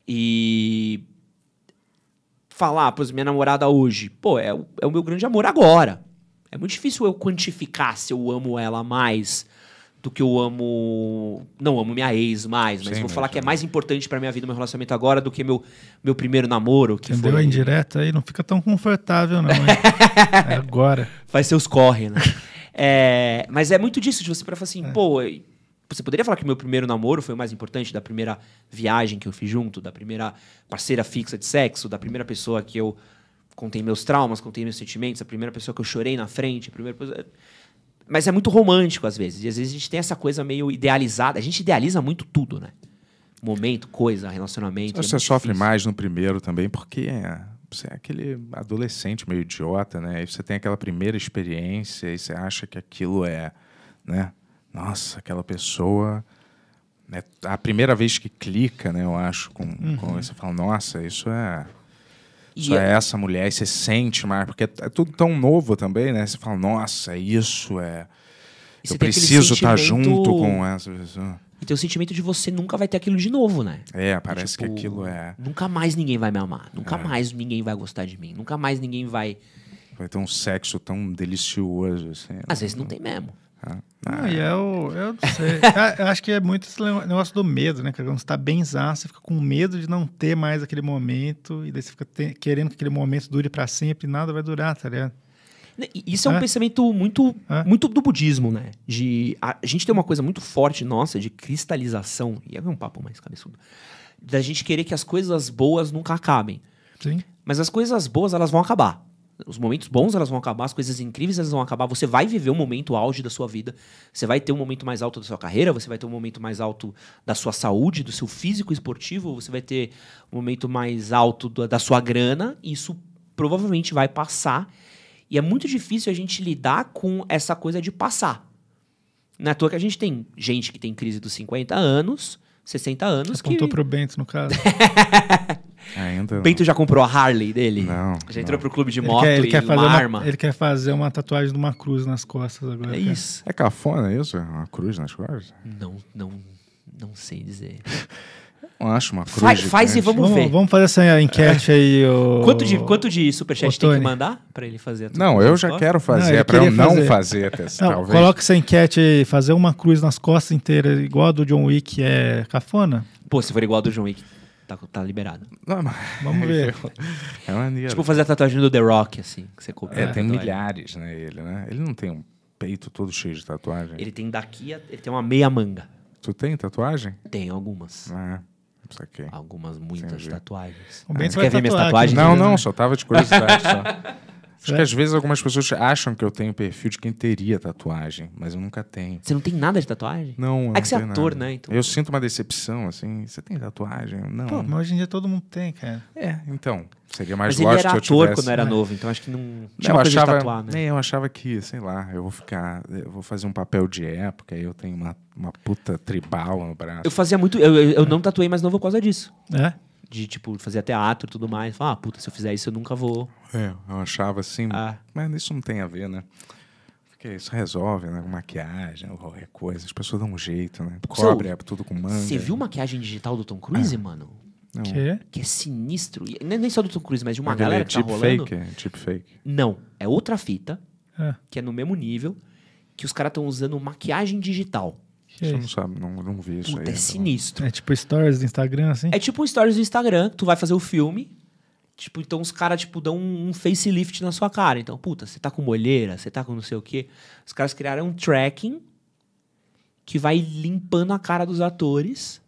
E. Falar, pois, minha namorada hoje, pô, é, o, é o meu grande amor agora. É muito difícil eu quantificar se eu amo ela mais do que eu amo. Não amo minha ex mais, mas Sim, vou né, falar que é mais importante para minha vida o meu relacionamento agora do que meu, meu primeiro namoro. Que Entendeu foi... a indireta aí? Não fica tão confortável, não. <laughs> é agora. Faz seus corre, né? É, mas é muito disso, de você para falar assim, é. pô, você poderia falar que meu primeiro namoro foi o mais importante, da primeira viagem que eu fiz junto, da primeira parceira fixa de sexo, da primeira pessoa que eu contei meus traumas, contei meus sentimentos, a primeira pessoa que eu chorei na frente, a primeira pessoa... Mas é muito romântico às vezes, e às vezes a gente tem essa coisa meio idealizada, a gente idealiza muito tudo, né? Momento, coisa, relacionamento. Você é sofre difícil. mais no primeiro também, porque é você é aquele adolescente meio idiota, né? Aí você tem aquela primeira experiência e você acha que aquilo é, né? Nossa, aquela pessoa. Né? A primeira vez que clica, né? Eu acho, com, uhum. com você fala, nossa, isso é. Isso yeah. É, é essa mulher, e você sente mais, porque é tudo tão novo também, né? Você fala, nossa, isso é. eu preciso tá estar junto com essa pessoa tem o sentimento de você nunca vai ter aquilo de novo, né? É, parece tipo, que aquilo é. Nunca mais ninguém vai me amar. Nunca é. mais ninguém vai gostar de mim. Nunca mais ninguém vai. Vai ter um sexo tão delicioso, assim. Né? Às vezes não tem mesmo. Ah, ah eu, é eu não sei. <laughs> eu acho que é muito esse negócio do medo, né? quando você tá bem zá, você fica com medo de não ter mais aquele momento, e daí você fica querendo que aquele momento dure para sempre, e nada vai durar, tá ligado? Né, isso é um é. pensamento muito, é. muito do budismo, né? De, a, a, gente tem uma coisa muito forte nossa de cristalização, e é um papo mais cabeçudo, da gente querer que as coisas boas nunca acabem. Sim. Mas as coisas boas, elas vão acabar. Os momentos bons, elas vão acabar, as coisas incríveis, elas vão acabar. Você vai viver um momento auge da sua vida, você vai ter um momento mais alto da sua carreira, você vai ter um momento mais alto da sua saúde, do seu físico esportivo, você vai ter um momento mais alto da, da sua grana, isso provavelmente vai passar e é muito difícil a gente lidar com essa coisa de passar. Na é toa que a gente tem gente que tem crise dos 50 anos, 60 anos. Apontou que... pro Bento, no caso. <laughs> É, ainda não. Bento já comprou a Harley dele? Não. Já entrou não. pro clube de moto ele quer, ele quer fazer uma, uma, arma. Ele quer fazer uma tatuagem de uma cruz nas costas agora. É cara. isso. É cafona isso? Uma cruz nas costas? Não, não, não sei dizer. <laughs> Acho, uma cruz. Faz, faz e vamos ver. Vamos, vamos fazer essa enquete é. aí. O... <laughs> Quanto, de, quanto de superchat tem que mandar para ele fazer? não, eu já quero fazer, é para eu não fazer, fazer <laughs> testa, não, talvez. Coloca essa enquete aí, fazer uma cruz nas costas inteiras, igual a do John Wick, é cafona? Pô, se for igual a do John Wick, tá, tá liberado. Não, vamos <laughs> é ver. é maneiro. Tipo fazer a tatuagem do The Rock, assim, que você copia. É, tem milhares, né, ele, né? Ele não tem um peito todo cheio de tatuagem. Ele tem daqui, a, ele tem uma meia manga. Tu tem tatuagem? Tem algumas. Ah. Saquei. Algumas, muitas tatuagens. O Bento ah, quer ver minhas tatuagens? Não, né? não, só tava de curiosidade. só. Acho é? que às vezes algumas pessoas acham que eu tenho perfil de quem teria tatuagem, mas eu nunca tenho. Você não tem nada de tatuagem? Não. É não que você é ator, nada. né? Então... Eu sinto uma decepção, assim. Você tem tatuagem? Não. Pô, mas hoje em dia todo mundo tem, cara. É, então. Seria mais mas lógico ele era ator tivesse... quando era é. novo, então acho que não tinha eu achava, tatuar, né? É, eu achava que, sei lá, eu vou ficar, eu vou fazer um papel de época, aí eu tenho uma, uma puta tribal no braço. Eu fazia muito, eu, eu, eu não tatuei mais novo por causa disso. É? de, tipo, fazer teatro e tudo mais. Falar, ah, puta, se eu fizer isso, eu nunca vou. É, eu achava assim, ah. mas isso não tem a ver, né? Porque isso resolve, né? Maquiagem, qualquer coisa. As pessoas dão um jeito, né? Cobre, so, é tudo com manga. Você viu maquiagem digital do Tom Cruise, ah. mano? Não. Que? que é sinistro. E nem só do Tom Cruise, mas de uma é galera que tá rolando. Fake, é tipo fake. Não, é outra fita, é. que é no mesmo nível, que os caras estão usando maquiagem digital que Você é não sabe, não, não vi isso Puta, aí. é né? sinistro. É tipo stories do Instagram, assim? É tipo um stories do Instagram, que tu vai fazer o filme, Tipo, então os caras, tipo, dão um, um facelift na sua cara. Então, puta, você tá com molheira, você tá com não sei o quê. Os caras criaram um tracking que vai limpando a cara dos atores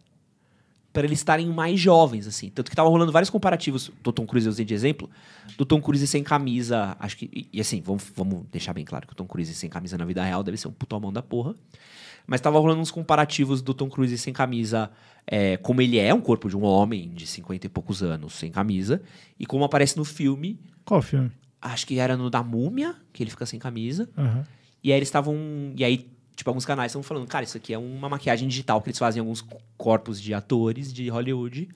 para eles estarem mais jovens, assim. Tanto que tava rolando vários comparativos do Tom Cruise, eu usei de exemplo, do Tom Cruise sem camisa, acho que... E, e assim, vamos, vamos deixar bem claro que o Tom Cruise sem camisa na vida real deve ser um puto mão da porra mas tava rolando uns comparativos do Tom Cruise sem camisa, é, como ele é um corpo de um homem de 50 e poucos anos sem camisa, e como aparece no filme. Qual filme? Acho que era no da Múmia, que ele fica sem camisa. Uhum. E aí eles estavam. E aí, tipo, alguns canais estavam falando, cara, isso aqui é uma maquiagem digital que eles fazem em alguns corpos de atores de Hollywood.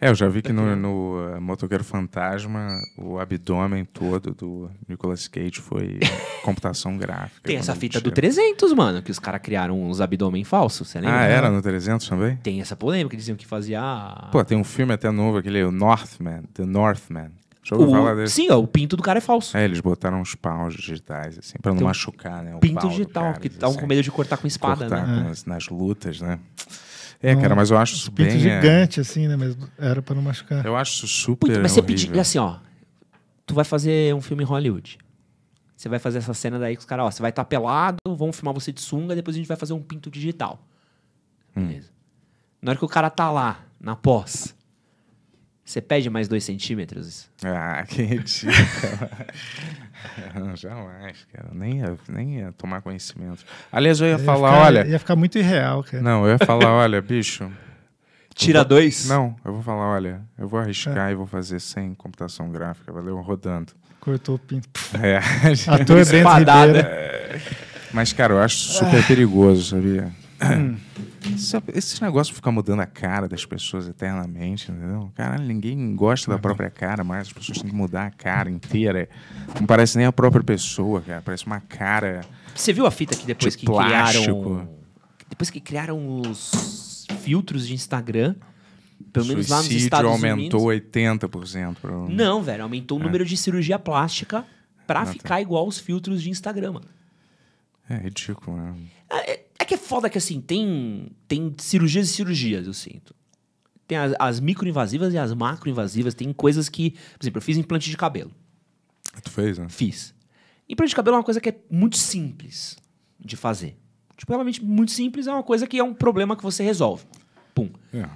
É, eu já vi que no, no eh, Motoqueiro Fantasma o abdômen todo do Nicolas Cage foi <laughs> computação gráfica. Tem essa fita do 300, mano, que os caras criaram uns abdômen falsos, você lembra? Ah, era né? no 300 também? Tem essa polêmica, diziam que fazia... Pô, tem um filme até novo, aquele o Northman, The Northman. Já ouviu falar desse? Sim, ó, é, o pinto do cara é falso. É, eles botaram uns paus digitais, assim, pra não machucar, né? O pinto digital, que estavam com assim. medo de cortar com espada, cortar né? com nas lutas, né? É, cara, mas eu acho isso bem... Pinto é. gigante, é... assim, né? Mas era para não machucar. Eu acho super Puta, Mas horrível. você pinta... Assim, ó. Tu vai fazer um filme em Hollywood. Você vai fazer essa cena daí com os caras, ó. Você vai estar tá pelado, vão filmar você de sunga, depois a gente vai fazer um pinto digital. Hum. Beleza. Na hora que o cara tá lá, na pós... Você pede mais dois centímetros? Ah, <laughs> que ridículo. <laughs> Jamais, cara. Nem ia, nem ia tomar conhecimento. Aliás, eu ia, falar, ficar, olha. Ia ficar muito irreal, cara. Não, eu ia falar, <laughs> olha, bicho. Tira vou, dois? Não, eu vou falar, olha, eu vou arriscar é. e vou fazer sem computação gráfica, valeu? Rodando. Cortou o pinto. É. a É. <laughs> Mas, cara, eu acho super perigoso, sabia? É, Esse negócio de ficar mudando a cara das pessoas eternamente, entendeu? Caralho, ninguém gosta da própria cara mas As pessoas têm que mudar a cara inteira. Não parece nem a própria pessoa, cara. Parece uma cara. Você viu a fita que depois de que plástico. criaram. Depois que criaram os filtros de Instagram. Pelo menos Suicídio lá nos Estados Unidos. aumentou 80%. Provavelmente. Não, velho. Aumentou é. o número de cirurgia plástica para ficar igual os filtros de Instagram. É ridículo, né? Ah, é, que é foda que, assim, tem, tem cirurgias e cirurgias, eu sinto. Tem as, as microinvasivas e as macroinvasivas. Tem coisas que... Por exemplo, eu fiz implante de cabelo. Tu fez, né? Fiz. Implante de cabelo é uma coisa que é muito simples de fazer. Tipo, realmente muito simples. É uma coisa que é um problema que você resolve. Pum. É.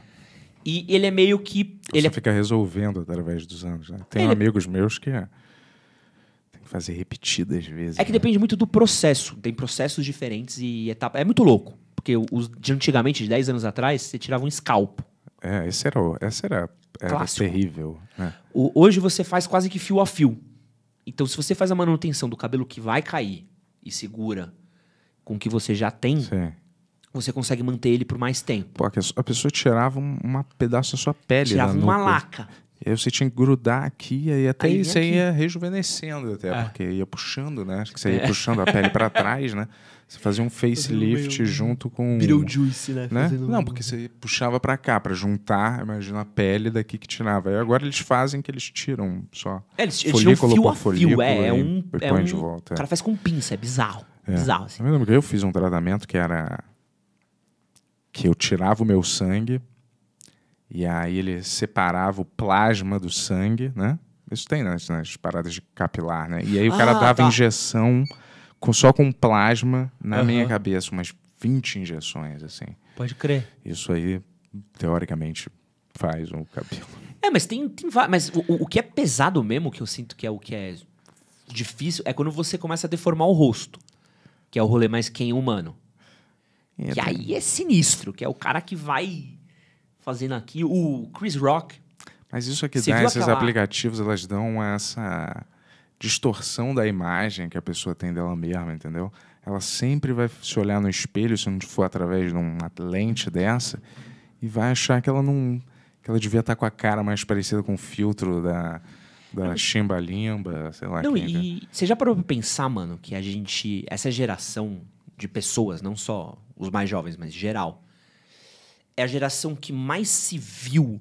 E ele é meio que... Você ele é fica é... resolvendo através dos anos, né? Tem ele é amigos meus que... É fazer repetidas vezes. É que né? depende muito do processo. Tem processos diferentes e etapas. É muito louco. Porque os de antigamente, de 10 anos atrás, você tirava um escalpo. É, esse era, essa era, era terrível. Né? O, hoje você faz quase que fio a fio. Então, se você faz a manutenção do cabelo que vai cair e segura com o que você já tem, Sim. você consegue manter ele por mais tempo. Pô, a pessoa tirava um uma pedaço da sua pele. Tirava uma nuca. laca. E aí você tinha que grudar aqui, aí até aí isso aqui. ia rejuvenescendo até, ah. porque ia puxando, né? Acho que você ia é. puxando a pele para trás, né? Você fazia um <laughs> facelift meio... junto com. Beetlejuice, né? né? Não, porque você puxava para cá, para juntar, imagina a pele daqui que tirava. E agora eles fazem que eles tiram só. É, eles, folículo eles tiram fio por folículo. É, é um. E é um... de volta. O é. cara faz com pinça, é bizarro. É. Bizarro, assim. lembro que eu fiz um tratamento que era. que eu tirava o meu sangue e aí ele separava o plasma do sangue, né? Isso tem nas, nas paradas de capilar, né? E aí o cara ah, dava tá. injeção com, só com plasma na uhum. minha cabeça, umas 20 injeções, assim. Pode crer. Isso aí, teoricamente, faz o cabelo. É, mas tem, tem Mas o, o que é pesado mesmo, que eu sinto que é o que é difícil, é quando você começa a deformar o rosto. Que é o rolê mais quem é humano. É, e aí é sinistro, que é o cara que vai fazendo aqui. O Chris Rock. Mas isso aqui dá, esses aquela... aplicativos, elas dão essa distorção da imagem que a pessoa tem dela mesma, entendeu? Ela sempre vai se olhar no espelho, se não for através de uma lente dessa, e vai achar que ela não. que ela devia estar tá com a cara mais parecida com o filtro da. Da Chimba Limba, sei lá. Não, é. e que... você já parou pra pensar, mano, que a gente. Essa geração de pessoas, não só os mais jovens, mas geral, é a geração que mais se viu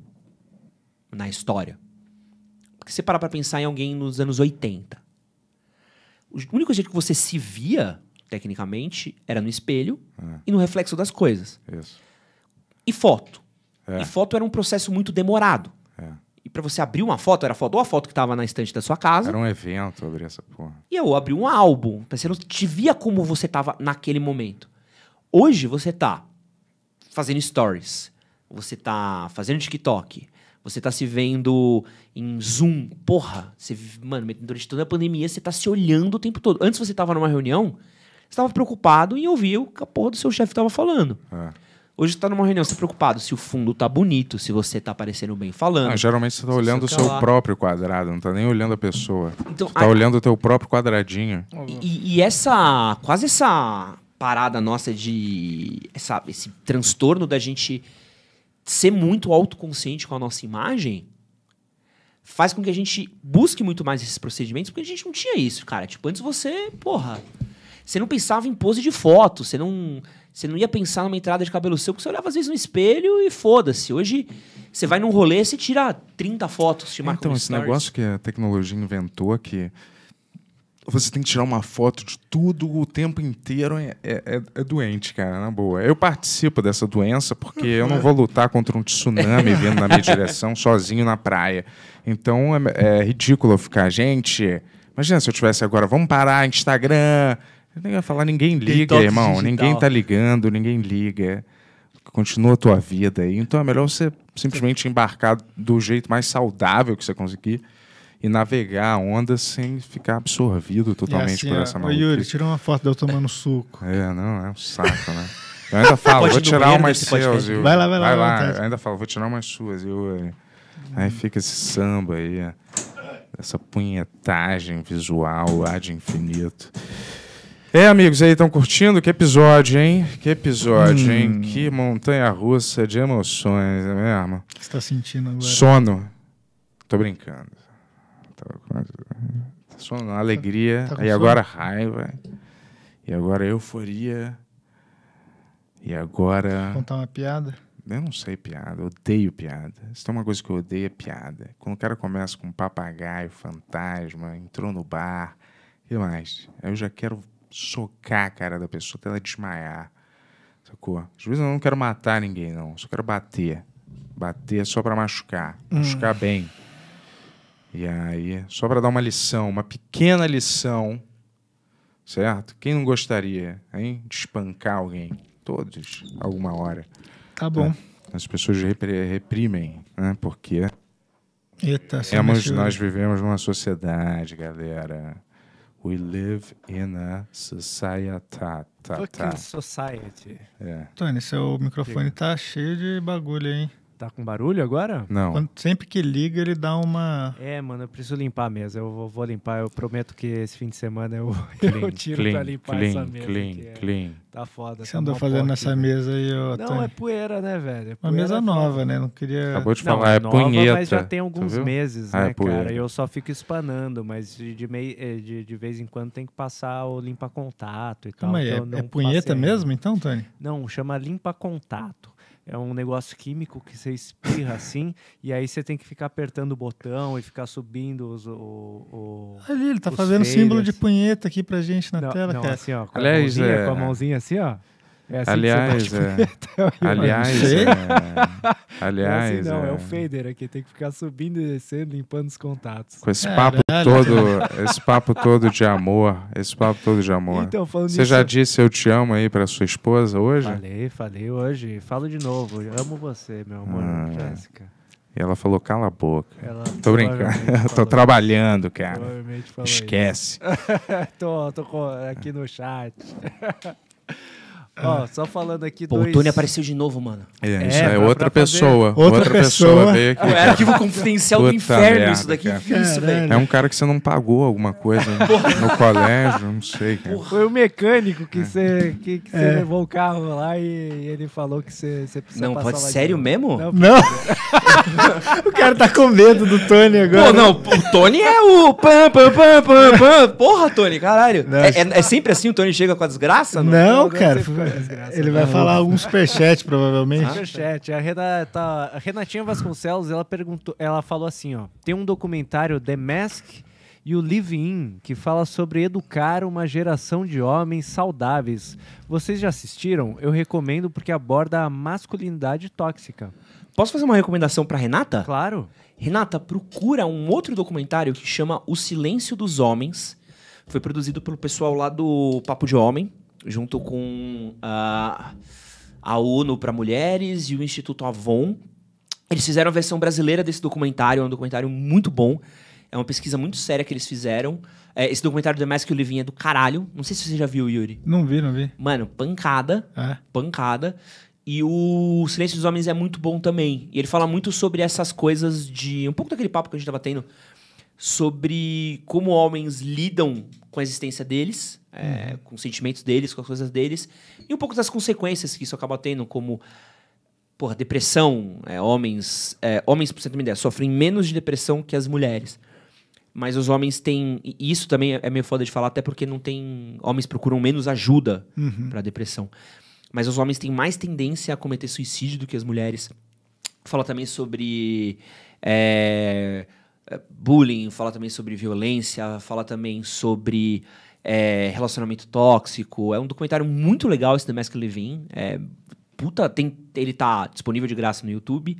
na história. Porque você parar pra pensar em alguém nos anos 80. O único jeito que você se via, tecnicamente, era no espelho é. e no reflexo das coisas. Isso. E foto. É. E foto era um processo muito demorado. É. E para você abrir uma foto, era foto ou a foto que tava na estante da sua casa. Era um evento abrir essa porra. E eu abri um álbum. Tá? Você não te via como você tava naquele momento. Hoje você tá fazendo stories, você tá fazendo TikTok, você tá se vendo em Zoom. Porra, você, mano, durante toda a pandemia você tá se olhando o tempo todo. Antes você tava numa reunião, você tava preocupado em ouvir o que a porra do seu chefe tava falando. É. Hoje você tá numa reunião, você tá preocupado se o fundo tá bonito, se você tá parecendo bem falando. Ah, geralmente você tá olhando o tá seu lá. próprio quadrado, não tá nem olhando a pessoa. Então, você tá a... olhando o teu próprio quadradinho. E, e, essa, quase essa parada nossa de. Essa, esse transtorno da gente ser muito autoconsciente com a nossa imagem faz com que a gente busque muito mais esses procedimentos, porque a gente não tinha isso, cara. Tipo, antes você, porra, você não pensava em pose de foto, você não, você não ia pensar numa entrada de cabelo seu, porque você olhava às vezes no espelho e foda-se. Hoje você vai num rolê, você tira 30 fotos, te é, marca Então, esse negócio que a tecnologia inventou que você tem que tirar uma foto de tudo o tempo inteiro é, é, é, é doente, cara, na boa. Eu participo dessa doença porque eu não vou lutar contra um tsunami <laughs> vindo na minha direção sozinho na praia. Então é, é ridículo eu ficar, gente. Imagina se eu tivesse agora, vamos parar, Instagram. Eu ia falar, ninguém liga, irmão. Digital. Ninguém tá ligando, ninguém liga. Continua a tua vida aí. Então é melhor você simplesmente embarcar do jeito mais saudável que você conseguir e navegar a onda sem ficar absorvido totalmente assim, por essa maluquice. Yuri, tira uma foto de eu tomando suco. É, não, é um saco, né? Eu ainda falo, vou tirar umas suas. Vai lá, vai lá. Vai lá. Tá. Eu ainda falo, vou tirar umas suas. Yuri. É, aí fica esse samba aí, é. essa punhetagem visual, lá de infinito. É, amigos, aí estão curtindo? Que episódio, hein? Que episódio, hum. hein? Que montanha russa de emoções, é né, mesmo? O que você está sentindo agora? Sono. Tô brincando tá com uma alegria, tá, tá aí agora raiva, e agora euforia, e agora. Contar uma piada? Eu não sei piada, eu odeio piada. Se tem uma coisa que eu odeio é piada. Quando o cara começa com papagaio, fantasma, entrou no bar, e mais? Eu já quero socar a cara da pessoa até ela desmaiar. Sacou? Às vezes eu não quero matar ninguém, não. Só quero bater. Bater é só para machucar. Machucar hum. bem. E aí, só para dar uma lição, uma pequena lição, certo? Quem não gostaria, hein, de espancar alguém? Todos, alguma hora. Tá bom. Né? As pessoas reprimem, né? Porque Eita, temos, nós vivemos numa sociedade, galera. We live in a society. Tá, tá. Fucking society. É. Tony, seu microfone tá cheio de bagulho, hein? Tá com barulho agora? Não. Quando, sempre que liga, ele dá uma. É, mano, eu preciso limpar a mesa. Eu vou, vou limpar. Eu prometo que esse fim de semana eu, clean, <laughs> eu tiro clean, pra limpar clean, essa mesa. Clean, é, clean. Tá foda. Tá você tá andou fazendo essa né? mesa aí, ó. Não, é poeira, né, velho? É uma mesa é nova, né? Não queria. Acabou de falar, não, é, é nova, punheta. Mas já tem tá alguns meses, ah, é né, é cara? E eu só fico espanando, mas de, mei... Eh, de, de, vez em quando tem que passar o limpa contato e tal. Mas então é, é punheta mesmo, então, Tony? Não, chama limpa contato é um negócio químico que você espirra assim, e aí você tem que ficar apertando o botão e ficar subindo os. O, o Ali, ele tá fazendo feiras. símbolo de punheta aqui pra gente na não, tela, não, cara. Assim, ó, com, Aliás, a mãozinha, é... com a mãozinha assim, ó. É assim aliás, que é, é, é, <laughs> é... aliás, é... aliás, é assim, não, é... é... o fader aqui, tem que ficar subindo e descendo, limpando os contatos. Com esse Caralho. papo todo, esse papo todo de amor, esse papo todo de amor. Então, falando Você já disse eu te amo aí para sua esposa hoje? Falei, falei hoje, falo de novo, eu amo você, meu amor, ah. Jéssica. E ela falou, cala a boca. Ela tô brincando. <laughs> tô trabalhando, cara. Esquece. <laughs> tô, tô aqui no chat. Ó, só falando aqui do O Tony apareceu de novo, mano. É, isso é, é outra pessoa. Outra, outra pessoa. pessoa veio aqui, é arquivo confidencial do inferno merda, isso daqui. Isso, é um cara que você não pagou alguma coisa né? no colégio, não sei. Cara. Foi o mecânico que é. você que, que é. levou o carro lá e, e ele falou que você precisa Não, pode... Sério de... mesmo? Não. não. <laughs> o cara tá com medo do Tony agora. Pô, não. O Tony é o... Pam, pam, pam, pam, pam. Porra, Tony, caralho. É, é, é, sempre assim? O Tony chega com a desgraça? Não, não cara desgraça. Ele vai é. falar um superchat, provavelmente. Superchat. A, Renata, tá, a Renatinha Vasconcelos, ela perguntou, ela falou assim, ó. Tem um documentário, The Mask e o Live In, que fala sobre educar uma geração de homens saudáveis. Vocês já assistiram? Eu recomendo porque aborda a masculinidade tóxica. Posso fazer uma recomendação para Renata? Claro. Renata, procura um outro documentário que chama O Silêncio dos Homens. Foi produzido pelo pessoal lá do Papo de Homem junto com a, a ONU para Mulheres e o Instituto Avon. Eles fizeram a versão brasileira desse documentário, é um documentário muito bom. É uma pesquisa muito séria que eles fizeram. É, esse documentário do Mask Living é do caralho. Não sei se você já viu, Yuri. Não vi, não vi. Mano, pancada. É. Pancada. E o Silêncio dos Homens é muito bom também. E ele fala muito sobre essas coisas de. Um pouco daquele papo que a gente tava tendo. Sobre como homens lidam com a existência deles é, uhum. com os sentimentos deles, com as coisas deles, e um pouco das consequências que isso acaba tendo, como porra, depressão. É, homens, é, homens, por você ter uma ideia, sofrem menos de depressão que as mulheres. Mas os homens têm. E isso também é, é meio foda de falar, até porque não tem. Homens procuram menos ajuda uhum. para depressão. Mas os homens têm mais tendência a cometer suicídio do que as mulheres. Fala também sobre. É, é bullying, fala também sobre violência, fala também sobre é, relacionamento tóxico. É um documentário muito legal esse The Mask Levin. É, puta, tem, ele tá disponível de graça no YouTube.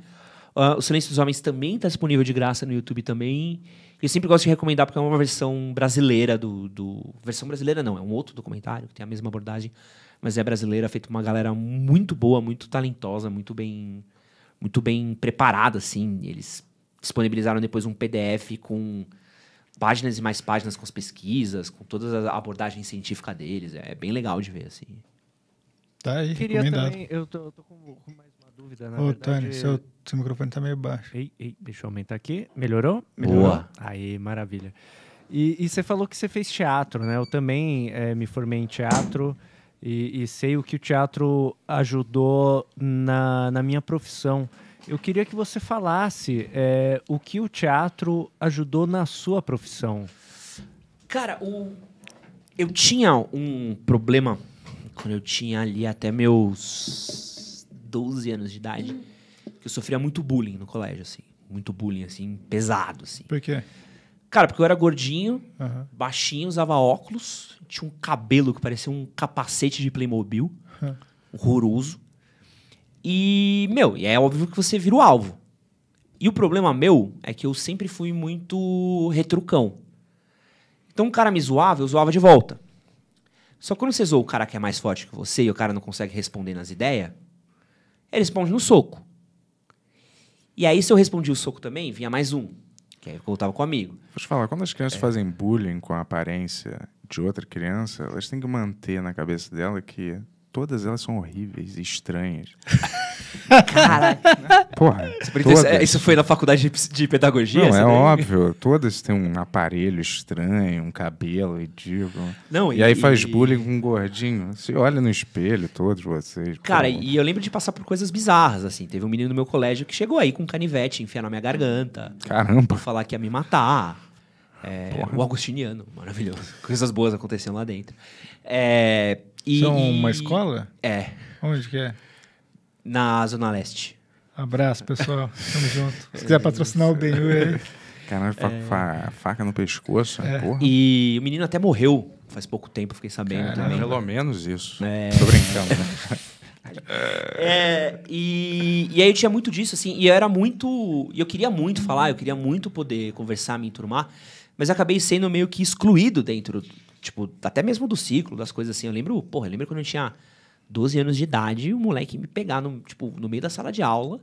Uh, o Silêncio dos Homens também tá disponível de graça no YouTube também. Eu sempre gosto de recomendar porque é uma versão brasileira do, do... Versão brasileira não, é um outro documentário que tem a mesma abordagem, mas é brasileira, feito uma galera muito boa, muito talentosa, muito bem, muito bem preparada, assim. Eles disponibilizaram depois um PDF com páginas e mais páginas com as pesquisas, com toda a abordagem científica deles. É, bem legal de ver, assim. Tá aí, Queria recomendado. também, eu tô, eu tô com, mais uma dúvida, na Ô, verdade... Tony, é- seu, seu microfone tá meio baixo. Ei, ei, deixa eu aumentar aqui. Melhorou? Melhorou. Boa. Aí, maravilha. E, e você falou que você fez teatro, né? Eu também é, me formei em teatro e, e sei o que o teatro ajudou na, na minha profissão. Eu queria que você falasse é, o que o teatro ajudou na sua profissão. Cara, o... eu tinha um problema quando eu tinha ali até meus 12 anos de idade, que eu sofria muito bullying no colégio, assim. Muito bullying, assim, pesado, assim. Por quê? Cara, porque eu era gordinho, uhum. baixinho, usava óculos, tinha um cabelo que parecia um capacete de Playmobil, uhum. horroroso. E, meu, é óbvio que você vira o alvo. E o problema meu é que eu sempre fui muito retrucão. Então o cara me zoava, eu zoava de volta. Só que quando você zoa o cara que é mais forte que você e o cara não consegue responder nas ideias, ele responde no soco. E aí, se eu respondia o soco também, vinha mais um. Que aí eu voltava com o amigo. Vou te falar, quando as crianças é. fazem bullying com a aparência de outra criança, elas têm que manter na cabeça dela que Todas elas são horríveis e estranhas. <laughs> Caraca. porra. Todas... É, isso foi na faculdade de pedagogia? Não, é daí? óbvio. Todas têm um aparelho estranho, um cabelo ridículo. Não, e, e aí faz bullying com um gordinho. Você olha no espelho, todos vocês. Cara, e eu lembro de passar por coisas bizarras, assim. Teve um menino no meu colégio que chegou aí com um canivete, enfiar na minha garganta. Caramba. Pra falar que ia me matar. É, o Agostiniano, maravilhoso. Coisas boas acontecendo lá dentro. É, e, São uma escola? É. Onde que é? Na Zona Leste. Abraço, pessoal. <laughs> Tamo junto. Se quiser patrocinar o Benhu aí. Caralho, é... fa faca no pescoço, é. porra. E o menino até morreu faz pouco tempo, fiquei sabendo Caralho, também. Pelo menos isso. É... Tô brincando, né? <laughs> É, e, e aí eu tinha muito disso, assim, e eu era muito. E eu queria muito falar, eu queria muito poder conversar, me enturmar, mas acabei sendo meio que excluído dentro Tipo, até mesmo do ciclo, das coisas assim. Eu lembro, porra, eu lembro quando eu tinha 12 anos de idade, o moleque me pegar no, tipo, no meio da sala de aula,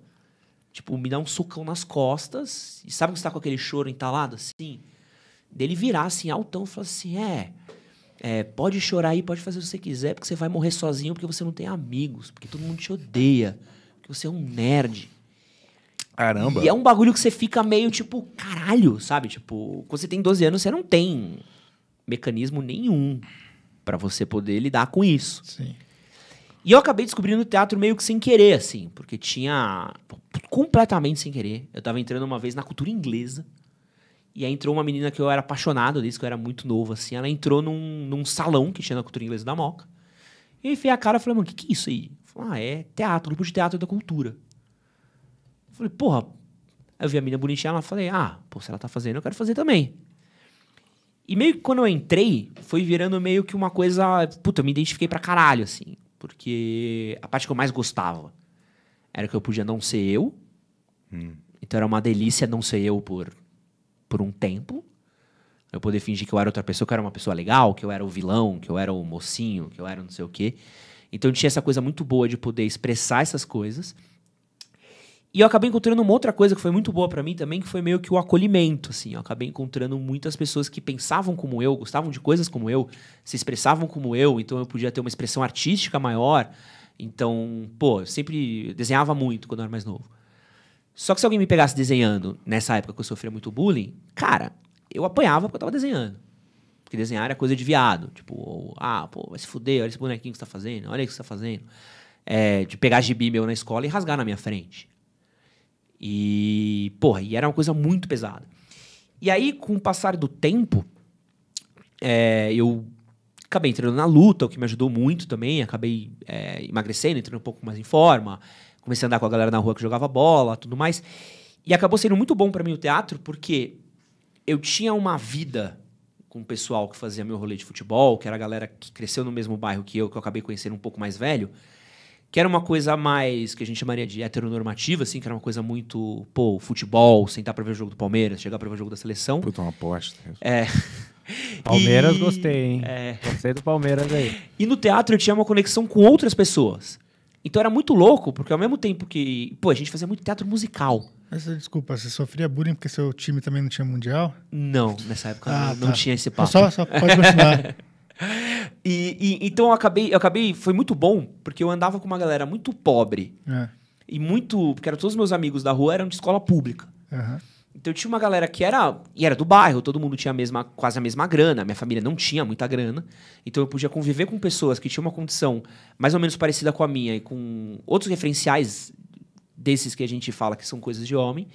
tipo, me dar um socão nas costas. E sabe que você tá com aquele choro entalado assim? Dele virar assim, altão, e falar assim: é, é, pode chorar aí, pode fazer o que você quiser, porque você vai morrer sozinho, porque você não tem amigos, porque todo mundo te odeia, porque você é um nerd. Caramba. E é um bagulho que você fica meio tipo, caralho, sabe? Tipo, quando você tem 12 anos, você não tem mecanismo nenhum para você poder lidar com isso. Sim. E eu acabei descobrindo o teatro meio que sem querer, assim, porque tinha. completamente sem querer. Eu tava entrando uma vez na cultura inglesa. E aí entrou uma menina que eu era apaixonado desde que eu era muito novo, assim. Ela entrou num, num salão que tinha na cultura inglesa da Moca. E eu enfiei a cara e falei, mano, o que, que é isso aí? Falei, ah, é teatro, grupo de teatro da cultura. Eu falei, porra. Aí eu vi a menina bonitinha, ela falei, ah, pô, se ela tá fazendo, eu quero fazer também. E meio que quando eu entrei, foi virando meio que uma coisa. Puta, eu me identifiquei pra caralho, assim. Porque a parte que eu mais gostava era que eu podia não ser eu. Hum. Então era uma delícia não ser eu por, por um tempo. Eu poder fingir que eu era outra pessoa, que eu era uma pessoa legal, que eu era o vilão, que eu era o mocinho, que eu era não sei o quê. Então tinha essa coisa muito boa de poder expressar essas coisas. E eu acabei encontrando uma outra coisa que foi muito boa para mim também, que foi meio que o acolhimento, assim. Eu acabei encontrando muitas pessoas que pensavam como eu, gostavam de coisas como eu, se expressavam como eu, então eu podia ter uma expressão artística maior. Então, pô, eu sempre desenhava muito quando eu era mais novo. Só que se alguém me pegasse desenhando nessa época que eu sofria muito bullying, cara, eu apanhava porque eu tava desenhando. Porque desenhar era coisa de viado. Tipo, ou, ah, pô, vai se fuder, olha esse bonequinho que você tá fazendo, olha o que você tá fazendo. É, de pegar gibi meu na escola e rasgar na minha frente. E, porra, e era uma coisa muito pesada. E aí, com o passar do tempo, é, eu acabei entrando na luta, o que me ajudou muito também. Acabei é, emagrecendo, entrando um pouco mais em forma. Comecei a andar com a galera na rua que jogava bola, tudo mais. E acabou sendo muito bom para mim o teatro, porque eu tinha uma vida com o pessoal que fazia meu rolê de futebol, que era a galera que cresceu no mesmo bairro que eu, que eu acabei conhecendo um pouco mais velho que era uma coisa mais que a gente chamaria de heteronormativa, assim, que era uma coisa muito, pô, futebol, sentar para ver o jogo do Palmeiras, chegar para ver o jogo da seleção. Puta, uma aposta. É. <laughs> Palmeiras e... gostei, hein? É. Gostei do Palmeiras aí. E no teatro eu tinha uma conexão com outras pessoas. Então era muito louco, porque ao mesmo tempo que. Pô, a gente fazia muito teatro musical. Mas desculpa, você sofria bullying porque seu time também não tinha mundial? Não, nessa época ah, não, tá. não, tinha esse papo. Só, só pode continuar. <laughs> e, e, então eu acabei, eu acabei, foi muito bom, porque eu andava com uma galera muito pobre. É. E muito, porque eram todos meus amigos da rua eram de escola pública. Uhum. Então eu tinha uma galera que era, e era do bairro, todo mundo tinha a mesma, quase a mesma grana, minha família não tinha muita grana. Então eu podia conviver com pessoas que tinham uma condição mais ou menos parecida com a minha e com outros referenciais desses que a gente fala que são coisas de homem.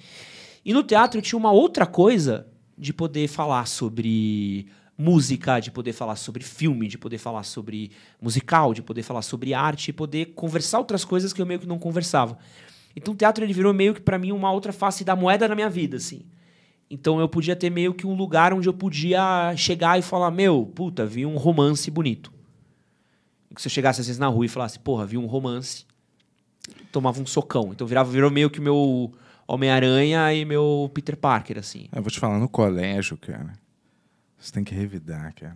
E no teatro eu tinha uma outra coisa de poder falar sobre música, de poder falar sobre filme, de poder falar sobre musical, de poder falar sobre arte, e poder conversar outras coisas que eu meio que não conversava. Então o teatro ele virou meio que para mim uma outra face da moeda na minha vida, assim. Então eu podia ter meio que um lugar onde eu podia chegar e falar: "Meu, puta, vi um romance bonito". que se eu chegasse às vezes na rua e falasse: "Porra, vi um romance". Tomava um socão. Então virava virou meio que meu Homem-Aranha e meu Peter Parker, assim. Eu vou te falar no colégio, cara. Você tem que revidar, cara.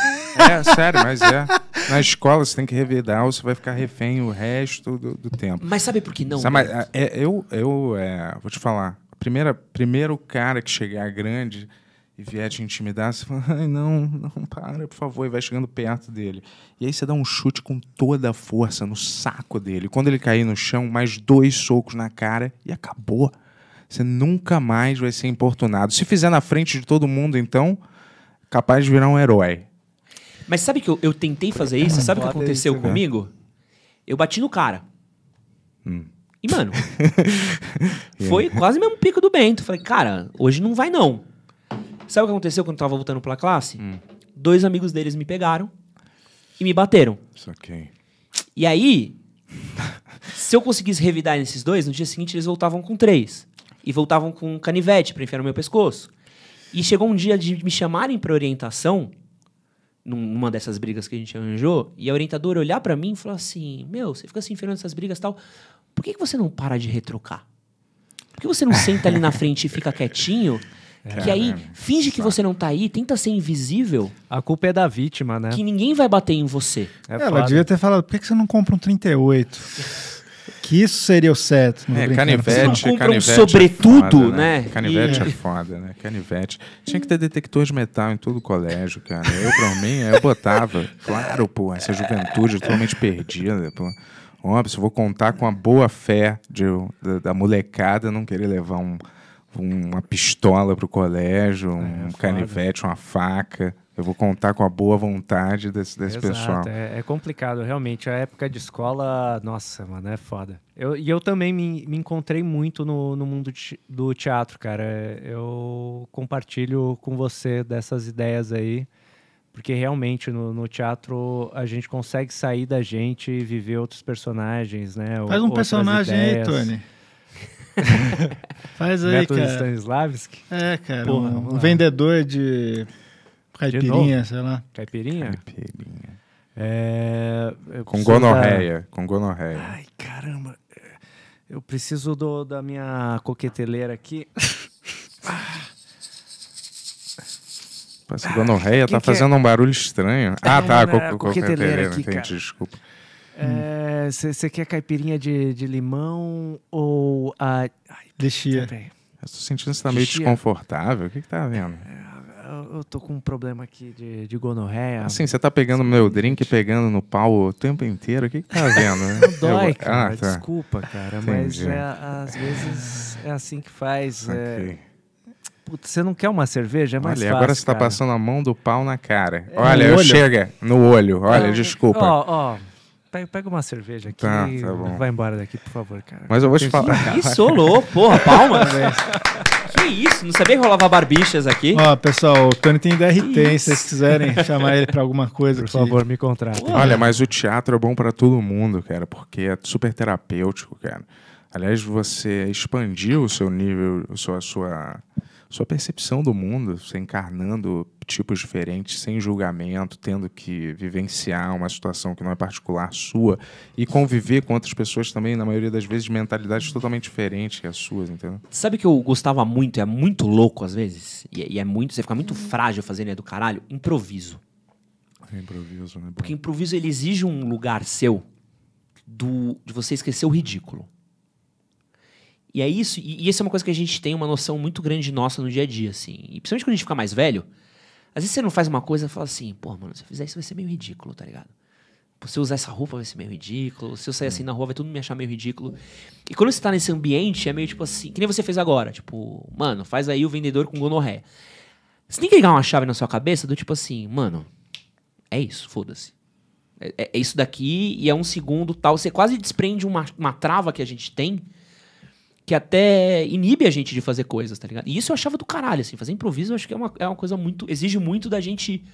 <laughs> é, sério, mas é. Na escola você tem que revidar ou você vai ficar refém o resto do, do tempo. Mas sabe por que não? Sabe, mas, é, é, eu eu é, vou te falar. Primeira, primeiro cara que chegar grande e vier te intimidar, você fala, ai, não, não, para, por favor, e vai chegando perto dele. E aí você dá um chute com toda a força no saco dele. Quando ele cair no chão, mais dois socos na cara e acabou. Você nunca mais vai ser importunado. Se fizer na frente de todo mundo, então, capaz de virar um herói. Mas sabe que eu, eu tentei fazer isso? Sabe o que aconteceu isso, né? comigo? Né? Eu bati no cara. Hum. E, mano, <laughs> foi quase mesmo pico do Bento. Falei, cara, hoje não vai não. Sabe o que aconteceu quando eu tava voltando pra classe? Hum. Dois amigos deles me pegaram e me bateram. Saquei. É e aí, se eu conseguisse revidar nesses dois, no dia seguinte eles voltavam com três. E voltavam com um canivete pra enfiar no meu pescoço. E chegou um dia de me chamarem para orientação, numa dessas brigas que a gente arranjou, e a orientadora olhar para mim e falar assim: Meu, você fica se enferrando nessas brigas e tal, por que, que você não para de retrocar? Por que você não senta ali na frente e fica quietinho? É, que aí né? finge que tá. você não tá aí, tenta ser invisível. A culpa é da vítima, né? Que ninguém vai bater em você. É, é Ela devia ter falado, por que você não compra um 38? que isso seria o certo. É, canivete, não, canivete. É sobretudo, é foda, né? né? Canivete é e... é foda, né? Canivete. Tinha que ter detector de metal em todo o colégio, cara. Eu, pra mim, eu botava. Claro, pô, essa juventude totalmente perdida, pô. Óbvio, eu vou contar com a boa fé de, da, da molecada não querer levar um, uma pistola pro colégio, é, um é, canivete, uma faca. Eu vou contar com a boa vontade desse, desse Exato, pessoal. É, é, complicado, realmente. A época de escola, nossa, mano, é foda. Eu, e eu também me, me encontrei muito no, no mundo do teatro, cara. Eu compartilho com você dessas ideias aí, porque realmente no, no teatro a gente consegue sair da gente e viver outros personagens, né? Faz um personagem ideias. aí, Tony. <laughs> Faz aí, Método cara. Stanislavski? É, cara. Porra, um, um vendedor de Caipirinha, sei lá. Caipirinha? Caipirinha. É, com gonorreia. Da... Com gonorreia. Ai, caramba. Eu preciso do, da minha coqueteleira aqui. Passa gonorreia, tá que é? fazendo é? um barulho estranho. Ah, é, tá, co co coqueteleira, aqui, entendi, cara. desculpa. Você é, quer caipirinha de, de limão ou a. Ai, Deixia. Eu tô sentindo que você tá meio desconfortável. O que, que tá vendo? É, eu, tô com um problema aqui de, de gonorreia. Assim, você tá pegando meu drink, pegando no pau o tempo inteiro, o que, que tá vendo? Né? <laughs> Não dói, eu... cara, ah, tá. desculpa, cara, Entendi. mas é, às vezes é assim que faz. É okay. Putz, você não quer uma cerveja? É mais olha, fácil. Agora você tá passando a mão do pau na cara. É, olha, eu chega no olho. Olha, ah, desculpa. Ó, ó. Pega uma cerveja aqui tá, tá vai embora daqui, por favor, cara. Mas eu vou te falar. Ih, solou, porra, palma. <laughs> Que isso? Não sabia que rolava barbichas aqui? Ó, pessoal, o Tony tem DRT, hein? Se vocês quiserem chamar ele pra alguma coisa, por favor, me contratem. Olha, mas o teatro é bom para todo mundo, cara, porque é super terapêutico, cara. Aliás, você expandiu o seu nível, a sua, a sua sua percepção do mundo, você encarnando tipos diferentes, sem julgamento, tendo que vivenciar uma situação que não é particular sua e conviver com outras pessoas também, na maioria das vezes, de mentalidades totalmente diferentes às suas, entendeu? Sabe que eu gostava muito, é muito louco às vezes, e, é, e é muito, você fica muito uhum. frágil fazendo é do caralho, improviso. É improviso, né? Porque improviso ele exige um lugar seu do, de você esquecer o ridículo. E é isso, e, e isso é uma coisa que a gente tem uma noção muito grande nossa no dia a dia, assim. E principalmente quando a gente fica mais velho, às vezes você não faz uma coisa e fala assim, pô, mano, se eu fizer isso vai ser meio ridículo, tá ligado? Se eu usar essa roupa vai ser meio ridículo, se eu sair assim hum. na rua vai todo mundo me achar meio ridículo. E quando você tá nesse ambiente, é meio tipo assim, que nem você fez agora, tipo, mano, faz aí o vendedor com gonorré. Você tem que ligar uma chave na sua cabeça do tipo assim, mano, é isso, foda-se. É, é, é, isso daqui e é um segundo tal. Você quase desprende uma, uma trava que a gente tem que até inibe a gente de fazer coisas, tá ligado? E isso eu achava do caralho, assim. Fazer improviso eu acho que é uma, é uma coisa muito. Exige muito da gente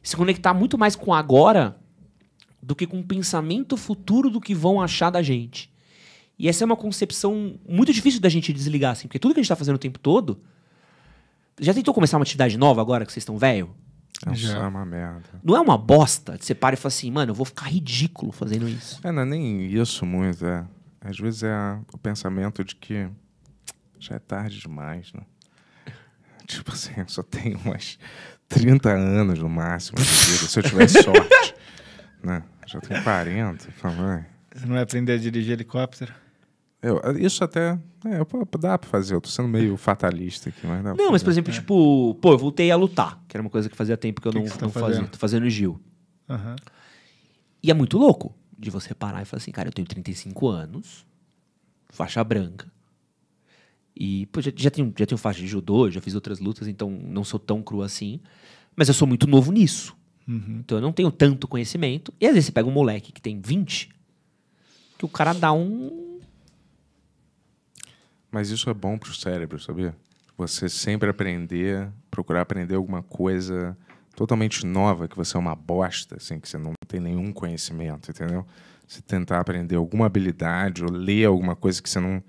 se conectar muito mais com agora do que com o pensamento futuro do que vão achar da gente. E essa é uma concepção muito difícil da gente desligar, assim, porque tudo que a gente tá fazendo o tempo todo. Já tentou começar uma atividade nova agora que vocês estão velho? Já. é uma merda. Não é uma bosta de você para e fala assim, mano, eu vou ficar ridículo fazendo isso. É, não é nem isso muito, é. Às vezes é o pensamento de que já é tarde demais, né? <laughs> Tipo assim, eu só tenho umas 30 anos no máximo de vida, se eu tiver <laughs> sorte. né? Já tenho 40, também. Você não vai aprender a dirigir helicóptero? Eu, isso até. É, dá pra fazer, eu tô sendo meio fatalista aqui, mas Não, mas por exemplo, é. tipo, pô, eu voltei a lutar, que era uma coisa que fazia tempo que eu que não, que tá não fazia. Tô fazendo Gil. Uhum. E é muito louco de você parar e falar assim, cara, eu tenho 35 anos, faixa branca, e pô, já, já, tenho, já tenho faixa de judô, já fiz outras lutas, então não sou tão cru assim, mas eu sou muito novo nisso. Uhum. Então eu não tenho tanto conhecimento. E às vezes você pega um moleque que tem 20, que o cara dá um. Mas isso é bom pro cérebro, sabia? Você sempre aprender, procurar aprender alguma coisa totalmente nova, que você é uma bosta, assim, que você não tem nenhum conhecimento, entendeu? Você tentar aprender alguma habilidade ou ler alguma coisa que você não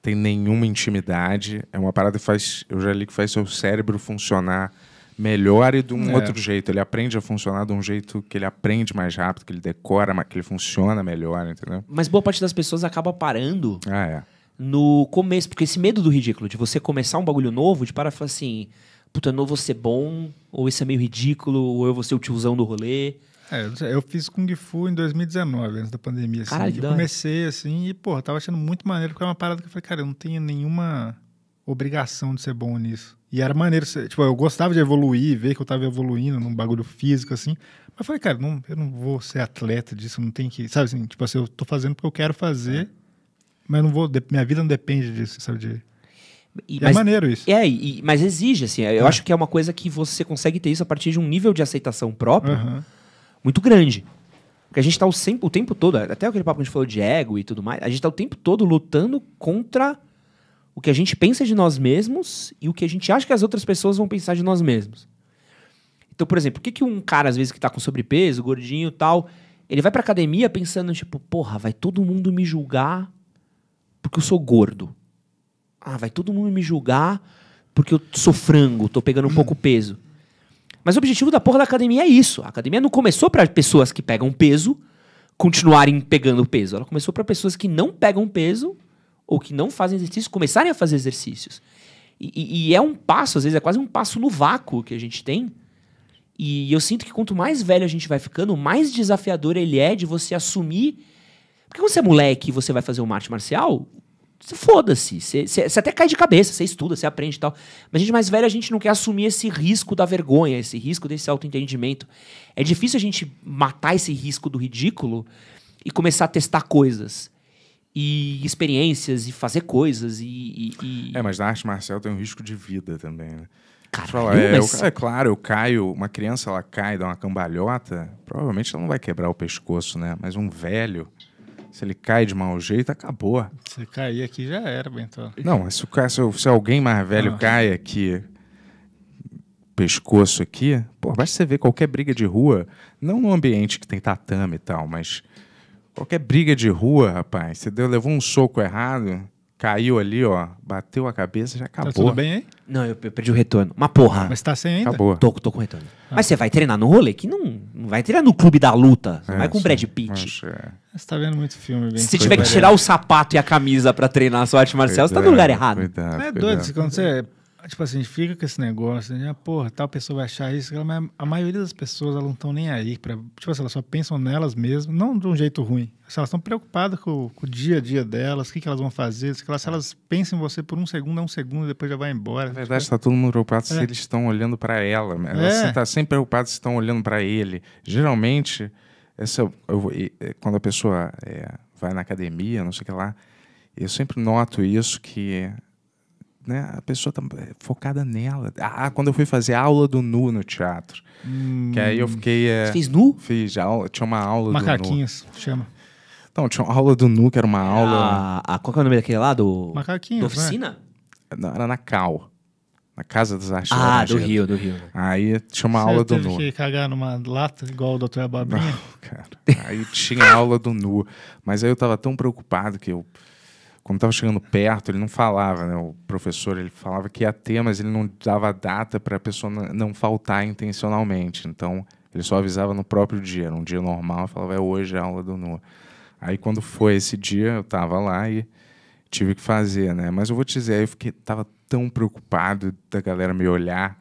tem nenhuma intimidade, é uma parada que faz, eu já li que faz seu cérebro funcionar melhor e de um é. outro jeito. Ele aprende a funcionar de um jeito que ele aprende mais rápido, que ele decora, que ele funciona melhor, entendeu? Mas boa parte das pessoas acaba parando. Ah, é. No começo, porque esse medo do ridículo, de você começar um bagulho novo, de parar e falar assim, puta, não vou ser bom, ou isso é meio ridículo, ou eu vou ser o tiozão do rolê? É, eu fiz Kung Fu em 2019, antes da pandemia. Assim, Caralho, eu comecei assim e, pô, tava achando muito maneiro, porque é uma parada que eu falei, cara, eu não tenho nenhuma obrigação de ser bom nisso. E era maneiro, tipo, eu gostava de evoluir, ver que eu tava evoluindo num bagulho físico, assim. Mas eu falei, cara, não, eu não vou ser atleta disso, não tem que. Sabe assim, tipo assim, eu tô fazendo porque eu quero fazer, é. mas não vou. Minha vida não depende disso, sabe? De, e, é maneiro isso. É, e, mas exige, assim. Eu é. acho que é uma coisa que você consegue ter isso a partir de um nível de aceitação próprio uhum. muito grande. Porque a gente está o, sempre, o tempo todo, até aquele papo que a gente falou de ego e tudo mais, a gente está o tempo todo lutando contra o que a gente pensa de nós mesmos e o que a gente acha que as outras pessoas vão pensar de nós mesmos. Então, por exemplo, por que, que um cara, às vezes, que está com sobrepeso, gordinho e tal, ele vai pra academia pensando, tipo, porra, vai todo mundo me julgar porque eu sou gordo. Ah, vai todo mundo me julgar porque eu sou frango, tô pegando um pouco peso. Mas o objetivo da porra da academia é isso. A academia não começou para pessoas que pegam peso continuarem pegando peso. Ela começou para pessoas que não pegam peso ou que não fazem exercícios, começarem a fazer exercícios. E, e, é um passo, às vezes é quase um passo no vácuo que a gente tem. E eu sinto que quanto mais velho a gente vai ficando, mais desafiador ele é de você assumir. Porque quando você é moleque e você vai fazer um arte marcial, foda-se. Você até cai de cabeça, você estuda, você aprende e tal. Mas a gente mais velho a gente não quer assumir esse risco da vergonha, esse risco desse autoentendimento. É difícil a gente matar esse risco do ridículo e começar a testar coisas. E experiências, e fazer coisas, e... e, e... É, mas na arte marcial tem um risco de vida também, né? Caralho, Fala, tipo, é, eu, é claro, eu caio, uma criança ela cai, dá uma cambalhota, provavelmente ela não vai quebrar o pescoço, né? Mas um velho, se ele cai de mau jeito, acabou. Se cair aqui já era, Bentão. Não, se, se, se alguém mais velho ah. cai aqui, pescoço aqui, pô, basta você ver qualquer briga de rua, não no ambiente que tem tatame e tal, mas qualquer briga de rua, rapaz, você deu, levou um soco errado, Caiu ali, ó, bateu a cabeça, já tá acabou. Tá tudo bem hein? Não, eu, perdi o retorno. Uma porra. Mas tá sem ainda? Acabou. Tô, tô com retorno. Ah. Mas você vai treinar no rolê? Que não, não vai treinar no clube da luta. É, vai com o Brad Pitt. É. Você tá vendo muito filme. Bem Se você tiver que tirar o sapato e a camisa pra treinar a sua arte marcial, cuidado, você tá no lugar errado. Cuidado, é doido. Quando você tipo assim, a gente fica com esse negócio, né? Porra, tal pessoa vai achar isso, mas a maioria das pessoas elas não estão nem aí para, tipo assim, elas só pensam nelas mesmas, não de um jeito ruim. elas estão preocupadas com, com, o dia a dia delas, o que, que elas vão fazer, se elas, se elas pensam em você por um segundo, é um segundo, depois já vai embora. Na verdade, está tipo... todo mundo preocupado é. se eles estão olhando para ela. Né? É. Você está sempre preocupado se estão olhando para ele. Geralmente, essa, eu, eu, é, quando a pessoa é, vai na academia, não sei o que lá, eu sempre noto isso que né, a pessoa tá eh, focada nela. Ah, quando eu fui fazer aula do nu no teatro, hum. que aí eu hum. fiquei... É, Você fez nu? Fiz, já, tinha uma aula Macaquinhos, do nu. chama. então tinha uma aula do nu, que era uma é aula... Ah, qual que é o nome daquele lá? Do... Macaquinhos, Da né? oficina? Né? Não, era na Cal. Na Casa das Artes. Ah, do Rio, do Rio. Aí tinha uma Você aula do nu. Você teve que cagar numa lata, igual o doutor Babinha? Não, cara. Aí tinha aula do nu. Mas aí eu tava tão preocupado que eu quando estava chegando perto, ele não falava, né? O professor ele falava que ia ter, mas ele não dava data para a pessoa não faltar intencionalmente. Então, ele só avisava no próprio dia, era um dia normal, falava é hoje a aula do Nu. Aí quando foi esse dia, eu estava lá e tive que fazer, né? Mas eu vou te dizer, eu fiquei tava tão preocupado da galera me olhar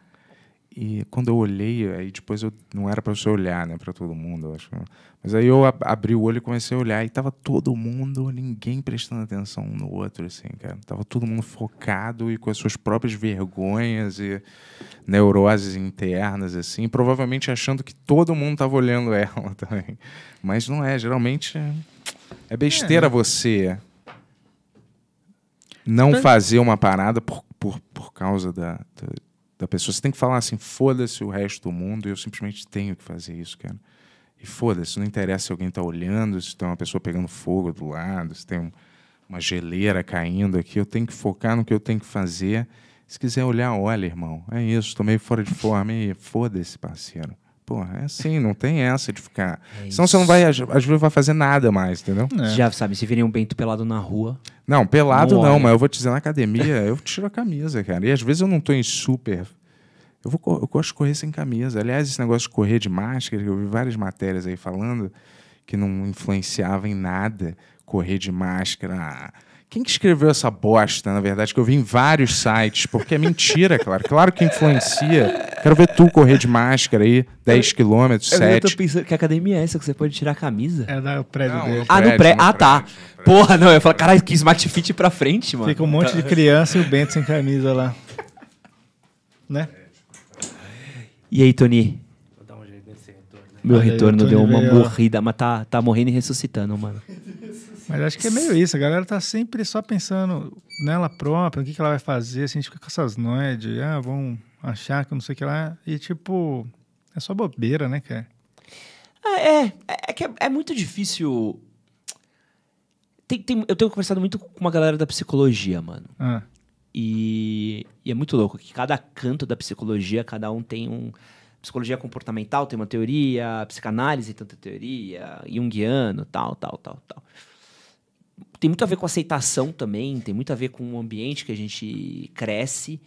e quando eu olhei, aí depois eu não era para você olhar, né, para todo mundo, acho. Mas aí eu abri o olho e comecei a olhar e tava todo mundo, ninguém prestando atenção um no outro assim, cara. Tava todo mundo focado e com as suas próprias vergonhas e neuroses internas assim, provavelmente achando que todo mundo tava olhando <laughs> ela também. Mas não é, geralmente é, é besteira é. você não fazer uma parada por, por, por causa da, da da pessoa. Você tem que falar assim, foda-se o resto do mundo, eu simplesmente tenho que fazer isso, cara. E foda-se, não interessa se alguém está olhando, se tem uma pessoa pegando fogo do lado, se tem um, uma geleira caindo aqui, eu tenho que focar no que eu tenho que fazer. Se quiser olhar, olha, irmão. É isso, tô meio fora de forma e foda-se, parceiro. Porra, é assim, não tem essa de ficar. É Senão você não vai, a vezes, vai fazer nada mais, entendeu? É. Já sabe, se virem um bento pelado na rua. Não, pelado não, não mas eu vou te dizer, na academia, eu tiro a camisa, cara. E às vezes eu não tô em super. Eu, vou, eu gosto de correr sem camisa. Aliás, esse negócio de correr de máscara, eu vi várias matérias aí falando que não influenciava em nada correr de máscara quem que escreveu essa bosta, na verdade, que eu vi em vários sites, porque é mentira, claro. Claro que influencia. Quero ver tu correr de máscara aí, 10 quilômetros, 7. Eu tô pensando que academia é essa que você pode tirar a camisa? É da é prédio não, é dele. ah, no prédio. Ah, tá. Porra, não, eu falo, caralho, que Smart Fit pra frente, mano. Fica um monte de criança e o Bento sem camisa lá. Né? E aí, Tony? Vou dar um jeito nesse retorno. Né? Meu retorno deu uma morrida, mas tá, tá morrendo e ressuscitando, mano. Mas acho que é meio isso. A galera tá sempre só pensando nela própria, o que, que ela vai fazer. Assim, a gente fica com essas noias de, ah, vão achar que não sei o que lá. E, tipo, é só bobeira, né, cara? Ah, é, é, é que é, é muito difícil. Tem, tem, eu tenho conversado muito com uma galera da psicologia, mano. Ah. E, e, é muito louco que cada canto da psicologia, cada um tem um. Psicologia comportamental tem uma teoria, psicanálise tem outra teoria, junguiano, tal, tal, tal, tal tem muito a ver com aceitação também, tem muito a ver com o ambiente que a gente cresce.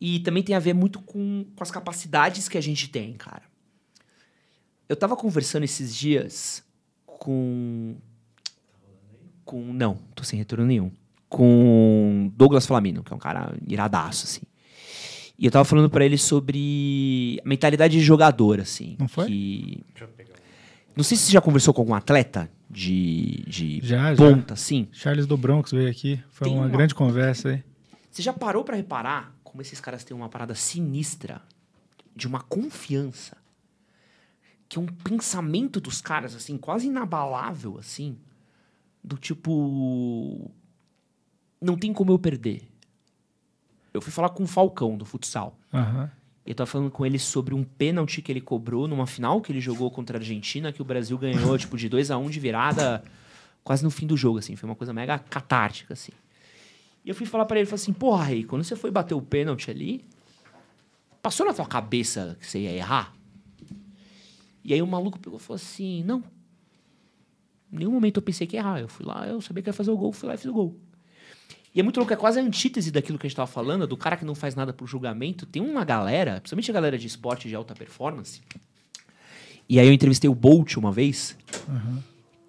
E também tem a ver muito com, com as capacidades que a gente tem, cara. Eu tava conversando esses dias com. Com. Não, tô sem retorno nenhum. Com Douglas Flamino, que é um cara iradaço, assim. E eu tava falando para ele sobre a mentalidade de jogador, assim. Não foi? Que... Não sei se você já conversou com algum atleta de, de já, ponta, já. sim. Charles do Bronx veio aqui, foi uma, uma, grande conversa aí. Você já parou para reparar como esses caras têm uma parada sinistra de uma confiança? Que é um pensamento dos caras, assim, quase inabalável, assim, do tipo. Não tem como eu perder. Eu fui falar com o Falcão do futsal. Uhum. Eu tava falando com ele sobre um pênalti que ele cobrou numa final que ele jogou contra a Argentina, que o Brasil ganhou, tipo, de 2 a 1 um de virada, quase no fim do jogo, assim. Foi uma coisa mega catártica, assim. E eu fui falar para ele, falei assim, porra, Rei, quando você foi bater o pênalti ali, passou na tua cabeça que você ia errar? E aí o maluco pegou e falou assim, não. Em nenhum momento eu pensei que ia errar. Eu fui lá, eu sabia que ia fazer o gol, fui lá e fiz o gol. E é muito louco, é quase a antítese daquilo que a gente estava falando, do cara que não faz nada pro julgamento. Tem uma galera, principalmente a galera de esporte de alta performance. E aí eu entrevistei o Bolt uma vez, uhum.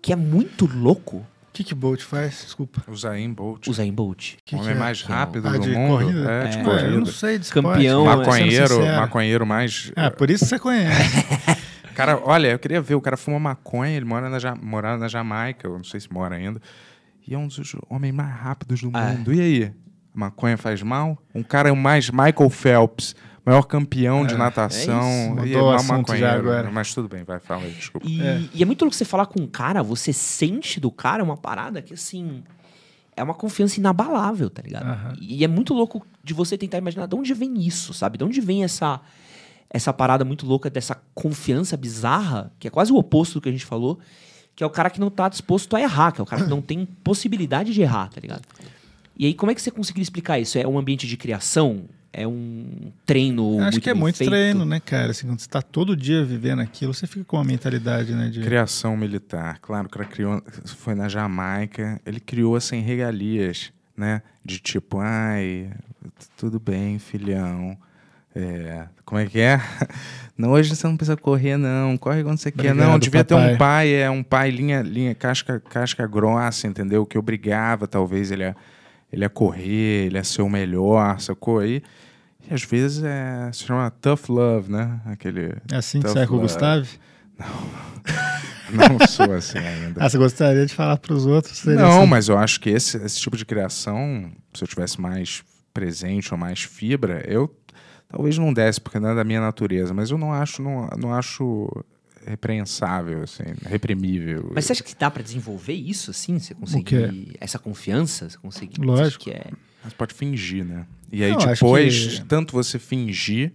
que é muito louco. O que, que Bolt faz? Desculpa. O Bolt. O Bolt. o homem que é? mais rápido é? do mundo. Corrida? É, é de é, corrida. Eu não sei de Campeão. Maconheiro, maconheiro mais... É por isso você conhece. <laughs> cara, olha, eu queria ver, o cara fuma maconha, ele mora na, mora na Jamaica, eu não sei se mora ainda e é um dos homens mais rápidos do é. mundo. E aí? A maconha faz mal? Um cara é mais Michael Phelps, maior campeão é, de natação. É e é mal maconheiro, mas tudo bem, vai, fala aí, desculpa. E é. e é muito louco você falar com um cara, você sente do cara é uma parada que assim é uma confiança inabalável, tá ligado? Uhum. E é muito louco de você tentar imaginar de onde vem isso, sabe? De onde vem essa essa parada muito louca dessa confiança bizarra, que é quase o oposto do que a gente falou, que é o cara que não tá disposto a errar, que é o cara que não tem possibilidade de errar, tá ligado? E aí, como é que você conseguiria explicar isso? É um ambiente de criação? É um treino. Eu acho que é muito feito? treino, né, cara? Assim, quando você está todo dia vivendo aquilo, você fica com uma mentalidade, né? De... Criação militar. Claro, o cara criou. Foi na Jamaica, ele criou sem assim, regalias, né? De tipo, ai, tudo bem, filhão é, como é que é? <laughs> Não, hoje você não precisa correr, não. Corre quando você quer. Não, devia papai. ter um pai, é um pai linha, linha casca, casca grossa, entendeu? Que obrigava, talvez, ele a, ele a correr, ele a ser o melhor, sacou? aí e às vezes é, se chama tough love, né? Aquele é assim que sai com o Gustavo? Não, <laughs> não sou assim ainda. Ah, você gostaria de falar para os outros? Não, assim? mas eu acho que esse, esse tipo de criação, se eu tivesse mais presente ou mais fibra, eu Talvez não desse, porque não é da minha natureza, mas eu não acho, não, não acho repreensável, assim, reprimível. Mas você acha que dá para desenvolver isso, assim? Você conseguir essa confiança? Você conseguir. Lógico. Você que é... Mas pode fingir, né? E aí não, depois, que... de tanto você fingir,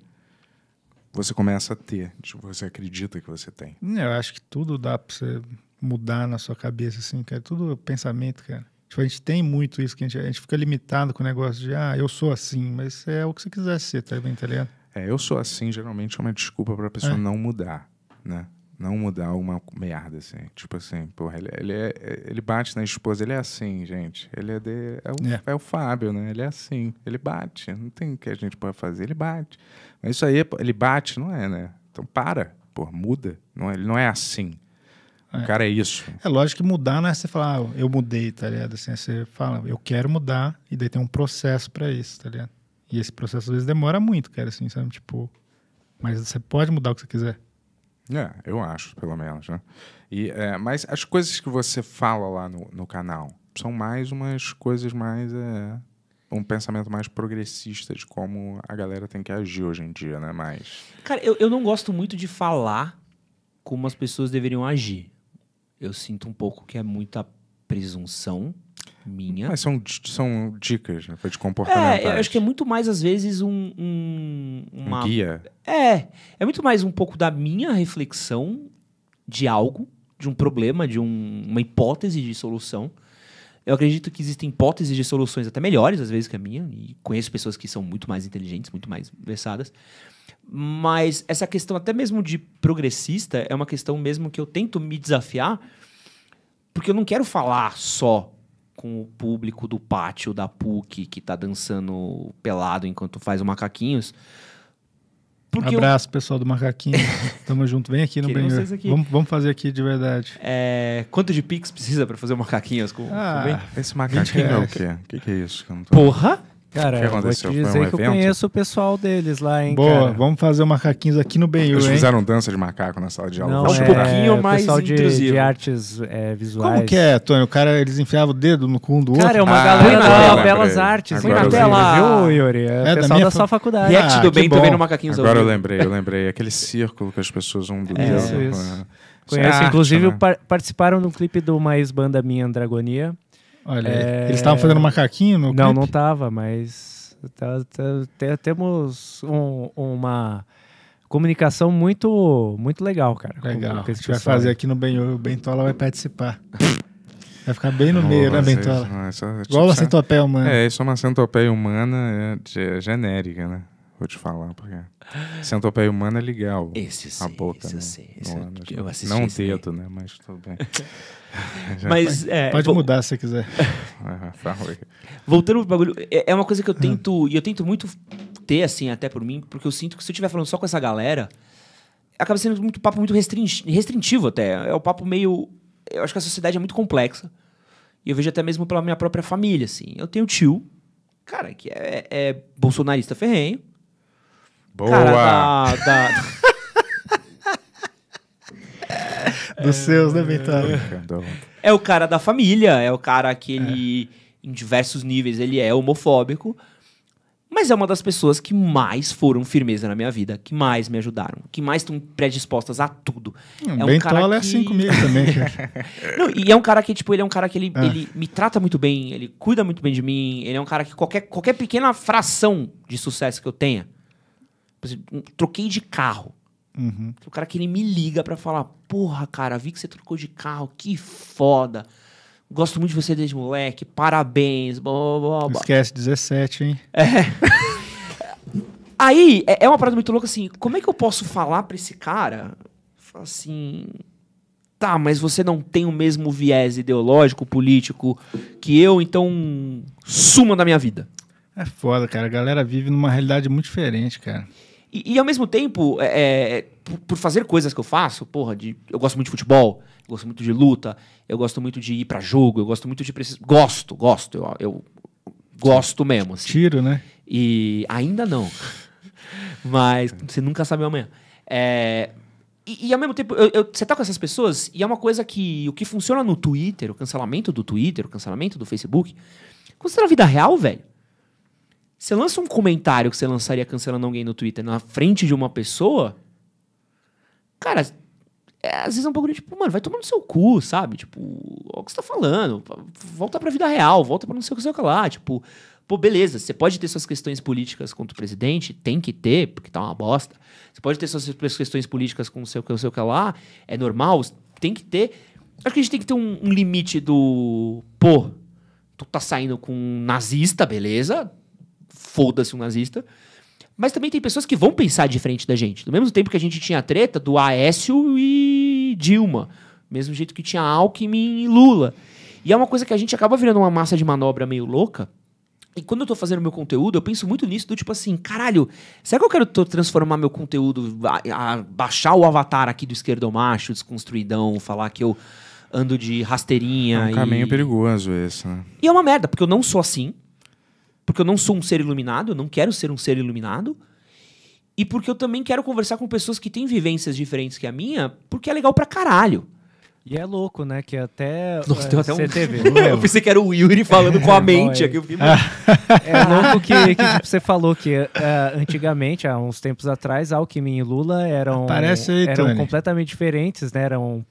você começa a ter. Tipo, você acredita que você tem. Eu acho que tudo dá para você mudar na sua cabeça, assim, cara. É tudo pensamento, cara. Tipo, a gente tem muito isso, que a gente, a gente fica limitado com o negócio de, ah, eu sou assim, mas é o que você quiser ser, tá bem, tá ligado? É, eu sou assim, geralmente é uma desculpa para a pessoa é. não mudar, né? Não mudar alguma merda, assim. Tipo assim, porra, ele, é, ele, é, ele bate na esposa, ele é assim, gente. Ele é, de, é, o, é. é. o Fábio, né? Ele é assim, ele bate. Não tem o que a gente pode fazer, ele bate. Mas isso aí, ele bate, não é, né? Então para, porra, muda. Não é, ele não é assim. É. O cara é isso. É lógico que mudar não é você falar, ah, eu mudei, tá ligado? Assim, é você fala, eu quero mudar, e daí tem um processo para isso, tá ligado? E esse processo às vezes demora muito, cara, assim, sabe? Tipo, mas você pode mudar o que você quiser. É, eu acho, pelo menos, né? E, é, mas as coisas que você fala lá no, no canal são mais umas coisas mais. É, um pensamento mais progressista de como a galera tem que agir hoje em dia, né? Mas. Cara, eu, eu não gosto muito de falar como as pessoas deveriam agir eu sinto um pouco que é muita presunção minha. Mas são, são dicas, né? Foi de comportamento. É, eu acho que é muito mais, às vezes, um. Um, uma... um guia. É. É muito mais um pouco da minha reflexão de algo, de um problema, de um, uma hipótese de solução. Eu acredito que existem hipóteses de soluções até melhores, às vezes, que a minha, e conheço pessoas que são muito mais inteligentes, muito mais versadas. Mas essa questão, até mesmo de progressista, é uma questão mesmo que eu tento me desafiar, porque eu não quero falar só com o público do pátio da PUC que tá dançando pelado enquanto faz o macaquinhos. Porque Abraço, eu... pessoal do Macaquinho. <laughs> Tamo junto. Vem aqui no Banger. Vamos, vamos, fazer aqui de verdade. É... Quanto de Pix precisa para fazer o Macaquinhos? Com, ah, com esse Macaquinho é o quê? que, que, é isso? Tô... Porra! Cara, que aconteceu? vou te dizer um que evento? eu conheço o pessoal deles lá, hein, Boa, cara. vamos fazer o macaquinhos aqui no hein. Eles fizeram dança de macaco na sala de aula. Não, é, um pouquinho é, mais pessoal de, de, artes é, visuais. Como que é, Tony? O cara, eles enfiavam o dedo no cu um do outro? Cara, é uma ah, galera da Belas Artes. Foi na tela, viu, Yuri? É, é pessoal da, da sua faculdade. React ah, do bem também no macaquinhos. Agora eu lembrei, eu lembrei. Aquele <laughs> círculo que as pessoas vão. do é, né? isso, isso. Conheço, ah, inclusive participaram de um clipe de uma ex-banda minha, Andragonia. Olha, é... eles estavam fazendo macaquinho no Não, não tava, mas tá, tá, temos um, uma comunicação muito, muito legal, cara. Legal. a gente vai fazer aqui no Benhor, o Bentola vai participar. <laughs> Vai ficar bem no meio, né, Bentola? É, tipo, Igual a centopeia humana. É, isso é uma centopeia humana é, é, genérica, né? Vou te falar, porque centopeia humana é legal. Esse sim, a boca, esse né? sim. Esse é, não, eu, eu assisti Não o dedo, né? Mas tudo bem. <laughs> <laughs> Mas, tá. é, Pode vou... mudar se quiser. <laughs> É, tá Voltando pro bagulho, é, é uma coisa que eu ah. tento, e eu tento muito ter, assim, até por mim, porque eu sinto que se eu estiver falando só com essa galera, acaba sendo muito papo muito restrin... restritivo até. É o um papo meio. Eu acho que a sociedade é muito complexa. E eu vejo até mesmo pela minha própria família, assim. Eu tenho tio, cara, que é, é bolsonarista ferrenho. Boa! Cara, da, da... <laughs> Dos é. seus, né, Vitor? É o cara da família, é o cara que é. ele, é. em diversos níveis, ele é homofóbico. Mas é uma das pessoas que mais foram firmeza na minha vida, que mais me ajudaram, que mais estão predispostas a tudo. Hum, é um cara é que... é assim comigo também. <laughs> Não, e é um cara que, tipo, ele é um cara que ele, ah. ele me trata muito bem, ele cuida muito bem de mim, ele é um cara que qualquer, qualquer pequena fração de sucesso que eu tenha, troquei de carro, Uhum. O cara que ele me liga para falar: Porra, cara, vi que você trocou de carro, que foda. Gosto muito de você desde moleque, parabéns. Blá, blá, blá, blá. Esquece 17, hein? É. <laughs> Aí é, é uma parada muito louca assim: como é que eu posso falar pra esse cara assim. Tá, mas você não tem o mesmo viés ideológico, político que eu, então suma da minha vida. É foda, cara. A galera vive numa realidade muito diferente, cara. E, e ao mesmo tempo, é, é, é, por, por, fazer coisas que eu faço, porra, de, eu gosto muito de futebol, eu gosto muito de luta, eu gosto muito de ir para jogo, eu gosto muito de. Precis... Gosto, gosto, eu, eu gosto mesmo. Assim. Tiro, né? E ainda não. <laughs> Mas você nunca sabe amanhã. É, e, e, ao mesmo tempo, eu, eu, você tá com essas pessoas e é uma coisa que o que funciona no Twitter, o cancelamento do Twitter, o cancelamento do Facebook, quando você tá na vida real, velho, você lança um comentário que você lançaria cancelando alguém no Twitter na frente de uma pessoa. Cara, é, às vezes é um pouco de tipo, mano, vai tomar no seu cu, sabe? Tipo, olha é o que você tá falando. Volta pra vida real, volta pra não sei o que, sei o que lá. Tipo, pô, beleza, você pode ter suas questões políticas contra o presidente, tem que ter, porque tá uma bosta. Você pode ter suas questões políticas com o seu que, sei o que lá, é normal, tem que ter. Acho que a gente tem que ter um, um limite do, pô, tu tá saindo com um nazista, beleza? foda-se um nazista. Mas também tem pessoas que vão pensar diferente da gente. Do mesmo tempo que a gente tinha treta do Aécio e Dilma. Mesmo jeito que tinha Alckmin e Lula. E é uma coisa que a gente acaba virando uma massa de manobra meio louca. E quando eu tô fazendo meu conteúdo, eu penso muito nisso do tipo assim, caralho, será que eu quero transformar meu conteúdo, a, a baixar o avatar aqui do esquerdo macho, desconstruidão, falar que eu ando de rasteirinha. É um e... caminho perigoso esse, né? E é uma merda, porque eu não sou assim porque eu não sou um ser iluminado, eu não quero ser um ser iluminado, e porque eu também quero conversar com pessoas que têm vivências diferentes que a minha, porque é legal pra caralho. E é louco, né? Que até. Nossa, é, até um... CTV, <laughs> eu pensei que era o Yuri falando é, com a é, mente é. aqui. é louco que, que tipo, você falou que uh, antigamente, há uns tempos atrás, Alckmin e Lula eram, aí, eram completamente diferentes, né? Eram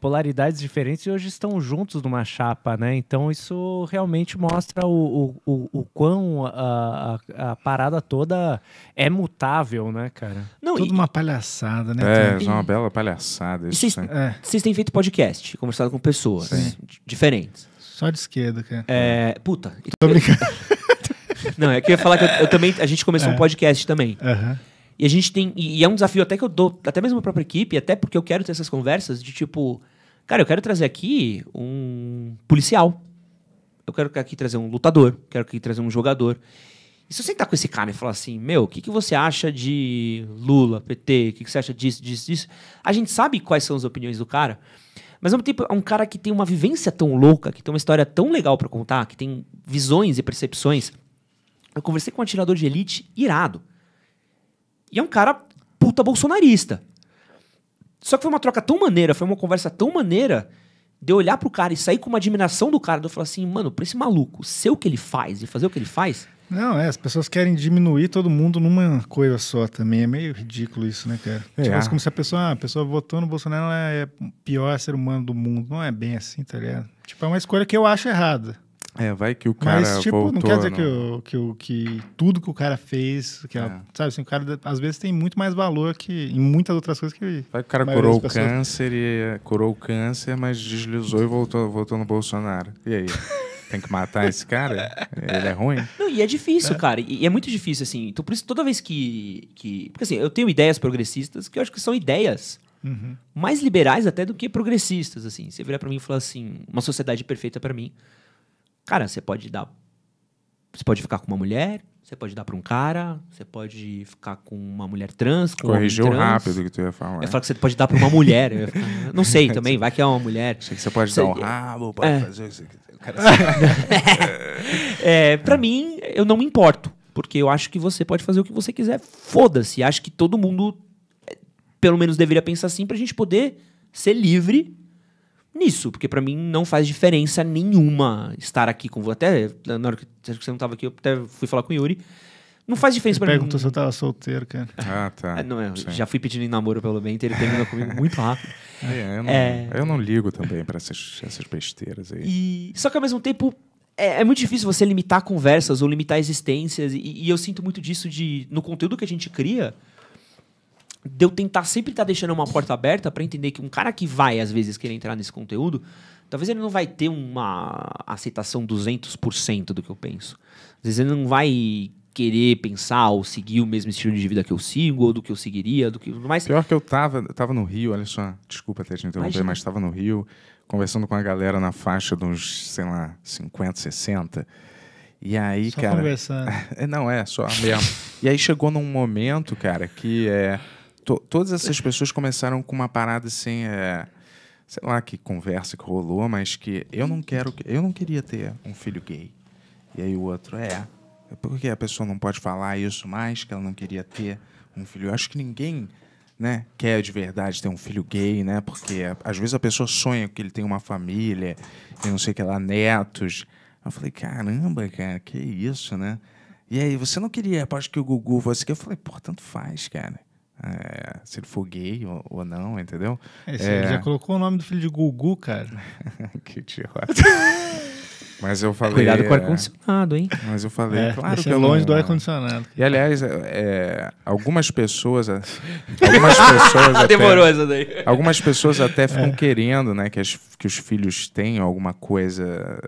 polaridades diferentes e hoje estão juntos numa chapa, né? Então isso realmente mostra o, o, o, o quão a, a, a, parada toda é mutável, né, cara? Não, Tudo e... uma palhaçada, né? É, é uma bela palhaçada. Vocês é. têm feito podcast, conversado com pessoas Sim. diferentes. Só de esquerda, cara. É, puta. Tô brincando. <laughs> Não, é que eu ia falar que eu, eu também, a gente começou é. um podcast também. Aham. Uhum. E a gente tem. E, e é um desafio até que eu dou, até mesmo a própria equipe, até porque eu quero ter essas conversas de tipo, cara, eu quero trazer aqui um policial. Eu quero aqui trazer um lutador, quero aqui trazer um jogador. E se você sentar tá com esse cara e falar assim, meu, o que, que você acha de Lula, PT, o que, que você acha disso, disso, disso? A gente sabe quais são as opiniões do cara, mas ao mesmo tempo é um cara que tem uma vivência tão louca, que tem uma história tão legal para contar, que tem visões e percepções. Eu conversei com um atirador de elite irado. E é um cara puta bolsonarista. Só que foi uma troca tão maneira, foi uma conversa tão maneira de eu olhar pro cara e sair com uma admiração do cara, de eu falar assim, mano, pra esse maluco ser o que ele faz e fazer o que ele faz. Não, é, as pessoas querem diminuir todo mundo numa coisa só também. É meio ridículo isso, né, cara? É. Tipo, é como se a pessoa, ah, a pessoa votou no Bolsonaro, ela é pior ser humano do mundo. Não é bem assim, tá ligado? Tipo, é uma escolha que eu acho errada. É, vai que o cara Mas, tipo, voltou, não quer dizer não. Que, o, que, que, tudo que o cara fez, que é. a, sabe assim, o cara às vezes tem muito mais valor que em muitas outras coisas que Vai que o cara curou o câncer e curou o câncer, mas deslizou e voltou, voltou no Bolsonaro. E aí? tem que matar esse cara? Ele é ruim? Não, e é difícil, é. cara. E é muito difícil, assim. Então, por isso, toda vez que, que. Porque assim, eu tenho ideias progressistas que eu acho que são ideias. Uhum. Mais liberais até do que progressistas, assim. Você virar para mim e falar assim, uma sociedade perfeita para mim. Cara, você pode dar. Você pode ficar com uma mulher, você pode dar para um cara, você pode ficar com uma mulher trans, com Corrigiu trans. rápido o que tu ia falar. Eu falo que você pode dar para uma mulher. Ficar, <laughs> não sei também, vai que é uma mulher. Achei que você pode você, dar um rabo, pode é. fazer isso. <laughs> é, para é. mim, eu não me importo. Porque eu acho que você pode fazer o que você quiser. Foda-se. Acho que todo mundo, é, pelo menos, deveria pensar assim para a gente poder ser livre nisso, porque para mim não faz diferença nenhuma estar aqui com você. Até na hora que você não estava aqui, eu até fui falar com o Yuri. Não faz diferença para mim. Perguntou se eu tava solteiro, cara. Ah, tá. É, não, eu é, já fui pedindo em namoro pelo e ele terminou comigo muito rápido. <laughs> É, eu, não, é... eu não ligo também para essas, essas besteiras aí. E... Só que ao mesmo tempo, é, é, muito difícil você limitar conversas ou limitar existências. E, e, eu sinto muito disso de no conteúdo que a gente cria de eu tentar sempre estar tá deixando uma porta aberta para entender que um cara que vai, às vezes, querer entrar nesse conteúdo, talvez ele não vai ter uma aceitação 200% do que eu penso. Às vezes ele não vai querer pensar ou seguir o mesmo estilo de vida que eu sigo, ou do que eu seguiria, do que mais. Pior que eu tava, tava no Rio, olha só, desculpa ter te interromper, Imagina. mas tava no Rio, conversando com a galera na faixa dos, sei lá, 50, 60. E aí, só cara. Conversando. <laughs> É, não, é, só mesmo. e aí chegou num momento, cara, que é to, todas essas pessoas começaram com uma parada assim, é, sei lá que conversa que rolou, mas que eu não quero, eu não queria ter um filho gay. E aí o outro é, é, por que a pessoa não pode falar isso mais, que ela não queria ter um filho? Eu acho que ninguém né, quer de verdade ter um filho gay, né? Porque às vezes a pessoa sonha que ele tem uma família, e não sei que lá, netos. Eu falei, caramba, cara, que isso, né? E aí, você não queria, acho que o Gugu fosse que Eu falei, pô, tanto faz, cara é, se ele for gay ou, ou não, entendeu? Esse, é... Ele já colocou o nome do filho de Gugu, cara. <laughs> que idiota. Mas eu falei. Cuidado com o é, ar-condicionado, hein? Mas eu falei, é, claro que longe não, do ar-condicionado. E aliás, é, é algumas pessoas. Algumas pessoas. <laughs> Ah, até, Demorou essa daí. Algumas pessoas até é. ficam é. querendo, né, que, as, que os filhos tenham alguma coisa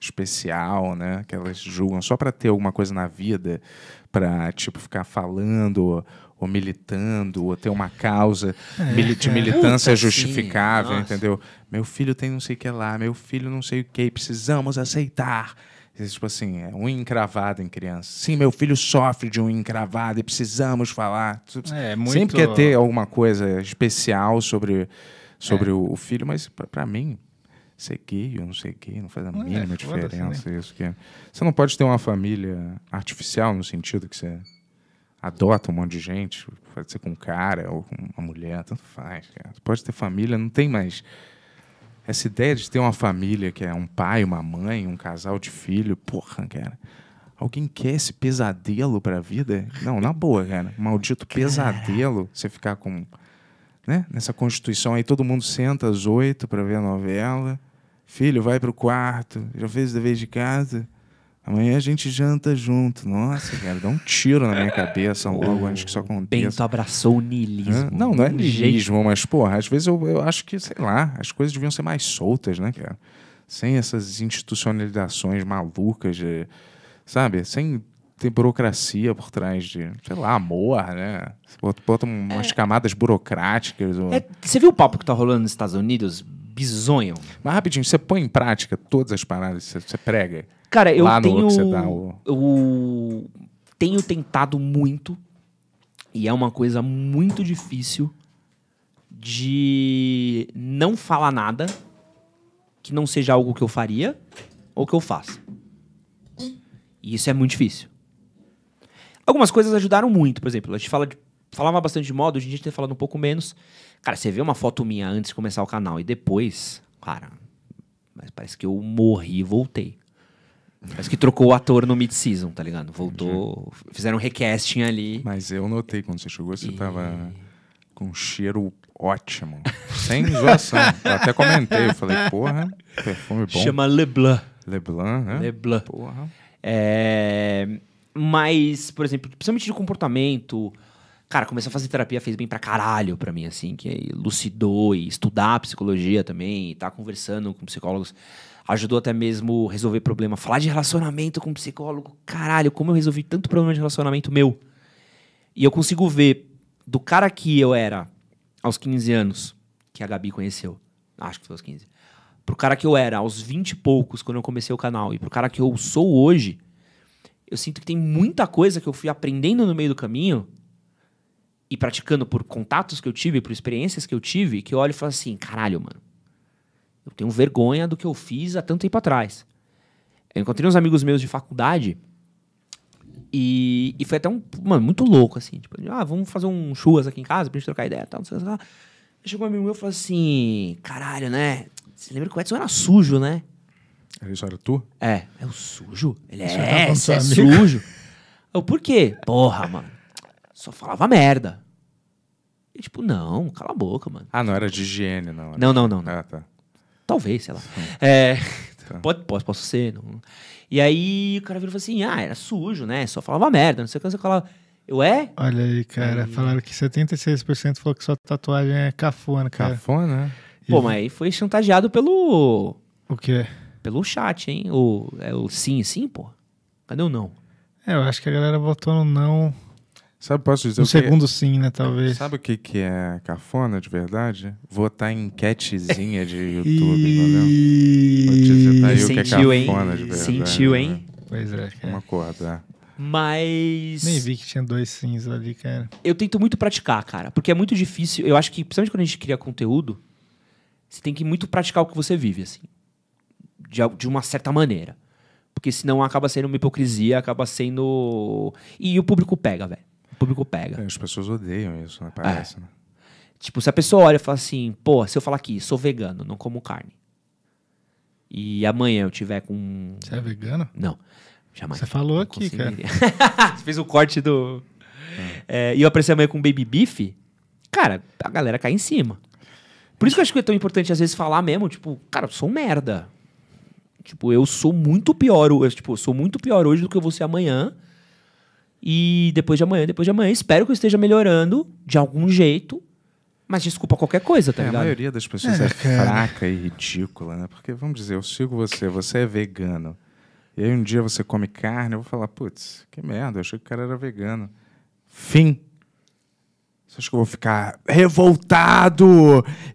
especial, né? Que elas julgam só para ter alguma coisa na vida, para tipo ficar falando ou militando, ou ter uma causa é, de militância é, justificável, entendeu? Meu filho tem não sei o que lá, meu filho não sei o que, precisamos aceitar. tipo assim, é um encravado em criança. Sim, meu filho sofre de um encravado e precisamos falar. Tipo, é, muito... Sempre quer ter alguma coisa especial sobre, sobre é. o, filho, mas para mim, ser gay ou não sei gay não faz a é, mínima diferença. né? Isso que... É. Você não pode ter uma família artificial no sentido que você adota um monte de gente, pode ser com um cara ou com uma mulher, tanto faz. Cara. Pode ter família, não tem mais. Essa ideia de ter uma família que é um pai, uma mãe, um casal de filho, porra, cara. Alguém quer esse pesadelo pra vida? Não, na boa, cara. Maldito cara. pesadelo você ficar com. Né? Nessa constituição aí, todo mundo senta às oito pra ver a novela. Filho, vai pro quarto. Já fez o dever de casa? Amanhã a gente janta junto. Nossa, cara, dá um tiro na minha cabeça logo antes que isso aconteça. Bento abraçou o niilismo. Não, não é niilismo, mas, porra, às vezes eu, eu acho que, sei lá, as coisas deviam ser mais soltas, né, cara? Sem essas institucionalizações malucas, de, sabe? Sem ter burocracia por trás de, sei lá, amor, né? Bota umas é. camadas burocráticas. Ou... É, você viu o papo que tá rolando nos Estados Unidos? Bizonho. Mas rapidinho, você põe em prática todas as paradas que você prega? Cara, eu tenho. o... Eu tenho tentado muito. E é uma coisa muito difícil de não falar nada que não seja algo que eu faria ou que eu faça. E isso é muito difícil. Algumas coisas ajudaram muito, por exemplo, a gente fala de, falava bastante de moda, hoje a gente tem falado um pouco menos. Cara, você vê uma foto minha antes de começar o canal e depois, cara, mas parece que eu morri e voltei. Parece que trocou o ator no mid-season, tá ligado? Voltou, Entendi. fizeram um recasting ali. Mas eu notei quando você chegou, você e... tava com um cheiro ótimo. sem zoação. <laughs> Eu até comentei, eu falei, porra, perfume bom. Chama Leblanc. Leblanc, né? Leblanc. Porra. É... Mas, por exemplo, principalmente de comportamento. Cara, começar a fazer terapia fez bem pra caralho pra mim, assim, que é lucidou e estudar psicologia também, e tá conversando com psicólogos ajudou até mesmo resolver problema. Falar de relacionamento com um psicólogo, caralho, como eu resolvi tanto problema de relacionamento meu. E eu consigo ver do cara que eu era aos 15 anos, que a Gabi conheceu, acho que foi aos 15, pro cara que eu era aos 20 e poucos quando eu comecei o canal e pro cara que eu sou hoje, eu sinto que tem muita coisa que eu fui aprendendo no meio do caminho e praticando por contatos que eu tive, por experiências que eu tive, que eu olho e falo assim, caralho, mano, eu tenho vergonha do que eu fiz há tanto tempo atrás. Eu encontrei uns amigos meus de faculdade e, e foi até um. Mano, muito louco, assim. Tipo, ah, vamos fazer um churras aqui em casa pra gente trocar ideia e tal, não sei lá. Chegou um amigo meu e falou assim: caralho, né? Você lembra que o Edson era sujo, né? Isso era tu? É. É o sujo? Ele é, é, é sujo. Eu, por quê? Porra, mano. Só falava merda. E tipo, não, cala a boca, mano. Ah, não era de higiene, não. Era... Não, não, não. Ah, não. Ah, tá. Talvez, sei lá. Hum. É, tá. pode, posso, posso ser. Não. E aí o cara virou e falou assim: ah, era sujo, né? Só falava merda, não sei o que, não sei o que lá. Eu é? Olha aí, cara. Aí... Falaram que 76% falou que sua tatuagem é cafona, cara. Cafona? Pô, e... mas aí foi chantageado pelo. O quê? Pelo chat, hein? O, é o sim, sim, pô. Cadê o não? É, eu acho que a galera votou no não. Sabe, posso dizer um o segundo sim, né, talvez. Sabe o que, que é cafona de verdade? Votar em enquetezinha de <laughs> YouTube, e... Vou te aí Sentiu, o que é cafona hein? de verdade. Sentiu, hein? Né? Pois é, Uma corda, mas. Nem vi que tinha dois sims ali, cara. Eu tento muito praticar, cara. Porque é muito difícil. Eu acho que, principalmente quando a gente cria conteúdo, você tem que muito praticar o que você vive, assim. De, de uma certa maneira. Porque senão acaba sendo uma hipocrisia, acaba sendo. E o público pega, velho público pega. É, as pessoas odeiam isso, né? É. Parece, é. né? Tipo, se a pessoa olha e fala assim, pô, se eu falar aqui, sou vegano, não como carne. E amanhã eu tiver com. Você é vegano? Não. Jamais. Você falou não aqui, cara. <laughs> Você fez o um corte do. É. É, e eu apareci amanhã com baby beef. Cara, a galera cai em cima. Por isso que eu acho que é tão importante às vezes falar mesmo, tipo, cara, eu sou merda. Tipo, eu sou muito pior, eu, tipo, eu sou muito pior hoje do que eu vou ser amanhã. E depois de amanhã, depois de amanhã, espero que eu esteja melhorando de algum jeito. Mas desculpa qualquer coisa, tá é, ligado? A maioria das pessoas é, é fraca e ridícula, né? Porque, vamos dizer, eu sigo você, você é vegano. E aí um dia você come carne, eu vou falar, putz, que merda, eu achei que o cara era vegano. Fim. Você acha que eu vou ficar revoltado?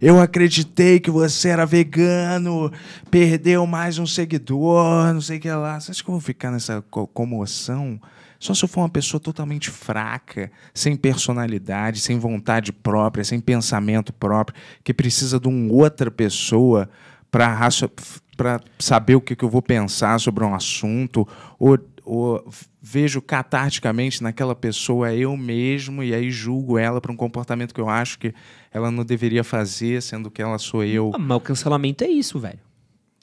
Eu acreditei que você era vegano, perdeu mais um seguidor, não sei o que lá. Você acha que eu vou ficar nessa comoção? Só se eu for uma pessoa totalmente fraca, sem personalidade, sem vontade própria, sem pensamento próprio, que precisa de uma outra pessoa para saber o que, que eu vou pensar sobre um assunto, ou, ou vejo catarticamente naquela pessoa eu mesmo e aí julgo ela para um comportamento que eu acho que ela não deveria fazer, sendo que ela sou eu. Ah, mas o cancelamento é isso, velho.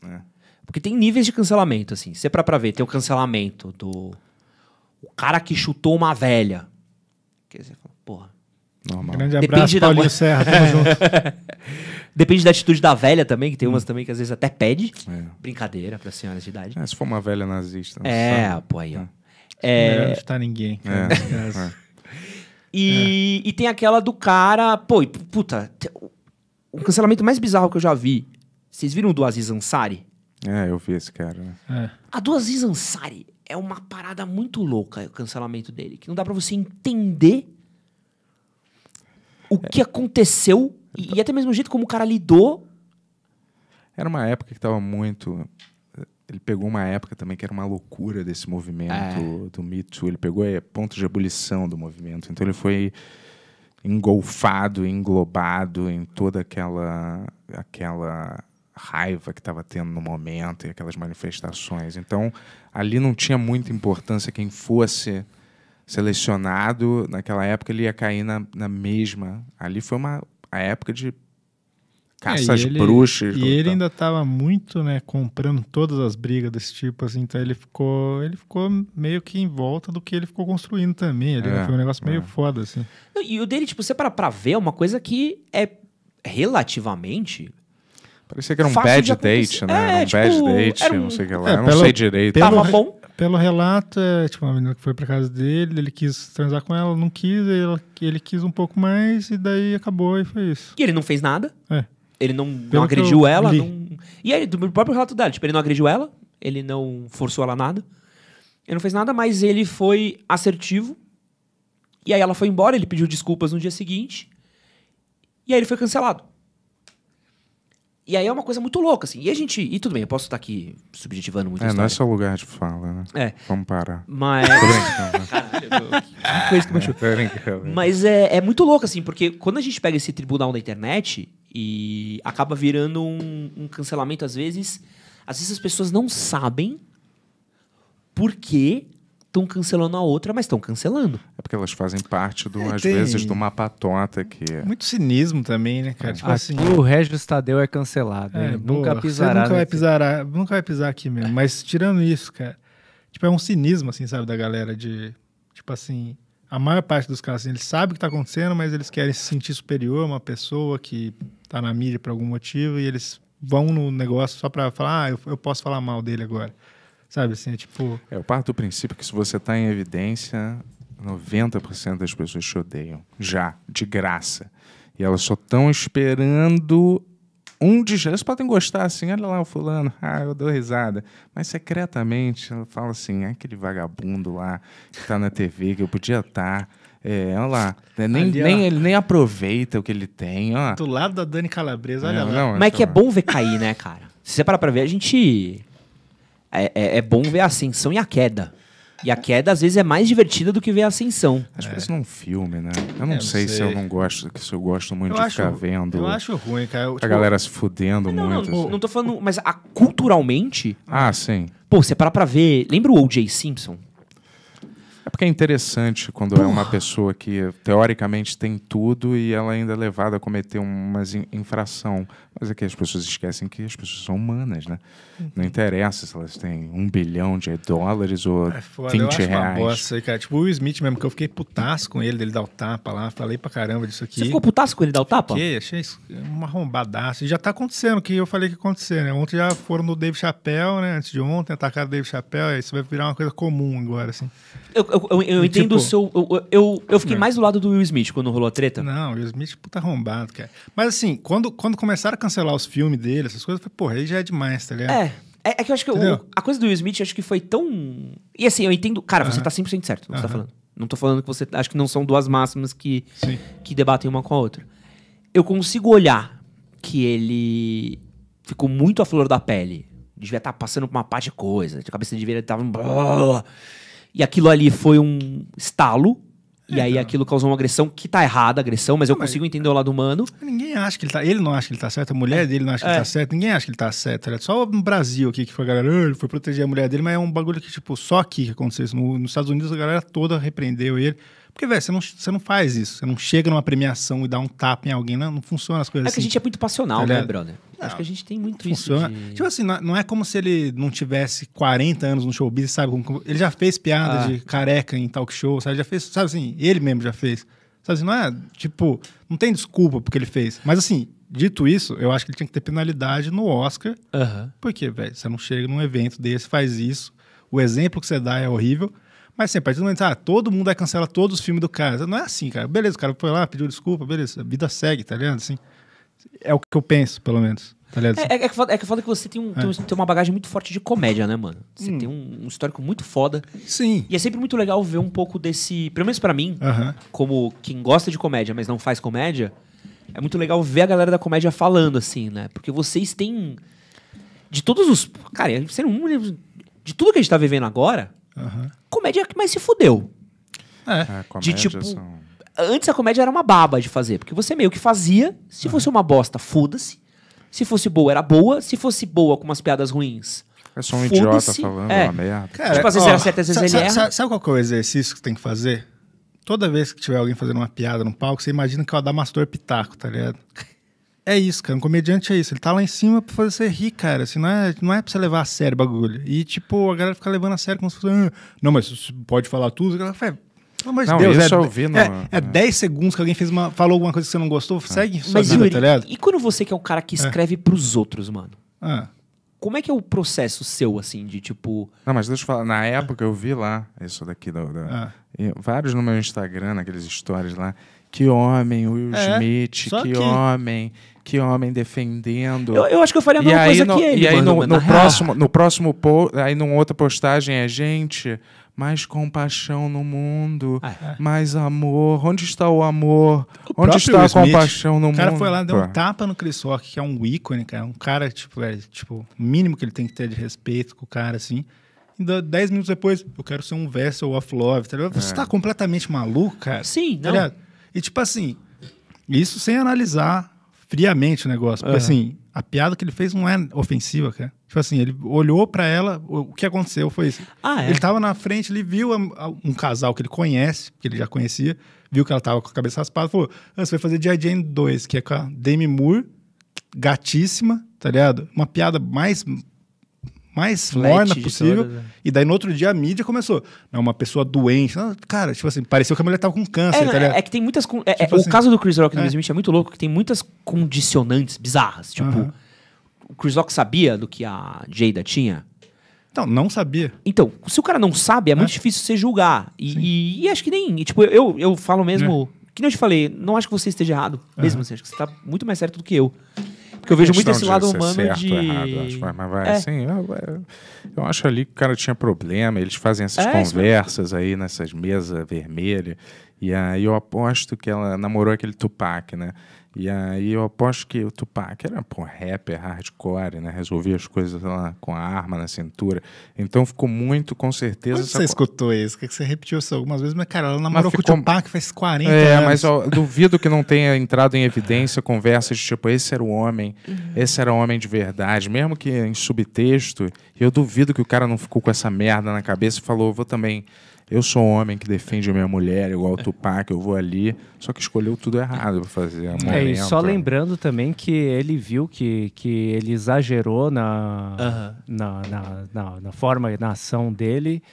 É. Porque tem níveis de cancelamento, assim. Você é para pra ver, tem o cancelamento do o cara que chutou uma velha. Quer dizer, porra. Normal. Grande abraço, Depende Paulinho da... Serra, tamo junto. <laughs> Depende da atitude da velha também, que tem umas hum. também que às vezes até pede. É. Brincadeira para senhoras de idade. É, se for uma velha nazista. É, sabe. pô, aí, ó. É. é. não chutar ninguém. É. É. é. E, e tem aquela do cara. Pô, e, puta, o cancelamento mais bizarro que eu já vi. Vocês viram o do Aziz Ansari? É, eu vi esse cara. Né? É. A do Aziz Ansari é uma parada muito louca o cancelamento dele, que não dá para você entender o que aconteceu e, e, até mesmo o jeito como o cara lidou. Era uma época que tava muito. Ele pegou uma época também que era uma loucura desse movimento é. do Me Too. Ele pegou é, ponto de ebulição do movimento. Então ele foi engolfado, englobado em toda aquela aquela raiva que estava tendo no momento e aquelas manifestações. Então, ali não tinha muita importância quem fosse selecionado. Naquela época, ele ia cair na, na mesma. Ali foi uma a época de caças é, bruxas. E ele ainda estava muito, né, comprando todas as brigas desse tipo, assim, então ele ficou, ele ficou meio que em volta do que ele ficou construindo também. Ele né? é, foi um negócio meio é. foda, assim. E o dele, tipo, você para para ver, é uma coisa que é relativamente Parecia que era um bad date, né? É, um tipo, bad date, um... não sei o que é, lá. É, pelo, não sei direito. Pelo, Tava bom. Pelo relato, é, tipo, uma menina que foi pra casa dele, ele quis transar com ela, não quis, ele, ele quis um pouco mais, e daí acabou e foi isso. E ele não fez nada. É. Ele não, não agrediu ela. Não... E aí, do próprio relato dela, tipo, ele não agrediu ela, ele não forçou ela nada. Ele não fez nada, mas ele foi assertivo. E aí ela foi embora, ele pediu desculpas no dia seguinte. E aí ele foi cancelado. E aí é uma coisa muito louca, assim. E a gente. E tudo bem, eu posso estar aqui subjetivando muito É, não é só lugar de fala, né? É. Vamos parar. Mas. <laughs> Caralho, <laughs> que coisa que machucou. É, Mas é, é muito louco, assim, porque quando a gente pega esse tribunal da internet e acaba virando um, um cancelamento, às vezes. Às vezes as pessoas não sabem por que estão cancelando a outra, mas estão cancelando. É porque elas fazem parte, do, é, às tem... vezes, de uma patota que... É. Muito cinismo também, né, cara? É. Tipo assim, aqui assim... o Regis Tadeu é cancelado. É, nunca pisará. Nunca vai, pisar, nunca vai pisar aqui mesmo. Mas tirando isso, cara, tipo, é um cinismo, assim, sabe, da galera de... Tipo assim, a maior parte dos casos assim, eles sabem o que está acontecendo, mas eles querem se sentir superior a uma pessoa que está na mídia por algum motivo e eles vão no negócio só para falar, ah, eu, eu posso falar mal dele agora. Sabe assim, é tipo. É, eu parto do princípio que se você está em evidência, 90% das pessoas te odeiam. Já, de graça. E elas só estão esperando um desgraça. Elas podem gostar assim, olha lá o fulano, ah, eu dou risada. Mas secretamente ela fala assim, ah, aquele vagabundo lá que está na TV, que eu podia estar. Tá. É, olha lá. Né, nem, Ali, nem, ele nem aproveita o que ele tem, ó. Do lado da Dani Calabresa, olha lá. Não, Mas é que então. é bom ver cair, né, cara? Se você parar pra ver, a gente é, é, é, bom ver a ascensão e a queda. E a queda, às vezes, é mais divertida do que ver a ascensão. Acho que é. num filme, né? Eu é, não é, sei, sei, se eu não gosto, se eu gosto muito eu de acho, ficar vendo. Eu acho ruim, cara. Eu, tipo, a galera se fudendo não, muito. Não, assim. não tô falando, mas a, culturalmente. Ah, sim. Pô, você parar pra ver. Lembra o O.J. Simpson? É porque é interessante quando Porra. é uma pessoa que teoricamente tem tudo e ela ainda é levada a cometer uma infração. Mas é que as pessoas esquecem que as pessoas são humanas, né? Uhum. Não interessa se elas têm um bilhão de dólares ou é foda, 20 eu acho reais. Uma bosta aí, cara. Tipo o Smith mesmo, que eu fiquei putaço com ele, dele dar o tapa lá. Falei pra caramba disso aqui. Você ficou putaço com ele dar o tapa? Fiquei, achei isso uma arrombadaço. E já tá acontecendo o que eu falei que ia acontecer, né? Ontem já foram no Dave Chappelle, né? Antes de ontem, atacaram o Dave Chappelle. Isso vai virar uma coisa comum agora, assim. Eu, eu eu, eu, entendo tipo, o seu. Eu, eu, eu fiquei não. Hum. mais do lado do Will Smith quando rolou a treta. Não, Will Smith, puta arrombado, cara. Mas assim, quando, quando começaram a cancelar os filmes dele, essas coisas, eu falei, porra, aí já é demais, tá ligado? É. É, é que eu acho que a coisa do Will Smith, acho que foi tão. E assim, eu entendo. Cara, uh -huh. você tá 100% certo no que uh -huh. você tá falando. Não tô falando que você. Acho que não são duas máximas que, que debatem uma com a outra. Eu consigo olhar que ele ficou muito à flor da pele. Devia estar tá passando por uma parte de coisa. A cabeça de ver ele tava. E aquilo ali foi um estalo. e é, aí então. aquilo causou uma agressão que tá errada, agressão, mas não, eu mas consigo entender o lado humano. Ninguém acha que ele tá. Ele não acha que ele tá certo, a mulher é. dele não acha que é. ele tá certo, ninguém acha que ele tá certo. Né? só no Brasil aqui que foi a galera, ah, ele foi proteger a mulher dele, mas é um bagulho que, tipo, só aqui que aconteceu isso. No, nos Estados Unidos a galera toda repreendeu ele. Porque, velho, você não, você não faz isso. Você não chega numa premiação e dá um tapa em alguém. Não, não funciona as coisas assim. É que a assim. gente é muito passional, tá né, brother? Não, Acho que a gente tem muito funciona. isso. De... Tipo assim, não é como se ele não tivesse 40 anos no showbiz, sabe? Ele já fez piada ah. de careca em talk show, sabe? Já fez, sabe assim, ele mesmo já fez. Sabe assim, não é, tipo, não tem desculpa porque ele fez. Mas assim, Dito isso, eu acho que ele tinha que ter penalidade no Oscar. Uhum. Porque, velho, você não chega num evento desse, faz isso. O exemplo que você dá é horrível. Mas assim, a partir do momento, ah, todo mundo vai cancelar todos os filmes do cara. Não é assim, cara. Beleza, o cara foi lá, pediu desculpa, beleza, a vida segue, tá ligado? Assim, é o que eu penso, pelo menos. Tá ligado? É, é, é, que é que foda que você tem, um, é. tem, tem, uma bagagem muito forte de comédia, né, mano? Você hum. tem um, um, histórico muito foda. Sim. E é sempre muito legal ver um pouco desse. Pelo menos pra mim, uh -huh. como quem gosta de comédia, mas não faz comédia, é muito legal ver a galera da comédia falando, assim, né? Porque vocês têm. De todos os. Cara, de tudo que a gente tá vivendo agora, Uhum. Comédia que mais se fudeu. É. é de tipo. São... Antes a comédia era uma baba de fazer, porque você meio que fazia. Se uhum. fosse uma bosta, foda-se. Se fosse boa, era boa. Se fosse boa, com umas piadas ruins. É só um idiota falando é. uma merda. Cara, tipo, às vezes ó, era certo, às vezes ele erra. Sabe qual é o exercício que tem que fazer? Toda vez que tiver alguém fazendo uma piada no palco, você imagina que ela dá mastor pitaco, tá ligado? É isso, cara. Um comediante é isso. Ele tá lá em cima pra fazer você rir, cara. Assim, não, é, não é pra você levar a sério o bagulho. E, tipo, a galera fica levando a sério como se fosse. Ah, não, mas você pode falar tudo. A galera fala, é, pelo amor de não, Deus, isso é, eu vi é, no... é, é 10 segundos que alguém fez uma, falou alguma coisa que você não gostou, é. segue ah. Mas, Yuri, tá E quando você que é o cara que escreve é. pros outros, mano? Ah. Como é que é o processo seu, assim, de tipo. Não, mas deixa eu falar. Na época eu vi lá, isso daqui, da, da... Ah. vários no meu Instagram, aqueles stories lá. Que homem, Will Smith, que, que homem, que homem defendendo. Eu, eu acho que eu faria a mesma coisa no, que ele. E aí no, no, próximo, no próximo post, aí numa outra postagem é gente, mais compaixão no mundo, ah, é. mais amor. Onde está o amor? O Onde está a compaixão no mundo? O cara mundo? foi lá deu um tapa no Chris Rock, que é um ícone, cara, um cara tipo, é, tipo, mínimo que ele tem que ter de respeito com o cara assim. E dez minutos depois, eu quero ser um vessel of love, tá Você é. Tá completamente maluco, cara. Sim, tá não. Ligado? E tipo assim, isso sem analisar friamente o negócio. Porque uhum. assim, a piada que ele fez não é ofensiva, cara. Tipo assim, ele olhou para ela, o que aconteceu foi isso. Ah, é? Ele tava na frente, ele viu a, a, um casal que ele conhece, que ele já conhecia, viu que ela tava com a cabeça raspada, falou: ah, você vai fazer G.I. Jane 2, que é com a Demi Moore, gatíssima, tá ligado? Uma piada mais mais Flat morna possível. Todas, né? E daí no outro dia a mídia começou. Não, uma pessoa doente. Não, cara, tipo assim, pareceu que a mulher tava com câncer. É, tá é, é que tem muitas. É, é, tipo assim, o caso do Chris Rock é. no 2020 é muito louco, que tem muitas condicionantes bizarras. Tipo, uh -huh. o Chris Rock sabia do que a Jada tinha? Não, não sabia. Então, se o cara não sabe, é muito é. difícil você julgar. E, e, e, acho que nem. tipo, eu, eu falo mesmo. Que nem eu te falei, não acho que você esteja errado. Mesmo uh -huh. assim, acho que você tá muito mais certo do que eu. Porque eu vejo muito esse lado humano certo, de... Errado, acho, mas vai é. assim, eu, eu, acho ali que o cara tinha problema, eles fazem essas é, conversas aí nessas mesas vermelhas, e aí eu aposto que ela namorou aquele Tupac, né? E aí eu aposto que o Tupac era pô, rapper, hardcore, né? Resolvia as coisas lá com a arma na cintura. Então ficou muito, com certeza. Onde você escutou isso? Que você repetiu isso algumas vezes, mas cara, ela namorou ficou... com o Tupac faz 40 é, anos. É, mas ó, duvido que não tenha entrado em evidência conversas de tipo, esse era o homem, uhum. esse era o homem de verdade, mesmo que em subtexto, eu duvido que o cara não ficou com essa merda na cabeça e falou, vou também eu sou um homem que defende a minha mulher, igual o é. Tupac, eu vou ali. Só que escolheu tudo errado para fazer. Um é, e só lembrando também que ele viu que, que ele exagerou na, uhum. na, na, na, na forma, na ação dele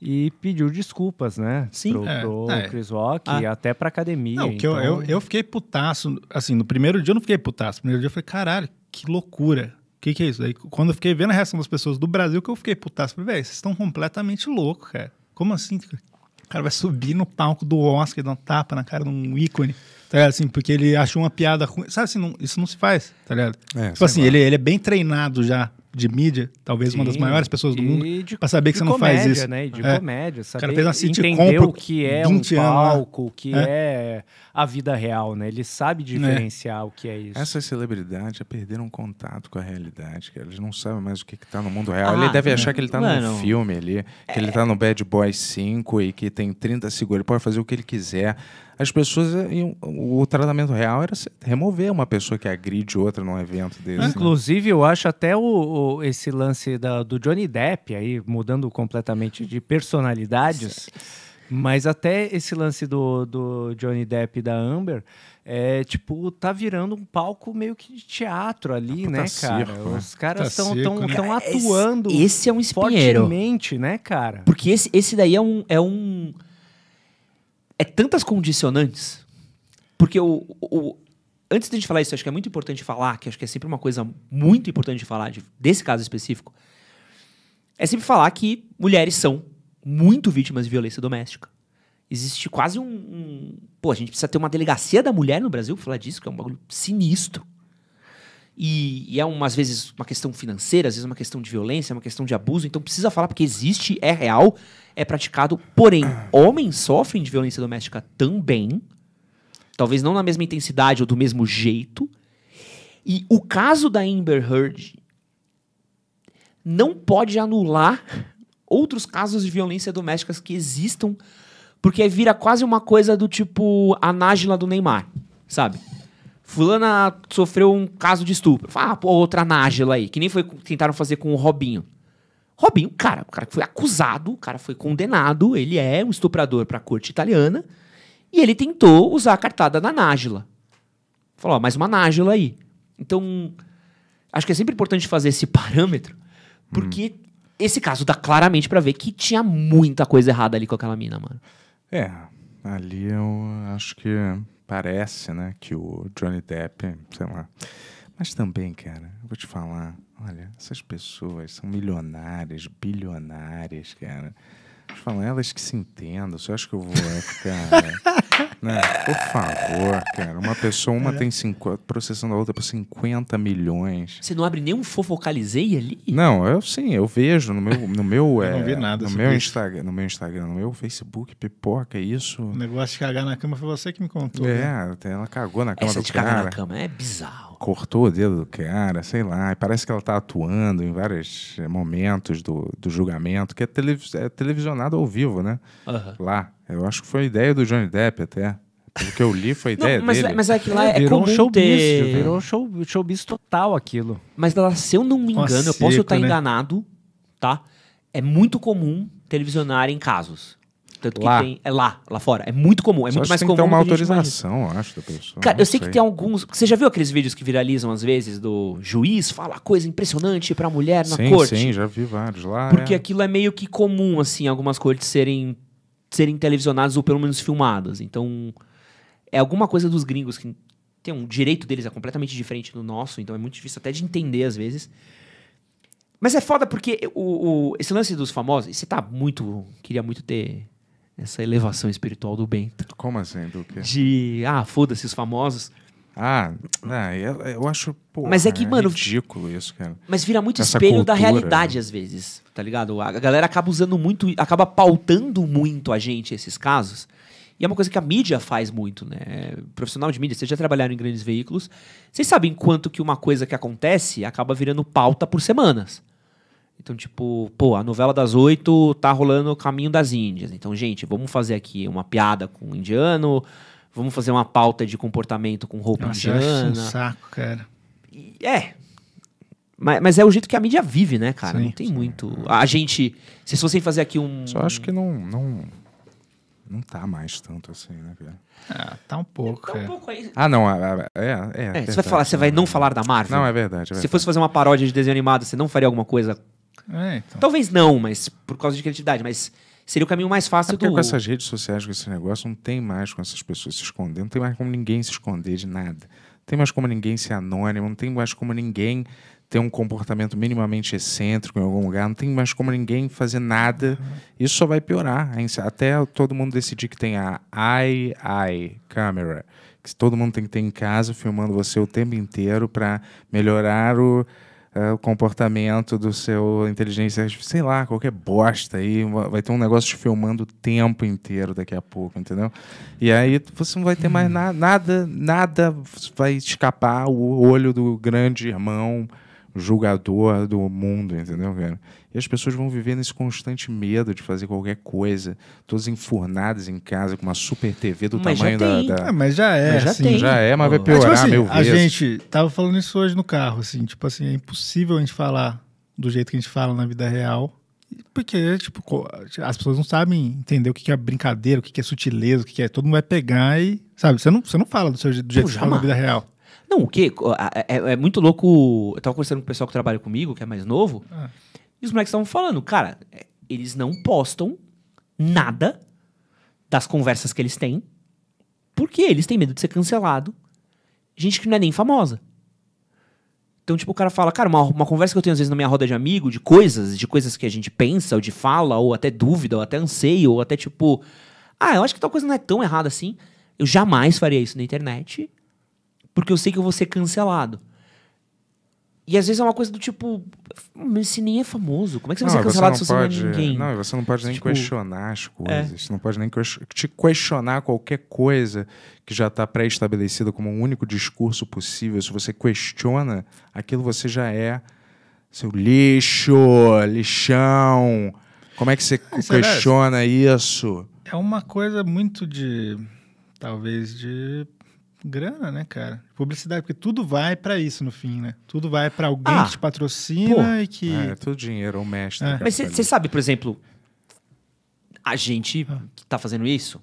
e pediu desculpas, né? Sim, pro, é, pro é. Chris Rock ah. e até pra academia. Não, então... eu, eu, fiquei putaço. Assim, no primeiro dia eu não fiquei putaço. No primeiro dia eu falei, caralho, que loucura. O que, que é isso? Aí quando eu fiquei vendo a reação das pessoas do Brasil, que eu fiquei putaço. Falei, velho, vocês estão completamente loucos, cara. Como assim? O cara vai subir no palco do Oscar e dar um tapa na cara de um ícone. Tá ligado? Assim, porque ele achou uma piada ruim. Sabe assim, não, isso não se faz, tá ligado? É, tipo assim, ele, ele é bem treinado já de mídia, talvez Sim. uma das maiores pessoas do mundo, para saber que você comédia, não faz isso. Né? De é. comédia, saber, o cara fez uma entender o que é um né? palco, o que é. é. a vida real, né? Ele sabe é. diferenciar é. o que é isso. Essas celebridades já perderam contato com a realidade, cara. Eles não sabem mais o que, está no mundo real. Ah, ele deve né? achar que ele está mano, num filme ali, que ele está é. no Bad Boy 5 e que tem 30 segundos, ele pode fazer o que ele quiser as pessoas. Eh, iam, o tratamento real era remover uma pessoa que agride outra num evento desse. Né? Inclusive, né? eu acho até o, o esse lance da, do Johnny Depp aí, mudando completamente de personalidades. Mas até esse lance do, do Johnny Depp e da Amber é tipo, tá virando um palco meio que de teatro ali, né, cara? Né? Os caras estão tão, né? tão é, atuando. Esse, esse é um espinheiro. Fortemente, né, cara? Porque esse, esse daí é um. É um é tantas condicionantes. Porque o, o, antes de a gente falar isso, acho que é muito importante falar, que acho que é sempre uma coisa muito importante de falar de, desse caso específico, é sempre falar que mulheres são muito vítimas de violência doméstica. Existe quase um, um Pô, a gente precisa ter uma delegacia da mulher no Brasil pra falar disso, que é um bagulho sinistro. E, e, é umas às vezes uma questão financeira, às vezes uma questão de violência, uma questão de abuso, então precisa falar porque existe, é real, é praticado. Porém, homens sofrem de violência doméstica também, talvez não na mesma intensidade ou do mesmo jeito. E o caso da Amber Heard não pode anular outros casos de violência doméstica que existam, porque vira quase uma coisa do tipo a Nájila do Neymar, sabe? Fulana sofreu um caso de estupro. ah, pô, outra Nájila aí, que nem foi tentaram fazer com o Robinho. Robinho, cara, o cara que foi acusado, o cara foi condenado, ele é um estuprador para a corte italiana, e ele tentou usar a cartada da Nájila. Falou, ó, mais uma Nájila aí. Então, acho que é sempre importante fazer esse <laughs> parâmetro, porque hum. esse caso dá claramente para ver que tinha muita coisa errada ali com aquela mina, mano. É, ali eu acho que parece, né, que o Johnny Depp, sei lá. Mas também, cara, eu vou te falar, olha, essas pessoas são milionárias, bilionárias, cara falam, é elas que se entendam. Você acha que eu vou ficar. <laughs> né? Por favor, cara. Uma pessoa, uma é. tem 50, processando a outra por 50 milhões. Você não abre nenhum fofocalizei ali? Não, eu sim, eu vejo no meu. No meu é, não vi é, nada. No meu, Instagram, no meu Instagram, no meu Facebook, pipoca, isso. O negócio de cagar na cama foi você que me contou. É, né? ela cagou na cama Essa do de cara. cagar na cama é bizarro cortou o dedo do cara, sei lá. parece que ela tá atuando em vários eh, momentos do, do julgamento, que é, televis é televisionado ao vivo, né? Uhum. Lá. Eu acho que foi a ideia do Johnny Depp até. O que eu li foi <laughs> ideia não, mas, dele. É, mas é que lá é, virou comum um showbiz, Virou show, showbiz total aquilo. Mas lá, se eu não me engano, eu posso estar né? enganado, tá? É muito comum televisionarem casos. Tanto lá. que tem. É lá, lá fora. É muito comum. É Só muito mais tem comum. ter uma autorização, eu acho, da pessoa. Cara, eu sei, sei, que tem alguns. Você já viu aqueles vídeos que viralizam às vezes do juiz fala coisa impressionante pra mulher na sim, corte? Sim, já vi vários lá. Porque é... aquilo é meio que comum, assim, algumas cortes serem, serem televisionadas ou pelo menos filmadas. Então, é alguma coisa dos gringos que tem um direito deles é completamente diferente do nosso, então é muito difícil até de entender às vezes. Mas é foda porque o, o esse lance dos famosos, você tá muito. Queria muito ter essa elevação espiritual do Bento. Como assim? Do quê? De, ah, foda-se os famosos. Ah, é, eu acho mas é que, é mano, é ridículo isso, cara. Mas vira muito Essa espelho cultura. da realidade né? às vezes, tá ligado? A galera acaba usando muito, acaba pautando muito a gente esses casos. E é uma coisa que a mídia faz muito, né? Profissional de mídia, vocês já trabalharam em grandes veículos, vocês sabem quanto que uma coisa que acontece acaba virando pauta por semanas. Então, tipo, pô, a novela das oito tá rolando o caminho das Índias. Então, gente, vamos fazer aqui uma piada com o indiano, vamos fazer uma pauta de comportamento com roupa Nossa, indiana. Eu acho um saco, cara. é. Mas, mas, é o jeito que a mídia vive, né, cara? Sim, não tem sim. muito. A gente. Se fossem fazer aqui um. Só acho que não. não... Não tá mais tanto assim, né, cara? Ah, tá um pouco. Tá um é. pouco aí. Ah, não, é. é, é, é você vai falar, você vai não falar da Marvel? Não, é verdade. É verdade. Se fosse fazer uma paródia de desenho animado, você não faria alguma coisa é, então. Talvez não, mas por causa de criatividade, mas seria o caminho mais fácil é do... com essas redes sociais, com esse negócio, não tem mais com essas pessoas se esconder, não tem mais como ninguém se esconder de nada. Não tem mais como ninguém ser anônimo, não tem mais como ninguém ter um comportamento minimamente excêntrico em algum lugar, não tem mais como ninguém fazer nada. Uhum. Isso só vai piorar. Até todo mundo decidir que tem a AI, AI câmera, que todo mundo tem que ter em casa filmando você o tempo inteiro para melhorar o é, o comportamento do seu inteligência artificial, sei lá, qualquer bosta aí, vai ter um negócio te filmando o tempo inteiro daqui a pouco, entendeu? E aí você não vai ter mais hum. na, nada, nada vai escapar o olho do grande irmão, julgador do mundo, entendeu, cara? E as pessoas vão viver nesse constante medo de fazer qualquer coisa, todas enfurnadas em casa com uma super TV do mas tamanho da, da... É, mas já é, mas já, assim, tem. já é, mas vai piorar, meu é, tipo assim, meu A gente tava falando isso hoje no carro, assim, tipo assim, é impossível a gente falar do jeito que a gente fala na vida real, porque, tipo, as pessoas não sabem entender o que é brincadeira, o que é sutileza, o que é. Todo mundo vai pegar e. Sabe, você não, você não fala do, seu, do jeito que fala na vida real. Não, o quê? É, é, muito louco. Eu tava conversando com o pessoal que trabalha comigo, que é mais novo, ah. e os moleques estavam falando, cara, é, eles não postam nada das conversas que eles têm, porque eles têm medo de ser cancelado. Gente que não é nem famosa. Então, tipo, o cara fala, cara, uma, uma conversa que eu tenho às vezes na minha roda de amigo, de coisas, de coisas que a gente pensa, ou de fala, ou até dúvida, ou até anseio, ou até tipo, ah, eu acho que tal coisa não é tão errada assim. Eu jamais faria isso na internet porque eu sei que eu vou ser cancelado. E às vezes é uma coisa do tipo, mas se nem é famoso, como é que você não, vai ser cancelado você se você pode, não é ninguém? Não, você não pode nem tipo, questionar as é. coisas, é. você não pode nem te questionar qualquer coisa que já está pré-estabelecida como um único discurso possível. Se você questiona, aquilo você já é seu lixo, lixão. Como é que você é, questiona isso? É uma coisa muito de. talvez de grana, né, cara? Publicidade, porque tudo vai para isso no fim, né? Tudo vai para alguém ah, que te patrocina pô. e que. É, é tudo dinheiro, o é mestre. É. Mas você sabe, por exemplo, a gente ah. que tá fazendo isso,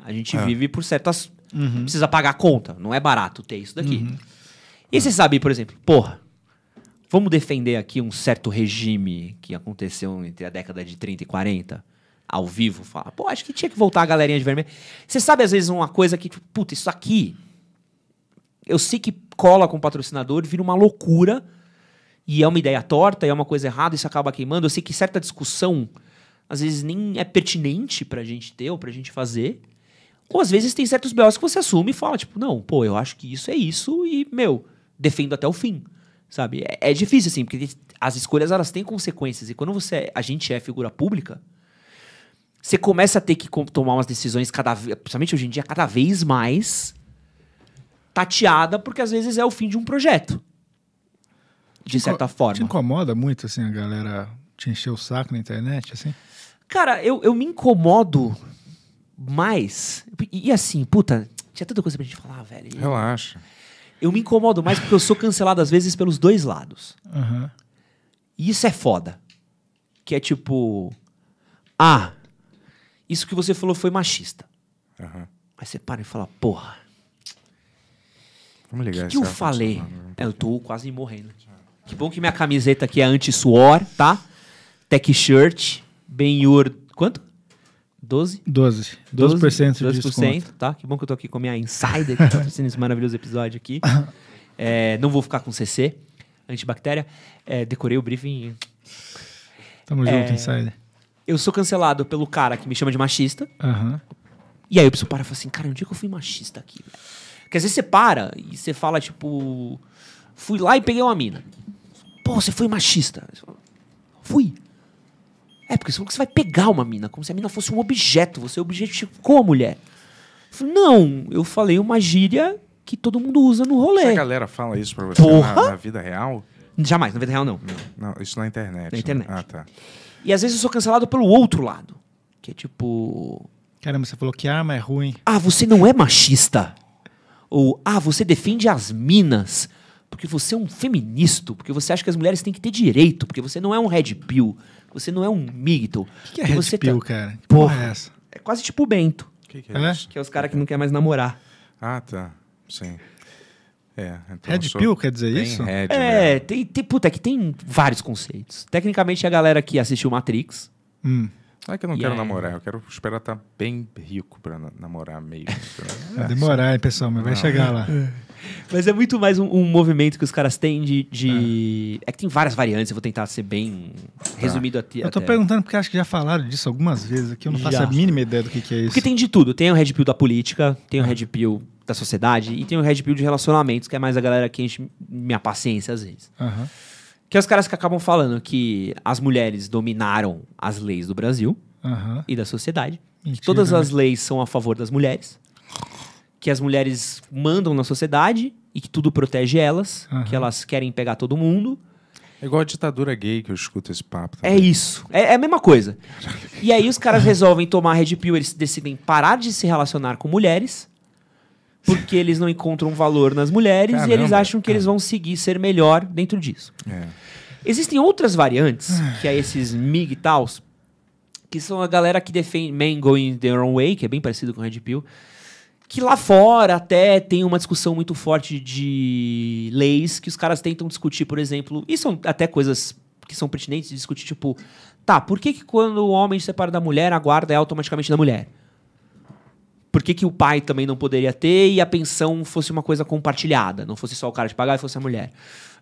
a gente ah. vive por certas. Uhum. Precisa pagar a conta. Não é barato ter isso daqui. Uhum. E você sabe, por exemplo, porra, vamos defender aqui um certo regime que aconteceu entre a década de 30 e 40? ao vivo, fala, pô, acho que tinha que voltar a galerinha de vermelho. Você sabe, às vezes, uma coisa que, tipo, puta, isso aqui eu sei que cola com o patrocinador, vira uma loucura, e é uma ideia torta, é uma coisa errada, isso acaba queimando. Eu sei que certa discussão, às vezes, nem é pertinente pra gente ter ou pra gente fazer. Ou às vezes tem certos B.O.s que você assume e fala, tipo, não, pô, eu acho que isso é isso e, meu, defendo até o fim. Sabe? É, é difícil, assim, porque as escolhas elas têm consequências. E quando você é, a gente é figura pública, você começa a ter que tomar umas decisões cada vez, principalmente hoje em dia, cada vez mais tateada, porque às vezes é o fim de um projeto. De certa forma. Te incomoda muito, assim, a galera te encher o saco na internet, assim? Cara, eu, eu me incomodo mais. E, e assim, puta, tinha tanta coisa pra gente falar, velho. eu acho Eu me incomodo mais porque eu sou cancelado às vezes pelos dois lados. Uhum. E isso é foda. Que é tipo. Ah, isso que você falou foi machista. Uhum. Aí você para e fala, porra. Vamos ligar que, que eu falei? Né? É, eu tô quase morrendo. É. Que bom que minha camiseta aqui é anti-suor, tá? Tech shirt, Benhur. Quanto? 12? 12. 12%, 12% de 12%, desconto. tá? Que bom que eu tô aqui com a minha Insider, que patrocina tá esse maravilhoso episódio aqui. <laughs> É, não vou ficar com CC, antibactéria. É, decorei o briefing. Tamo é, junto, Insider. Eu sou cancelado pelo cara que me chama de machista. Uhum. E aí eu preciso parar e falar assim, cara, onde é que eu fui machista aqui, velho? Porque às vezes você para e você fala, tipo, fui lá e peguei uma mina. Pô, você foi machista. fui. É, porque você vai pegar uma mina, como se a mina fosse um objeto, você objetificou a mulher. não, eu falei uma gíria que todo mundo usa no rolê. a galera fala isso pra você na, na, vida real? Jamais, na vida real não. Não, não isso na internet. Na né? internet. Né? Ah, tá. E às vezes eu sou cancelado pelo outro lado. Que é tipo. Caramba, você falou que arma é ruim. Ah, você não é machista. Ou, ah, você defende as minas porque você é um feminista, porque você acha que as mulheres têm que ter direito, porque você não é um red pill, você não é um migton. O que, é red você tá pill, tá... cara? Que porra, é essa? É quase tipo o Bento. Que, que é, é? Que é os caras que não quer mais namorar. Ah, tá. Sim. É, então red pill quer dizer isso? Red, é, né? tem, tem, puta, é que tem vários conceitos. Tecnicamente, a galera que assistiu Matrix... Hum não é que eu não e quero aí? namorar, eu quero esperar estar tá bem rico para namorar meio. <laughs> Vai demorar, hein, pessoal, mas não. vai chegar lá. É. Mas é muito mais um, um, movimento que os caras têm de. de... É. é. que tem várias variantes, eu vou tentar ser bem tá. resumido até. Eu tô até. perguntando porque acho que já falaram disso algumas vezes aqui, eu não já. faço a mínima ideia do que, que é isso. Porque tem de tudo. Tem o Red Pill da política, tem o é. Red Pill da sociedade e tem o Red Pill de relacionamentos, que é mais a galera que enche minha paciência às vezes. Aham. Uhum. Que é os caras que acabam falando que as mulheres dominaram as leis do Brasil uhum. e da sociedade. Mentira. Que todas as leis são a favor das mulheres. Que as mulheres mandam na sociedade e que tudo protege elas. Uhum. Que elas querem pegar todo mundo. É igual a ditadura gay que eu escuto esse papo. É também. É isso. É, é, a mesma coisa. E aí os caras resolvem tomar a Red Pill, eles decidem parar de se relacionar com mulheres porque eles não encontram valor nas mulheres Caramba. e eles acham que eles é. vão seguir ser melhor dentro disso. É. Existem outras variantes, que é esses MIG e tals, que são a galera que defende Men Going Their Own Way, que é bem parecido com Red Pill, que lá fora até tem uma discussão muito forte de leis que os caras tentam discutir, por exemplo, e são até coisas que são pertinentes de discutir, tipo, tá, por que, que quando o homem se separa da mulher, a guarda é automaticamente da mulher? por que, que o pai também não poderia ter e a pensão fosse uma coisa compartilhada, não fosse só o cara de pagar e fosse a mulher.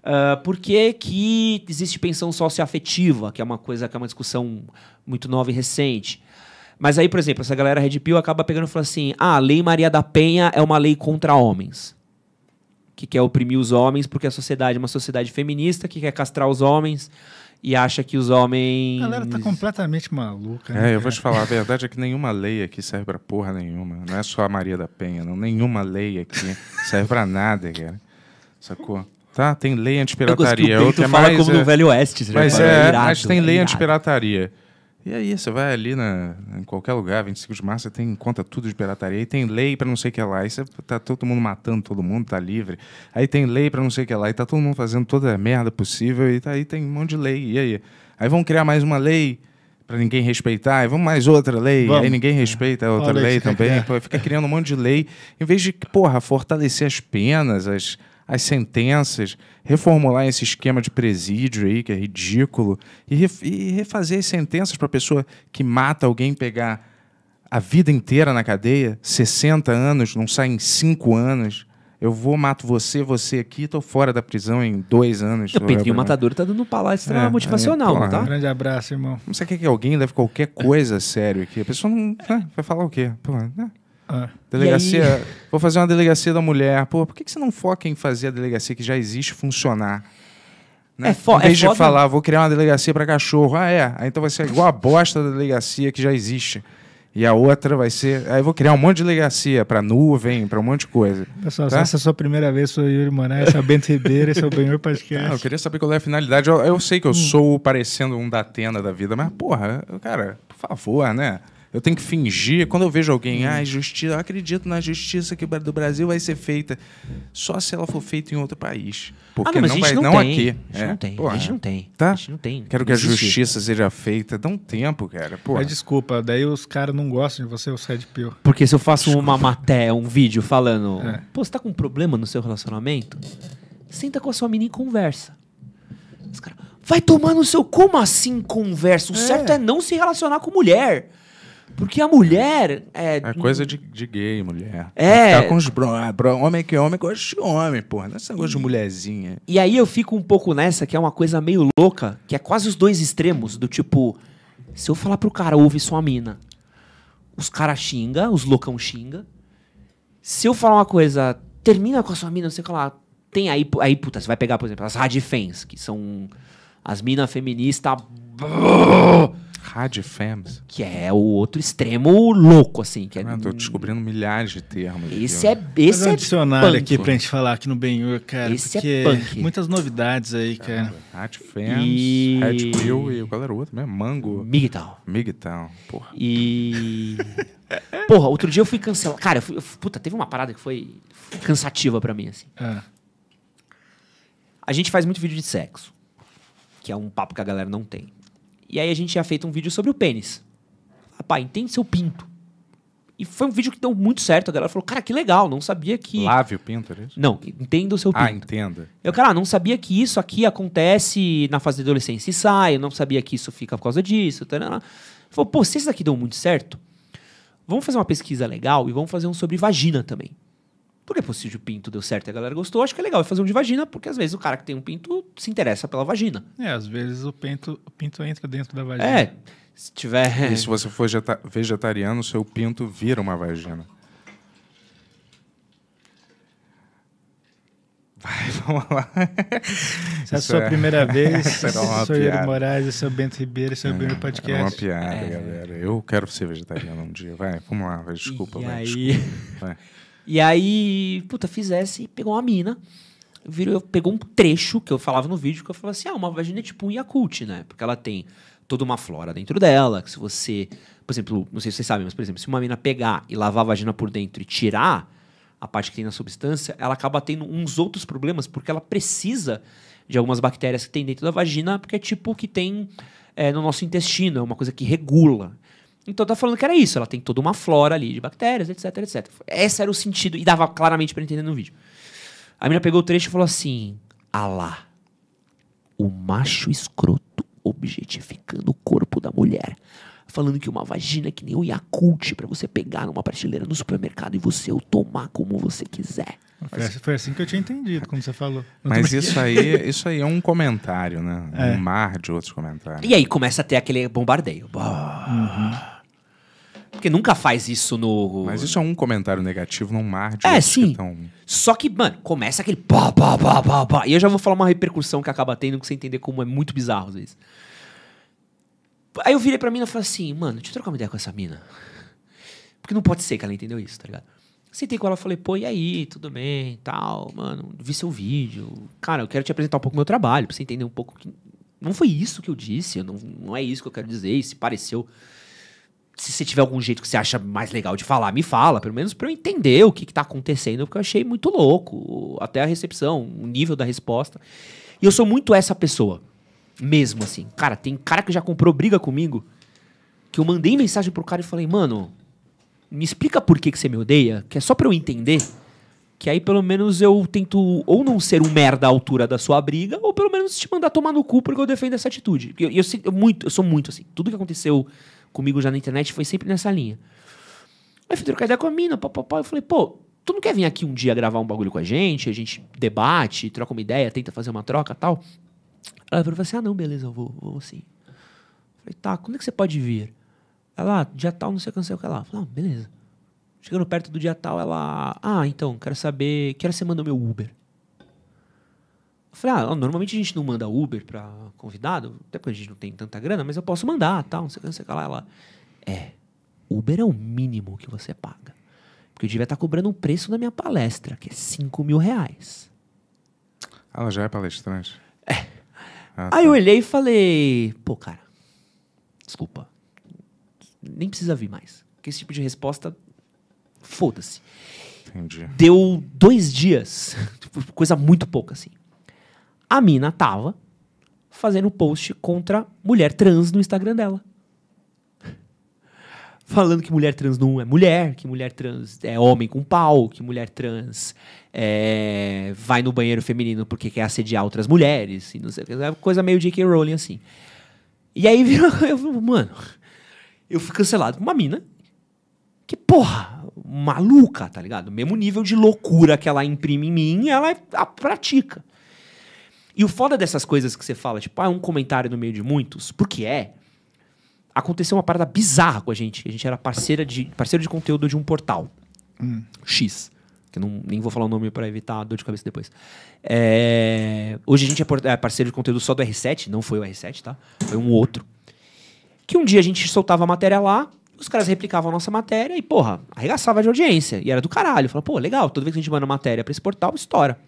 Uh, por que, que existe pensão socioafetiva, que é uma coisa que é uma discussão muito nova e recente. Mas aí, por exemplo, essa galera Red Pill acaba pegando e falando assim: ah, a Lei Maria da Penha é uma lei contra homens. Que quer oprimir os homens porque a sociedade é uma sociedade feminista que quer castrar os homens e acha que os homens. A galera tá completamente maluca. É, né? É, eu vou te falar, a <laughs> verdade é que nenhuma lei aqui serve pra porra nenhuma. Não é só a Maria da Penha, não. Nenhuma lei aqui <laughs> serve pra nada, cara. Sacou? Tá, tem lei antipirataria. Eu gosto que o Peito é fala mais, como é... no Velho Oeste, você Mas já é, é mas tem é lei antipirataria. E aí, é você vai ali na, em qualquer lugar, 25 de março, você tem conta tudo de pirataria, e tem lei para não sei o que lá, e você, tá todo mundo matando todo mundo, tá livre. Aí tem lei para não sei o que lá, e tá todo mundo fazendo toda a merda possível, e tá, aí tem um monte de lei, e aí? Aí vão criar mais uma lei para ninguém respeitar, e vamos mais outra lei, vamos. aí ninguém respeita a outra Olha lei também, <laughs> Pô, fica criando um monte de lei, em vez de, porra, fortalecer as penas, as as sentenças, reformular esse esquema de presídio aí, que é ridículo, e, ref e refazer as sentenças para a pessoa que mata alguém pegar a vida inteira na cadeia, 60 anos, não sai em 5 anos. Eu vou, mato você, você aqui, tô fora da prisão em dois anos. O Pedrinho Matador tá dando um palestra é, motivacional, aí, não tá? Um grande abraço, irmão. Não sei o que, é alguém leve qualquer coisa <laughs> sério aqui. A pessoa não. Né, vai falar o quê? Porra, né? É. Delegacia. Aí... Vou fazer uma delegacia da mulher. Pô, por que, que você não foca em fazer a delegacia que já existe funcionar? Né? É forte? em vez é de falar, vou criar uma delegacia para cachorro. Ah, é. então vai ser igual a bosta da delegacia que já existe. E a outra vai ser. Aí vou criar um monte de delegacia para nuvem, para um monte de coisa. Pessoal, tá? essa é a sua primeira vez, sou Yuri Maná, né? esse é o Bento Ribeiro, esse é o Benhor Podcast. Ah, eu queria saber qual é a finalidade. Eu, eu sei que eu hum. sou parecendo um da tenda da vida, mas, porra, cara, por favor, né? Eu tenho que fingir. Quando eu vejo alguém, ah, justiça, eu acredito na justiça que do Brasil vai ser feita. Só se ela for feita em outro país. Ah, Porque ah, não, não, vai, não, não aqui. A gente é. não tem. a gente não tem. Tá? A gente não tem. Quero que a justiça seja feita. Dá um tempo, cara. Pô. Mas desculpa, daí os caras não gostam de você, os Red Pill. Porque se eu faço desculpa. uma matéria, um vídeo falando, é. pô, você tá com um problema no seu relacionamento? Senta com a sua menina e conversa. Os caras, vai tomar no seu. Como assim conversa? O é. certo é não se relacionar com mulher. Porque a mulher é. É coisa de, de gay, mulher. É. Ficar com os bro... Ah, bro homem que é homem gosta de homem, porra. Não é essa coisa de hum. mulherzinha. E aí eu fico um pouco nessa, que é uma coisa meio louca, que é quase os dois extremos, do tipo, se eu falar pro cara, ouve sua mina. Os caras xinga, os loucão xinga. Se eu falar uma coisa, termina com a sua mina, não sei o que lá. Tem aí, aí puta, você vai pegar, por exemplo, as radifens, que são as minas feministas. Rádio FEMS. Que é o outro extremo louco, assim. Que é... Ah, tô descobrindo milhares de termos. Esse aqui, é esse é dicionário punk. aqui pra gente falar aqui no Benhur, cara. Esse é punk. Muitas novidades aí, ah, cara. Rádio FEMS, e... Red Pill e qual era o outro mesmo? Mango. Migtal. Migtal, porra. E... <laughs> porra, outro dia eu fui cancelar. Cara, eu fui... puta, teve uma parada que foi cansativa pra mim, assim. É. A gente faz muito vídeo de sexo. Que é um papo que a galera não tem. E aí a gente tinha feito um vídeo sobre o pênis. Rapaz, ah, entende seu pinto. E foi um vídeo que deu muito certo. A galera falou, cara, que legal, não sabia que. Lave o pinto, era isso? Não, entenda o seu ah, pinto. Ah, entenda. Eu, cara, não sabia que isso aqui acontece na fase de adolescência e sai, eu não sabia que isso fica por causa disso. Tarana. Tá, né, falou, pô, se isso daqui deu muito certo, vamos fazer uma pesquisa legal e vamos fazer um sobre vagina também. Porque é pô, se o pinto deu certo e a galera gostou, acho que é legal é fazer um de vagina, porque às vezes o cara que tem um pinto se interessa pela vagina. É, às vezes o pinto, o pinto entra dentro da vagina. É, se tiver... E se você for vegetariano, seu pinto vira uma vagina. Vai, <laughs> vamos lá. Se é a sua é... primeira <laughs> vez, sou Yuri Moraes, eu sou Bento Ribeiro, esse é o Bento Podcast. É uma piada, é. galera. Eu quero ser vegetariano um dia. Vai, vamos lá, desculpa, e vai, aí... desculpa. <laughs> Vai. E aí, puta, fizesse e pegou uma mina. Virou, pegou um trecho que eu falava no vídeo, que eu falava assim: ah, uma vagina é tipo um Yakult, né? Porque ela tem toda uma flora dentro dela, que se você. Por exemplo, não sei se vocês sabem, mas, por exemplo, se uma mina pegar e lavar a vagina por dentro e tirar a parte que tem na substância, ela acaba tendo uns outros problemas, porque ela precisa de algumas bactérias que tem dentro da vagina, porque é tipo o que tem é, no nosso intestino, é uma coisa que regula. Então tá falando que era isso. Ela tem toda uma flora ali de bactérias, etc, etc. Esse era o sentido e dava claramente para entender no vídeo. A menina pegou o trecho e falou assim: "Alá, ah o macho escroto objetificando o corpo da mulher, falando que uma vagina é que nem o Yakult para você pegar numa prateleira no supermercado e você o tomar como você quiser." Foi assim, assim que eu tinha entendido, como você falou. Não Mas isso aí, isso aí é um comentário, né? É. Um mar de outros comentários. E aí começa a ter aquele bombardeio. Uhum. Porque nunca faz isso no. Mas isso é um comentário negativo num mar de. É, sim. Que é tão... Só que, mano, começa aquele pá, pá, pá, pá, pá. E eu já vou falar uma repercussão que acaba tendo que você entender como é muito bizarro às vezes. Aí eu virei pra mina e falei assim, mano, deixa eu trocar uma ideia com essa mina. Porque não pode ser que ela entendeu isso, tá ligado? Sentei com ela e falei, pô, e aí, tudo bem, tal, mano, vi seu vídeo. Cara, eu quero te apresentar um pouco do meu trabalho, pra você entender um pouco que. Não foi isso que eu disse, não, não é isso que eu quero dizer, e se pareceu se você tiver algum jeito que você acha mais legal de falar, me fala, pelo menos para eu entender o que, está acontecendo, porque eu achei muito louco até a recepção, o nível da resposta. E eu sou muito essa pessoa, mesmo assim. Cara, tem cara que já comprou briga comigo, que eu mandei mensagem pro cara e falei, mano, me explica por que, que você me odeia, que é só para eu entender. Que aí pelo menos eu tento ou não ser um merda à altura da sua briga, ou pelo menos te mandar tomar no cu porque eu defendo essa atitude. Eu, eu, eu, muito, eu sou muito assim. Tudo que aconteceu comigo já na internet foi sempre nessa linha. Aí fui trocar ideia com a mina, papapá. Eu falei, pô, tu não quer vir aqui um dia gravar um bagulho com a gente? A gente debate, troca uma ideia, tenta fazer uma troca tal. Ela falou assim: ah, não, beleza, eu vou, vou sim. Falei, tá, quando é que você pode vir? Ela, ah, dia tal, não sei o que, lá. Falei, ah, beleza. Chegando perto do dia tal, ela, ah, então, quero saber, que você manda o meu Uber? Eu falei, ah, normalmente a gente não manda Uber para convidado, até porque a gente não tem tanta grana, mas eu posso mandar, tal, não sei o que, não sei o que lá. Ela, é, Uber é o mínimo que você paga. Porque eu devia estar tá cobrando um preço da minha palestra, que é 5 mil reais. Ela já é palestrante. É. Ah, Aí tá. eu olhei e falei, pô, cara, desculpa, nem precisa vir mais. Porque esse tipo de resposta, foda-se. Entendi. Deu dois dias, <laughs> tipo, coisa muito pouca, assim. A mina tava fazendo post contra mulher trans no Instagram dela. Falando que mulher trans não é mulher, que mulher trans é homem com pau, que mulher trans é, vai no banheiro feminino porque quer assediar outras mulheres, e não sei, é coisa meio J.K. Rowling assim. E aí virou, <laughs> eu, mano, eu fui cancelado com uma mina que, porra, maluca, tá ligado? O mesmo nível de loucura que ela imprime em mim, ela é a pratica. E o foda dessas coisas que você fala, tipo, ah, é um comentário no meio de muitos, porque é. Aconteceu uma parada bizarra com a gente. A gente era parceira de, parceiro de conteúdo de um portal. Hum. X. Que eu não, nem vou falar o nome para evitar dor de cabeça depois. É, hoje a gente é, é parceiro de conteúdo só do R7, não foi o R7, tá? Foi um outro. Que um dia a gente soltava a matéria lá, os caras replicavam a nossa matéria e, porra, arregaçava de audiência. E era do caralho. Falava, pô, legal, toda vez que a gente manda matéria pra esse portal, estoura.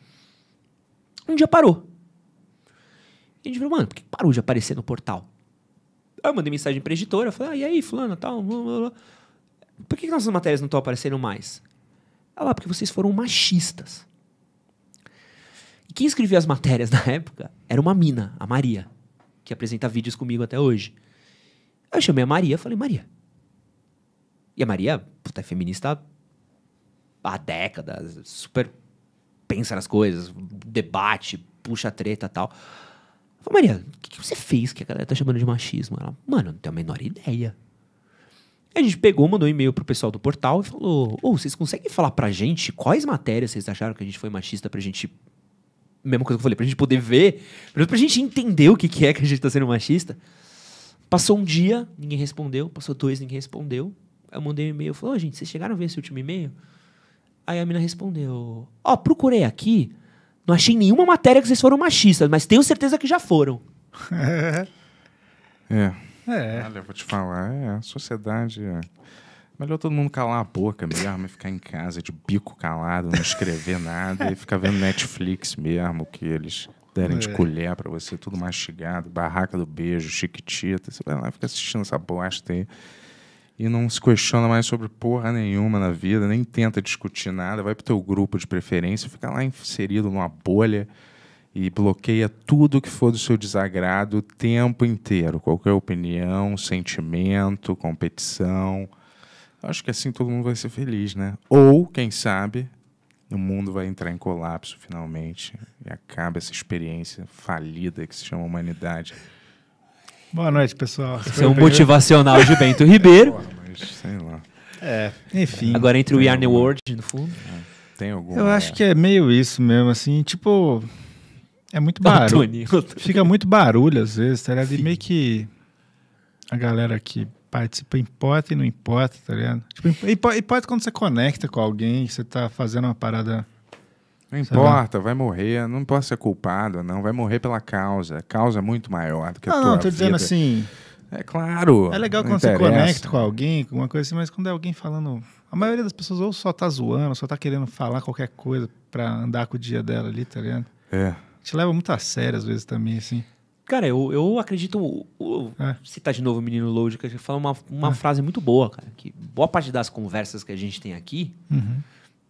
Um dia parou. A gente falou, mano, por que parou de aparecer no portal? Aí eu mandei mensagem pra editora, falei, ah, e aí, fulano, tal, blá, blá, blá. Por que, que nossas matérias não estão aparecendo mais? Ela, ah, lá, porque vocês foram machistas. E quem escrevia as matérias na época era uma mina, a Maria, que apresenta vídeos comigo até hoje. Eu chamei a Maria, falei, Maria. E a Maria, puta, é feminista há décadas, super pensa nas coisas, debate, puxa treta tal. Falei, Maria, o que, que, você fez que a galera tá chamando de machismo? Ela, mano, não tenho a menor ideia. a gente pegou, mandou um e-mail pro pessoal do portal e falou: Ô, oh, vocês conseguem falar pra gente quais matérias vocês acharam que a gente foi machista pra gente. Mesma coisa que eu falei, pra gente poder ver, pra gente entender o que, que é que a gente tá sendo machista. Passou um dia, ninguém respondeu. Passou dois, ninguém respondeu. Eu mandei um e-mail, falou, oh, gente, vocês chegaram a ver esse último e-mail? Aí a mina respondeu, ó, oh, procurei aqui, não achei nenhuma matéria que vocês foram machistas, mas tenho certeza que já foram. <laughs> É. É. Olha, eu vou te falar, é, a sociedade. É... Melhor todo mundo calar a boca mesmo e ficar em casa de bico calado, não escrever <laughs> nada e ficar vendo Netflix mesmo, que eles derem é. de colher para você, tudo mastigado, barraca do beijo, chiquitita. Você vai lá e fica assistindo essa bosta aí e não se questiona mais sobre porra nenhuma na vida, nem tenta discutir nada, vai pro teu grupo de preferência, fica lá inserido numa bolha e bloqueia tudo que for do seu desagrado o tempo inteiro, qualquer opinião, sentimento, competição. Acho que assim todo mundo vai ser feliz, né? Ou, quem sabe, o mundo vai entrar em colapso finalmente e acaba essa experiência falida que se chama humanidade. Boa noite, pessoal. Esse é um motivacional de Bento Ribeiro. Boa noite, sei lá. É, enfim. Agora entre o Yarn World no fundo. É, tem algum. Eu acho é. que é meio isso mesmo, assim, tipo. É muito barulho. Fica muito barulho às vezes, tá ligado? E meio que a galera que participa importa e não importa, tá ligado? Tipo, importa, importa quando você conecta com alguém, que você tá fazendo uma parada não importa, vai morrer, não posso ser culpado, não, vai morrer pela causa. A causa é muito maior do que não, a tua Não, tô vida. dizendo assim. É claro. É legal quando interessa. você conecta com alguém, com uma coisa assim, mas quando é alguém falando. A maioria das pessoas ou só tá zoando, ou só tá querendo falar qualquer coisa pra andar com o dia dela ali, tá ligado? É. Te leva muito a sério às vezes também, assim. Cara, eu, eu acredito. Eu, é. Citar tá de novo o menino Load, que ele fala uma, uma é. frase muito boa, cara. Que boa parte das conversas que a gente tem aqui uhum.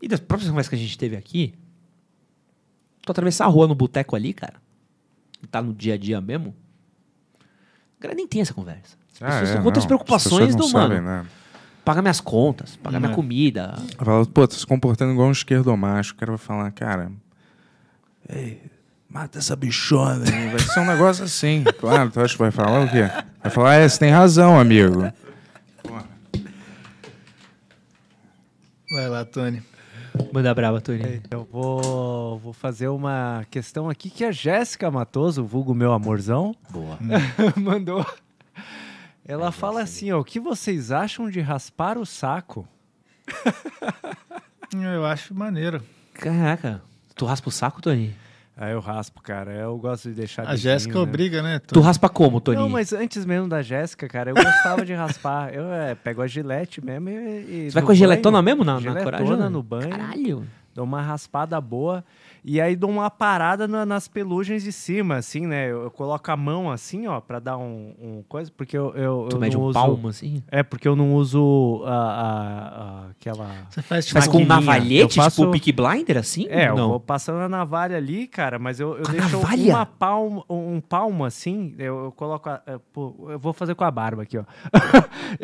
e das próprias conversas que a gente teve aqui Tu atravessar a rua no boteco ali, cara, e tá no dia a dia mesmo, a galera nem tem essa conversa. As ah, pessoas é, são outras preocupações do mano. Né? minhas contas, paga minha é. comida. Fala, pô, tá se comportando igual um macho. O cara vai falar, cara. Ei, mata essa bichona. vai ser um negócio assim. <laughs> Claro, tu acha que vai falar o quê? Vai falar, ah, é, você tem razão, amigo. Vai lá, Tony. Manda braba, Tony é, Eu então, vou, vou fazer uma questão aqui que a Jéssica Matoso, vulgo meu amorzão, boa, <laughs> mandou. Ela é fala assim, ó, o que vocês acham de raspar o saco? Eu acho maneiro. Caraca, tu raspa o saco, Tony? Aí eu raspo, cara. Eu gosto de deixar. A Jéssica né? obriga, né? Tony? Tu raspa como, Toninho? Não, mas antes mesmo da Jéssica, cara, eu gostava de raspar. Eu é, pego a gilete mesmo e. e Você vai com a giletona mesmo na, giletona na coragem? no banho. Caralho! Dou uma raspada boa. E aí dou uma parada na, nas pelugens de cima, assim, né? Eu, eu, coloco a mão assim, ó, pra dar um, um coisa, porque eu, eu, tu eu mede não um uso... palmo, assim? É, porque eu não uso a, a, a aquela... Você faz, faz com navalhete, tipo faço... tipo pick Blinder, assim? É, não? eu vou passando a navalha ali, cara, mas eu, eu deixo navalha? uma palma um palmo, assim, eu, eu coloco... A, é, pô, eu vou fazer com a barba aqui, ó. <laughs>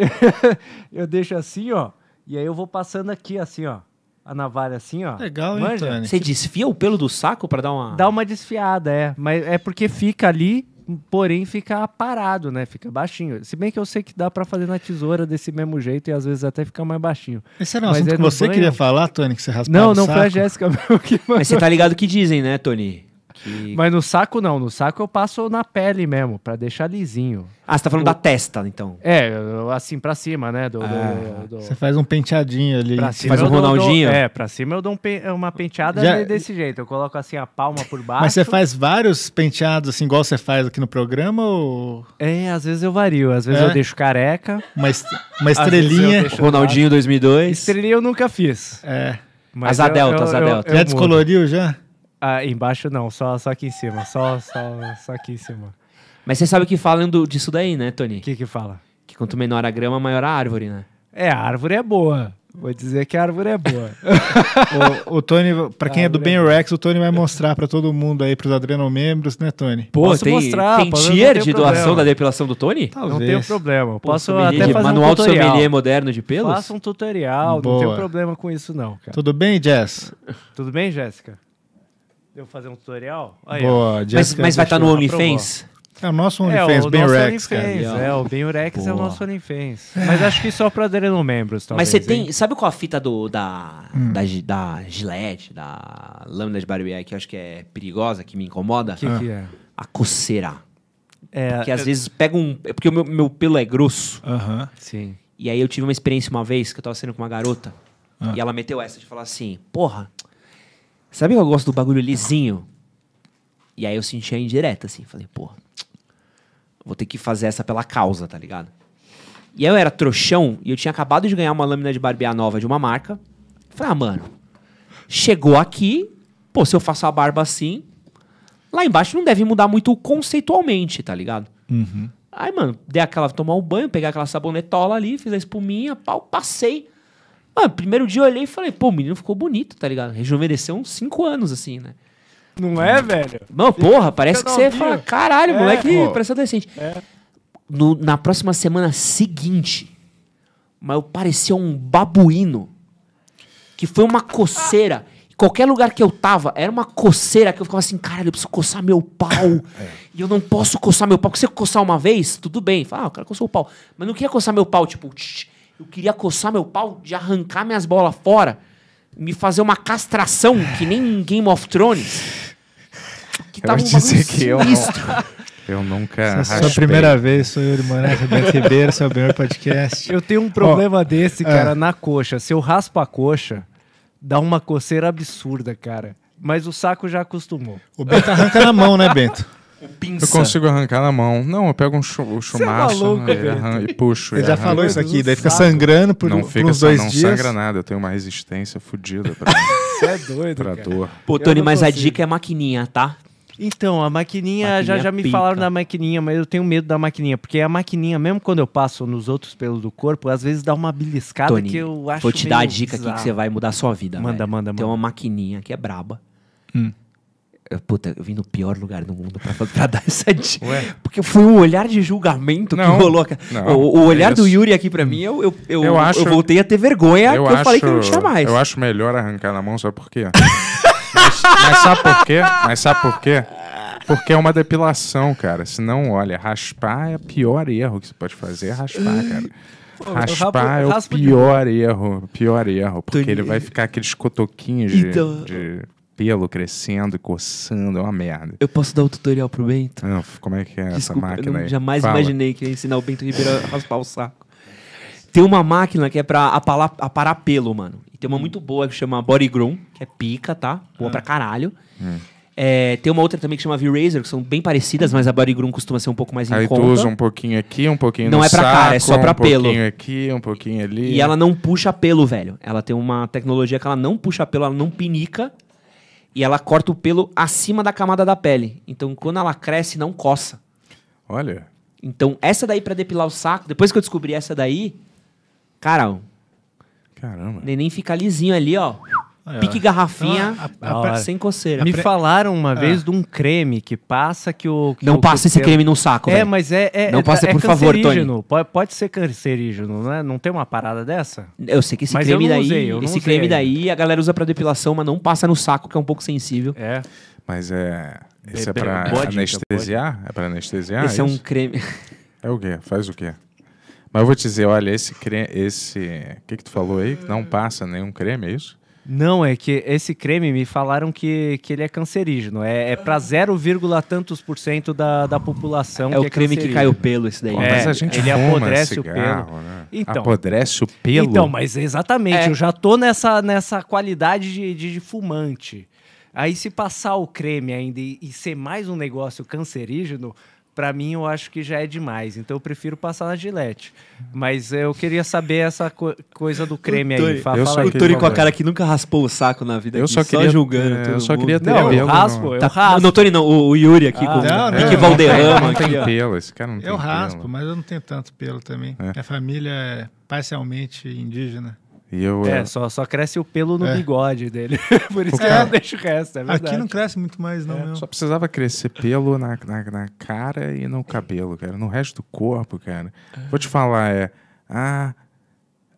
eu deixo assim, ó, e aí eu vou passando aqui, assim, ó a navalha assim, ó. Legal, hein, Tony? Você desfia o pelo do saco para dar uma... Dá uma desfiada, é. Mas é porque fica ali porém fica parado, né? Fica baixinho. Se bem que eu sei que dá para fazer na tesoura desse mesmo jeito e às vezes até fica mais baixinho. Esse era um Mas assunto é que você banho. queria falar, Tony, que você raspou Não, não foi a Jéssica. <laughs> Mas você tá ligado que dizem, né, Tony? Que... Mas no saco não, no saco eu passo na pele mesmo, para deixar lisinho. Ah, você tá falando o... da testa, então? É, assim para cima, né? Do, ah, do, do... Você faz um penteadinho ali. Pra tipo, cima faz um Ronaldinho? Dou, é, pra cima eu dou um pe... uma penteada Já... desse jeito. Eu coloco assim a palma por baixo. Mas você faz vários penteados, assim, igual você faz aqui no programa? Ou... É, às vezes eu vario. Às vezes é. eu deixo careca. Uma, est... uma estrelinha. Ronaldinho 2002. Estrelinha eu nunca fiz. É. Mas asa eu, delta, eu, delta. já descoloriu já? Ah, embaixo não, só, só aqui em cima. Só, só, só aqui em cima. Mas você sabe o que falam disso daí, né, Tony? O que que fala? Que quanto menor a grama, maior a árvore, né? É, a árvore é boa. Vou dizer que a árvore é boa. o, <laughs> o Tony, pra quem é do é Ben é Rex, o Tony vai mostrar pra todo mundo aí, pros membros né, Tony? Pô, Posso tem, mostrar. Tem tier de doação da depilação do Tony? Talvez. Não tem problema. posso sommelier, até fazer manual um tutorial. de moderno de pelos? Faça um tutorial, boa. não tem problema com isso não, cara. Tudo bem, Jess? Tudo bem, Jéssica? eu fazer um tutorial. Aí, Boa, mas, mas vai estar tá no OnlyFans? É o nosso é, OnlyFans, é, bem Rex, cara. É, o Ben Rex é o nosso OnlyFans. Mas acho que só pra no membros, talvez. Mas você tem... Hein? Sabe qual a fita do, da, hum. da, da da lâmina de barbear que eu acho que é perigosa, que me incomoda? O que, que, ah. é? A coceira. É, porque às é vezes pega um... É porque o meu, meu pelo é grosso. Aham, uh -huh. sim. E aí eu tive uma experiência uma vez que eu tava sendo com uma garota ah. e ela meteu essa de falar assim, porra... Sabe que eu gosto do bagulho lisinho? E aí eu senti a indireta, assim. Falei, pô, vou ter que fazer essa pela causa, tá ligado? E aí eu era trouxão e eu tinha acabado de ganhar uma lâmina de barbear nova de uma marca. Falei, ah, mano, chegou aqui, pô, se eu faço a barba assim, lá embaixo não deve mudar muito conceitualmente, tá ligado? Uhum. Aí, mano, dei aquela, tomar um banho, pegar aquela sabonetola ali, fiz a espuminha, pau, passei. Mano, primeiro dia eu olhei e falei, pô, o menino ficou bonito, tá ligado? Rejuvenesceu uns 5 anos, assim, né? Não é, velho? Não, porra, parece que você fala, caralho, é, moleque, pô. parece adolescente. É. No, na próxima semana seguinte, mas eu parecia um babuíno. Que foi uma coceira. Ah. Qualquer lugar que eu tava, era uma coceira que eu ficava assim, caralho, eu preciso coçar meu pau. É. E eu não posso coçar meu pau. Porque se eu coçar uma vez, tudo bem. Fala, ah, o cara coçou o pau. Mas não queria coçar meu pau, tipo. Tch, eu queria coçar meu pau de arrancar minhas bolas fora, me fazer uma castração que nem em Game of Thrones. Que eu tava um dizer que eu não, eu nunca Essa é a sua primeira vez, sou irmão Moraes, né? Roberto Ribeiro, seu melhor podcast. Eu tenho um problema oh, desse, é. cara, é. na coxa. Se eu raspo a coxa, dá uma coceira absurda, cara. Mas o saco já acostumou. O Bento arranca na mão, né, Bento? pinça. Eu consigo arrancar na mão. Não, eu pego um chumaço é né, e, puxo. Ele já arranco. falou isso aqui, daí fica sangrando por, não fica, por uns dois não dias. Não sangra nada, eu tenho uma resistência fodida pra <laughs> é doido, pra cara. dor. Pô, Tony, mas consigo. a dica é maquininha, tá? Então, a maquininha, maquininha já, já me falaram da maquininha, mas eu tenho medo da maquininha, porque a maquininha, mesmo quando eu passo nos outros pelos do corpo, às vezes dá uma beliscada Tony, que eu acho Vou te dar a dica bizarro. aqui que você vai mudar a sua vida. Manda, velho. manda, manda. Tem uma maquininha que é braba. Hum. Eu, puta, eu vim no pior lugar do mundo pra, <laughs> pra dar essa dica. Porque foi um olhar de julgamento não, que coloca. O, o, olhar é do Yuri aqui pra mim, eu, eu, eu, eu, acho, eu voltei a ter vergonha eu, acho, falei que eu não tinha mais. Eu acho melhor arrancar na mão, sabe por quê? <laughs> mas, mas sabe por quê? Mas sabe por quê? Porque é uma depilação, cara. Se não, olha, raspar é o pior erro que você pode fazer, é raspar, cara. Pô, raspar rapo, é o pior de... erro, pior erro, porque Tô... ele vai ficar aqueles cotoquinhos de, então... de pelo crescendo e coçando, é uma merda. Eu posso dar o um tutorial pro Bento? como é que é Desculpa, essa máquina aí? jamais Fala. imaginei que ia ensinar o Bento Ribeiro a raspar o saco. Tem uma máquina que é pra aparar, aparar pelo, mano. E tem uma hum. muito boa que chama Body Groom, que é pica, tá? Boa ah. pra caralho. Hum. É, tem uma outra também que chama V-Razor, que são bem parecidas, mas a Body Groom costuma ser um pouco mais em Aí conta. tu usa um pouquinho aqui, um pouquinho Não é pra saco, cara, é só pra um pelo. Um pouquinho aqui, um pouquinho ali. E ela não puxa pelo, velho. Ela tem uma tecnologia que ela não puxa pelo, ela não pinica e ela corta o pelo acima da camada da pele. Então, quando ela cresce, não coça. Olha. Então, essa daí para depilar o saco, depois que eu descobri essa daí, cara, Caramba. O neném fica lisinho ali, ó. É. Pique garrafinha então, a, a, a, sem coceira. Me falaram uma ah. vez de um creme que passa que o. Que não o, passa esse creme no saco. É, mas é. é não é, passa, é, por favor, Tony. Pode, pode ser cancerígeno, não é? Não tem uma parada dessa? Eu sei que esse mas creme daí. esse creme daí a galera usa pra depilação, mas não passa no saco, que é um pouco sensível. É. Mas é. Esse é pra anestesiar? É pra anestesiar? Esse é, é um creme. É o quê? Faz o quê? Mas eu vou te dizer, olha, esse creme. Esse. O que, que tu falou aí? Não passa nenhum creme, é isso? Não, é que esse creme me falaram que, que ele é cancerígeno. É, é pra 0, tantos por cento da, da população. É, é, é o é creme que cai o pelo, esse daí. Pô, mas é, a gente ele apodrece cigarro, o pelo. Né? Então, apodrece o pelo. Então, mas exatamente, eu já tô nessa, nessa qualidade de, de, de fumante. Aí, se passar o creme ainda e, e ser mais um negócio cancerígeno, para mim eu acho que já é demais. Então eu prefiro passar na Gillette. Mas eu queria saber essa co coisa do creme aí. Fala, eu só, o Turi com a cara que nunca raspou o saco na vida. Eu aqui, só queria só julgando. É, eu só mundo. queria ter não, eu raspo, tá, raspo. Não, Turi não, o, o Yuri aqui ah, com não, o Pique Valderrama. Não tem pelo, esse cara não tem pelo Eu raspo, pelo. mas eu não tenho tanto pelo também. É. Minha família é parcialmente indígena. E eu, é, eu... É. Só, só cresce o pelo no é. bigode dele. <laughs> Por isso Porque que eu é. deixo o resto, é verdade. Aqui não cresce muito mais, não. É. Só precisava crescer pelo na, na, na, cara e no cabelo, cara. No resto do corpo, cara. Vou te falar, é. Ah,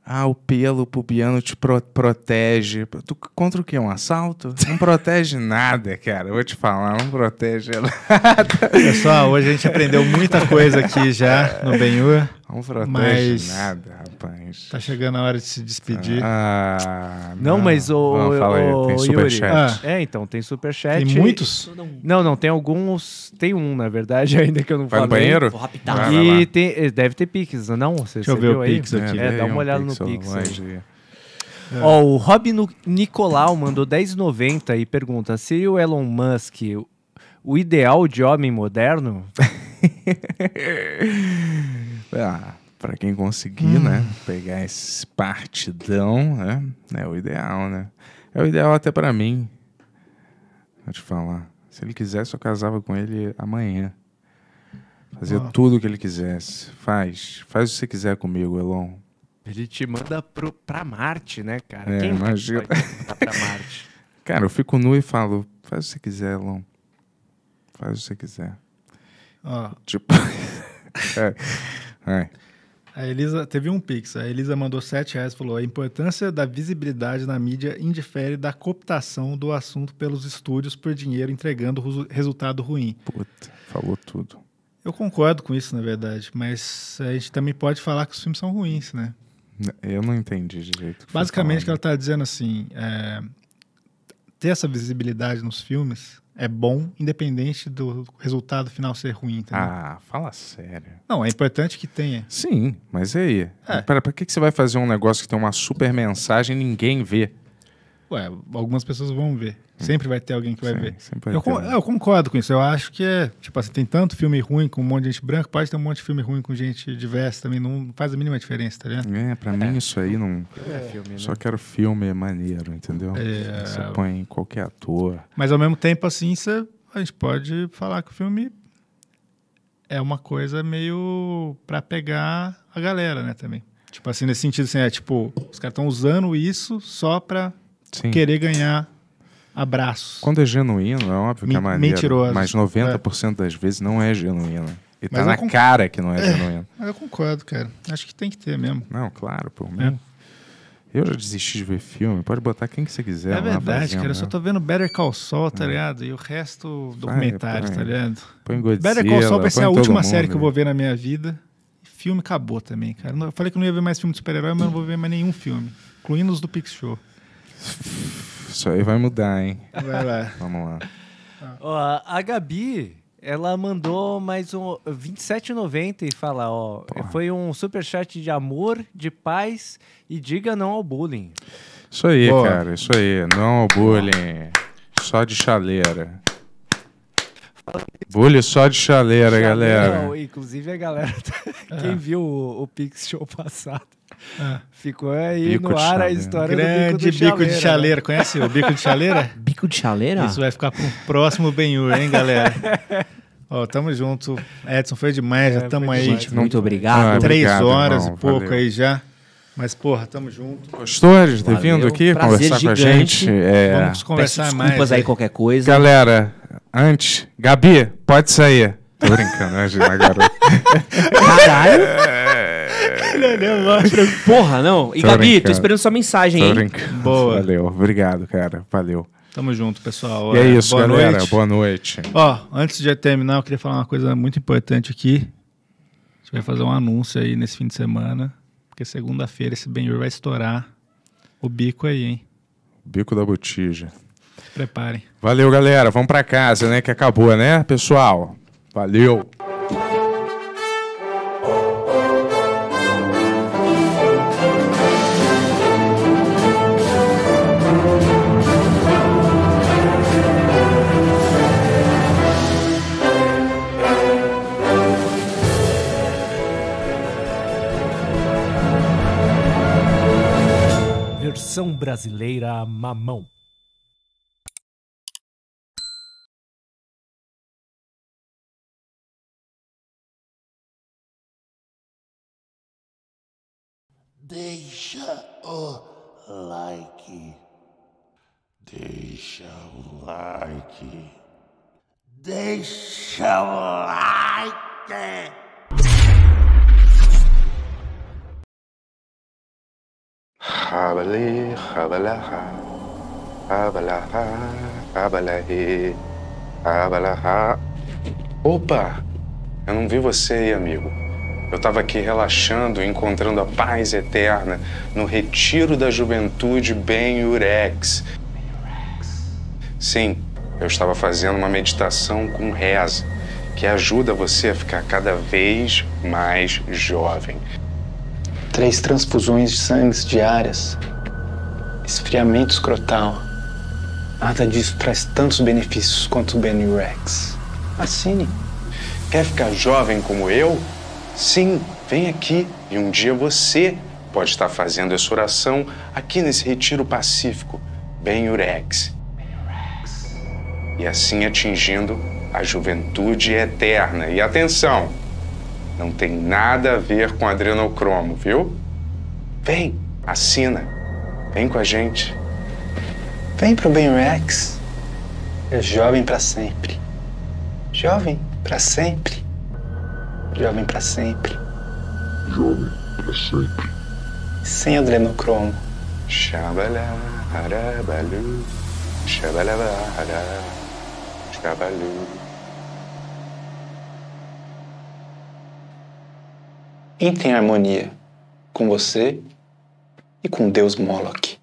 ah, o pelo pubiano te pro protege. Tu contra o quê? Um assalto? Não protege nada, cara. vou te falar, não protege <laughs> nada. Pessoal, hoje a gente aprendeu muita coisa aqui já no Benhur. Não mas nada, rapaz. Tá chegando a hora de se despedir. Ah, não, não, mas o, não, fala aí, o, tem superchat. Ah. É, então, tem superchat. Tem muitos? Não, não, tem alguns. Tem um, na verdade, <laughs> ainda que eu não Vai falei. Vai no banheiro? Vou E tem, eh, deve ter Pix, não? Você, Deixa você eu ver o aí? Pix aqui. É, dá uma olhada no Pix. É. Ó, o Rob Nicolau mandou 10,90 e pergunta: seria o Elon Musk o ideal de homem moderno? <laughs> Ah, é, para quem conseguir, né, hum. né? Pegar esse partidão, né? É o ideal, né? É o ideal até para mim. Vou te falar. Se ele quisesse, eu casava com ele amanhã. Fazer tudo o que ele quisesse. Faz. Faz o que você quiser comigo, Elon. Ele te manda pro, pra Marte, né, cara? É, Quem imagina. pra Marte? <laughs> Cara, eu fico nu e falo, faz o que você quiser, Elon. Faz o que você quiser. Oh. Tipo... <laughs> é. É. A Elisa teve um pix. A Elisa mandou sete reais e falou: a importância da visibilidade na mídia indifere da cooptação do assunto pelos estúdios por dinheiro entregando resultado ruim. Puta, falou tudo. Eu concordo com isso, na verdade, mas a gente também pode falar que os filmes são ruins, né? Eu não entendi direito. Tá Basicamente, o que ela está dizendo assim: é, ter essa visibilidade nos filmes é bom, independente do resultado final ser ruim, entendeu? Ah, fala sério. Não, é importante que tenha. Sim, mas e aí? É. Pra, pra que, que você vai fazer um negócio que tem uma super mensagem e ninguém vê? ué, algumas pessoas vão ver. Sempre vai ter alguém que vai Sim, ver. Vai eu, ter. Né? eu, concordo com isso. Eu acho que é, tipo assim, tem tanto filme ruim com um monte de gente branca, pode ter um monte de filme ruim com gente diversa também, não faz a mínima diferença, tá ligado? É, pra é. mim isso aí não. É. Filme, né? Só quero filme é maneiro, entendeu? É... Você põe qualquer ator. Mas ao mesmo tempo, assim, você, a gente pode falar que o filme é uma coisa meio pra pegar a galera, né, também. Tipo assim, nesse sentido, assim, é tipo, os caras estão usando isso só pra Sim. querer ganhar abraços Quando é genuíno, é óbvio que é maneiro. Mentiroso. Mas 90% é. das vezes não é genuíno. E mas tá na conc... cara que não é, é genuíno. eu concordo, cara. Acho que tem que ter mesmo. Não, claro, por mim. É. Eu já desisti de ver filme, pode botar quem que você quiser. É verdade, cara. Eu só né? tô vendo Better Call Saul, tá é. ligado? E o resto documentário, põe, tá ligado? Põe Godzilla, Better Call Saul vai ser a última mundo, série que eu vou ver na minha vida. E filme acabou também, cara. Eu falei que não ia ver mais filme de super-herói, mas não vou ver mais nenhum filme, incluindo os do Pix Show. Isso aí vai mudar, hein? Vai lá. Vamos lá. Ó, a Gabi, ela mandou mais um 27,90 e fala, ó, Porra. foi um super chat de amor, de paz e diga não ao bullying. Isso aí, Boa. cara, isso aí, não ao bullying. Só de chaleira. Bullying só de chaleira, chaleira galera. Não, inclusive a galera, <laughs> tá, quem é. viu o, o Pix Show passado, é. Ficou aí bico no ar a história Grande do bico, de, bico né? chaleira. de chaleira. Conhece o bico de chaleira? <laughs> bico de chaleira? Isso vai ficar pro próximo Benhur, hein, galera? <laughs> Ó, tamo junto. Edson, foi demais, é, já tamo aí. Demais, muito obrigado. Ah, Três obrigado, horas irmão, e pouco valeu. aí já. Mas, porra, tamo junto. Gostou de ter vindo aqui Prazer conversar gigante. com a gente? É... Vamos conversar Peço desculpas mais. Desculpas aí, qualquer coisa. Galera, antes, Gabi, pode sair. Tô brincando, né, imagina, garoto. Caralho! É. Porra, não. E Tô Gabi, brincando. tô esperando sua mensagem, Tô hein? brincando. Boa. Valeu, obrigado, cara. Valeu. Tamo junto, pessoal. E é isso, Boa galera. noite. Boa noite. Ó, antes de terminar, eu queria falar uma coisa muito importante aqui. A gente vai fazer um anúncio aí nesse fim de semana. Porque segunda-feira esse Ben vai estourar o bico aí, hein? Bico da botija. Preparem. Valeu, galera. Vamos pra casa, né? Que acabou, né, pessoal? Valeu! Versão brasileira mamão. Deixa o like. Deixa o like. Deixa o like. حبلي حبلها حبلها حبلها حبلها Opa! Eu não vi você aí, amigo. Eu estava aqui relaxando, encontrando a paz eterna no retiro da juventude Ben Urex. Sim, eu estava fazendo uma meditação com reza, que ajuda você a ficar cada vez mais jovem. Três transfusões de sangue diárias, esfriamento escrotal. Nada disso traz tantos benefícios quanto o Ben Urex. Assine. Quer ficar jovem como eu? Sim, vem aqui e um dia você pode estar fazendo essa oração aqui nesse retiro pacífico, bem urex. E assim atingindo a juventude eterna. E atenção, não tem nada a ver com adrenocromo, viu? Vem, assina. Vem com a gente. Vem pro Ben Urex. É jovem para sempre. Jovem para sempre. Jovem para sempre. Jovem para sempre. Sem adrenocromo. Xabalá, arabalu, xabalabá, xabalu. Entre em harmonia com você e com Deus Moloch.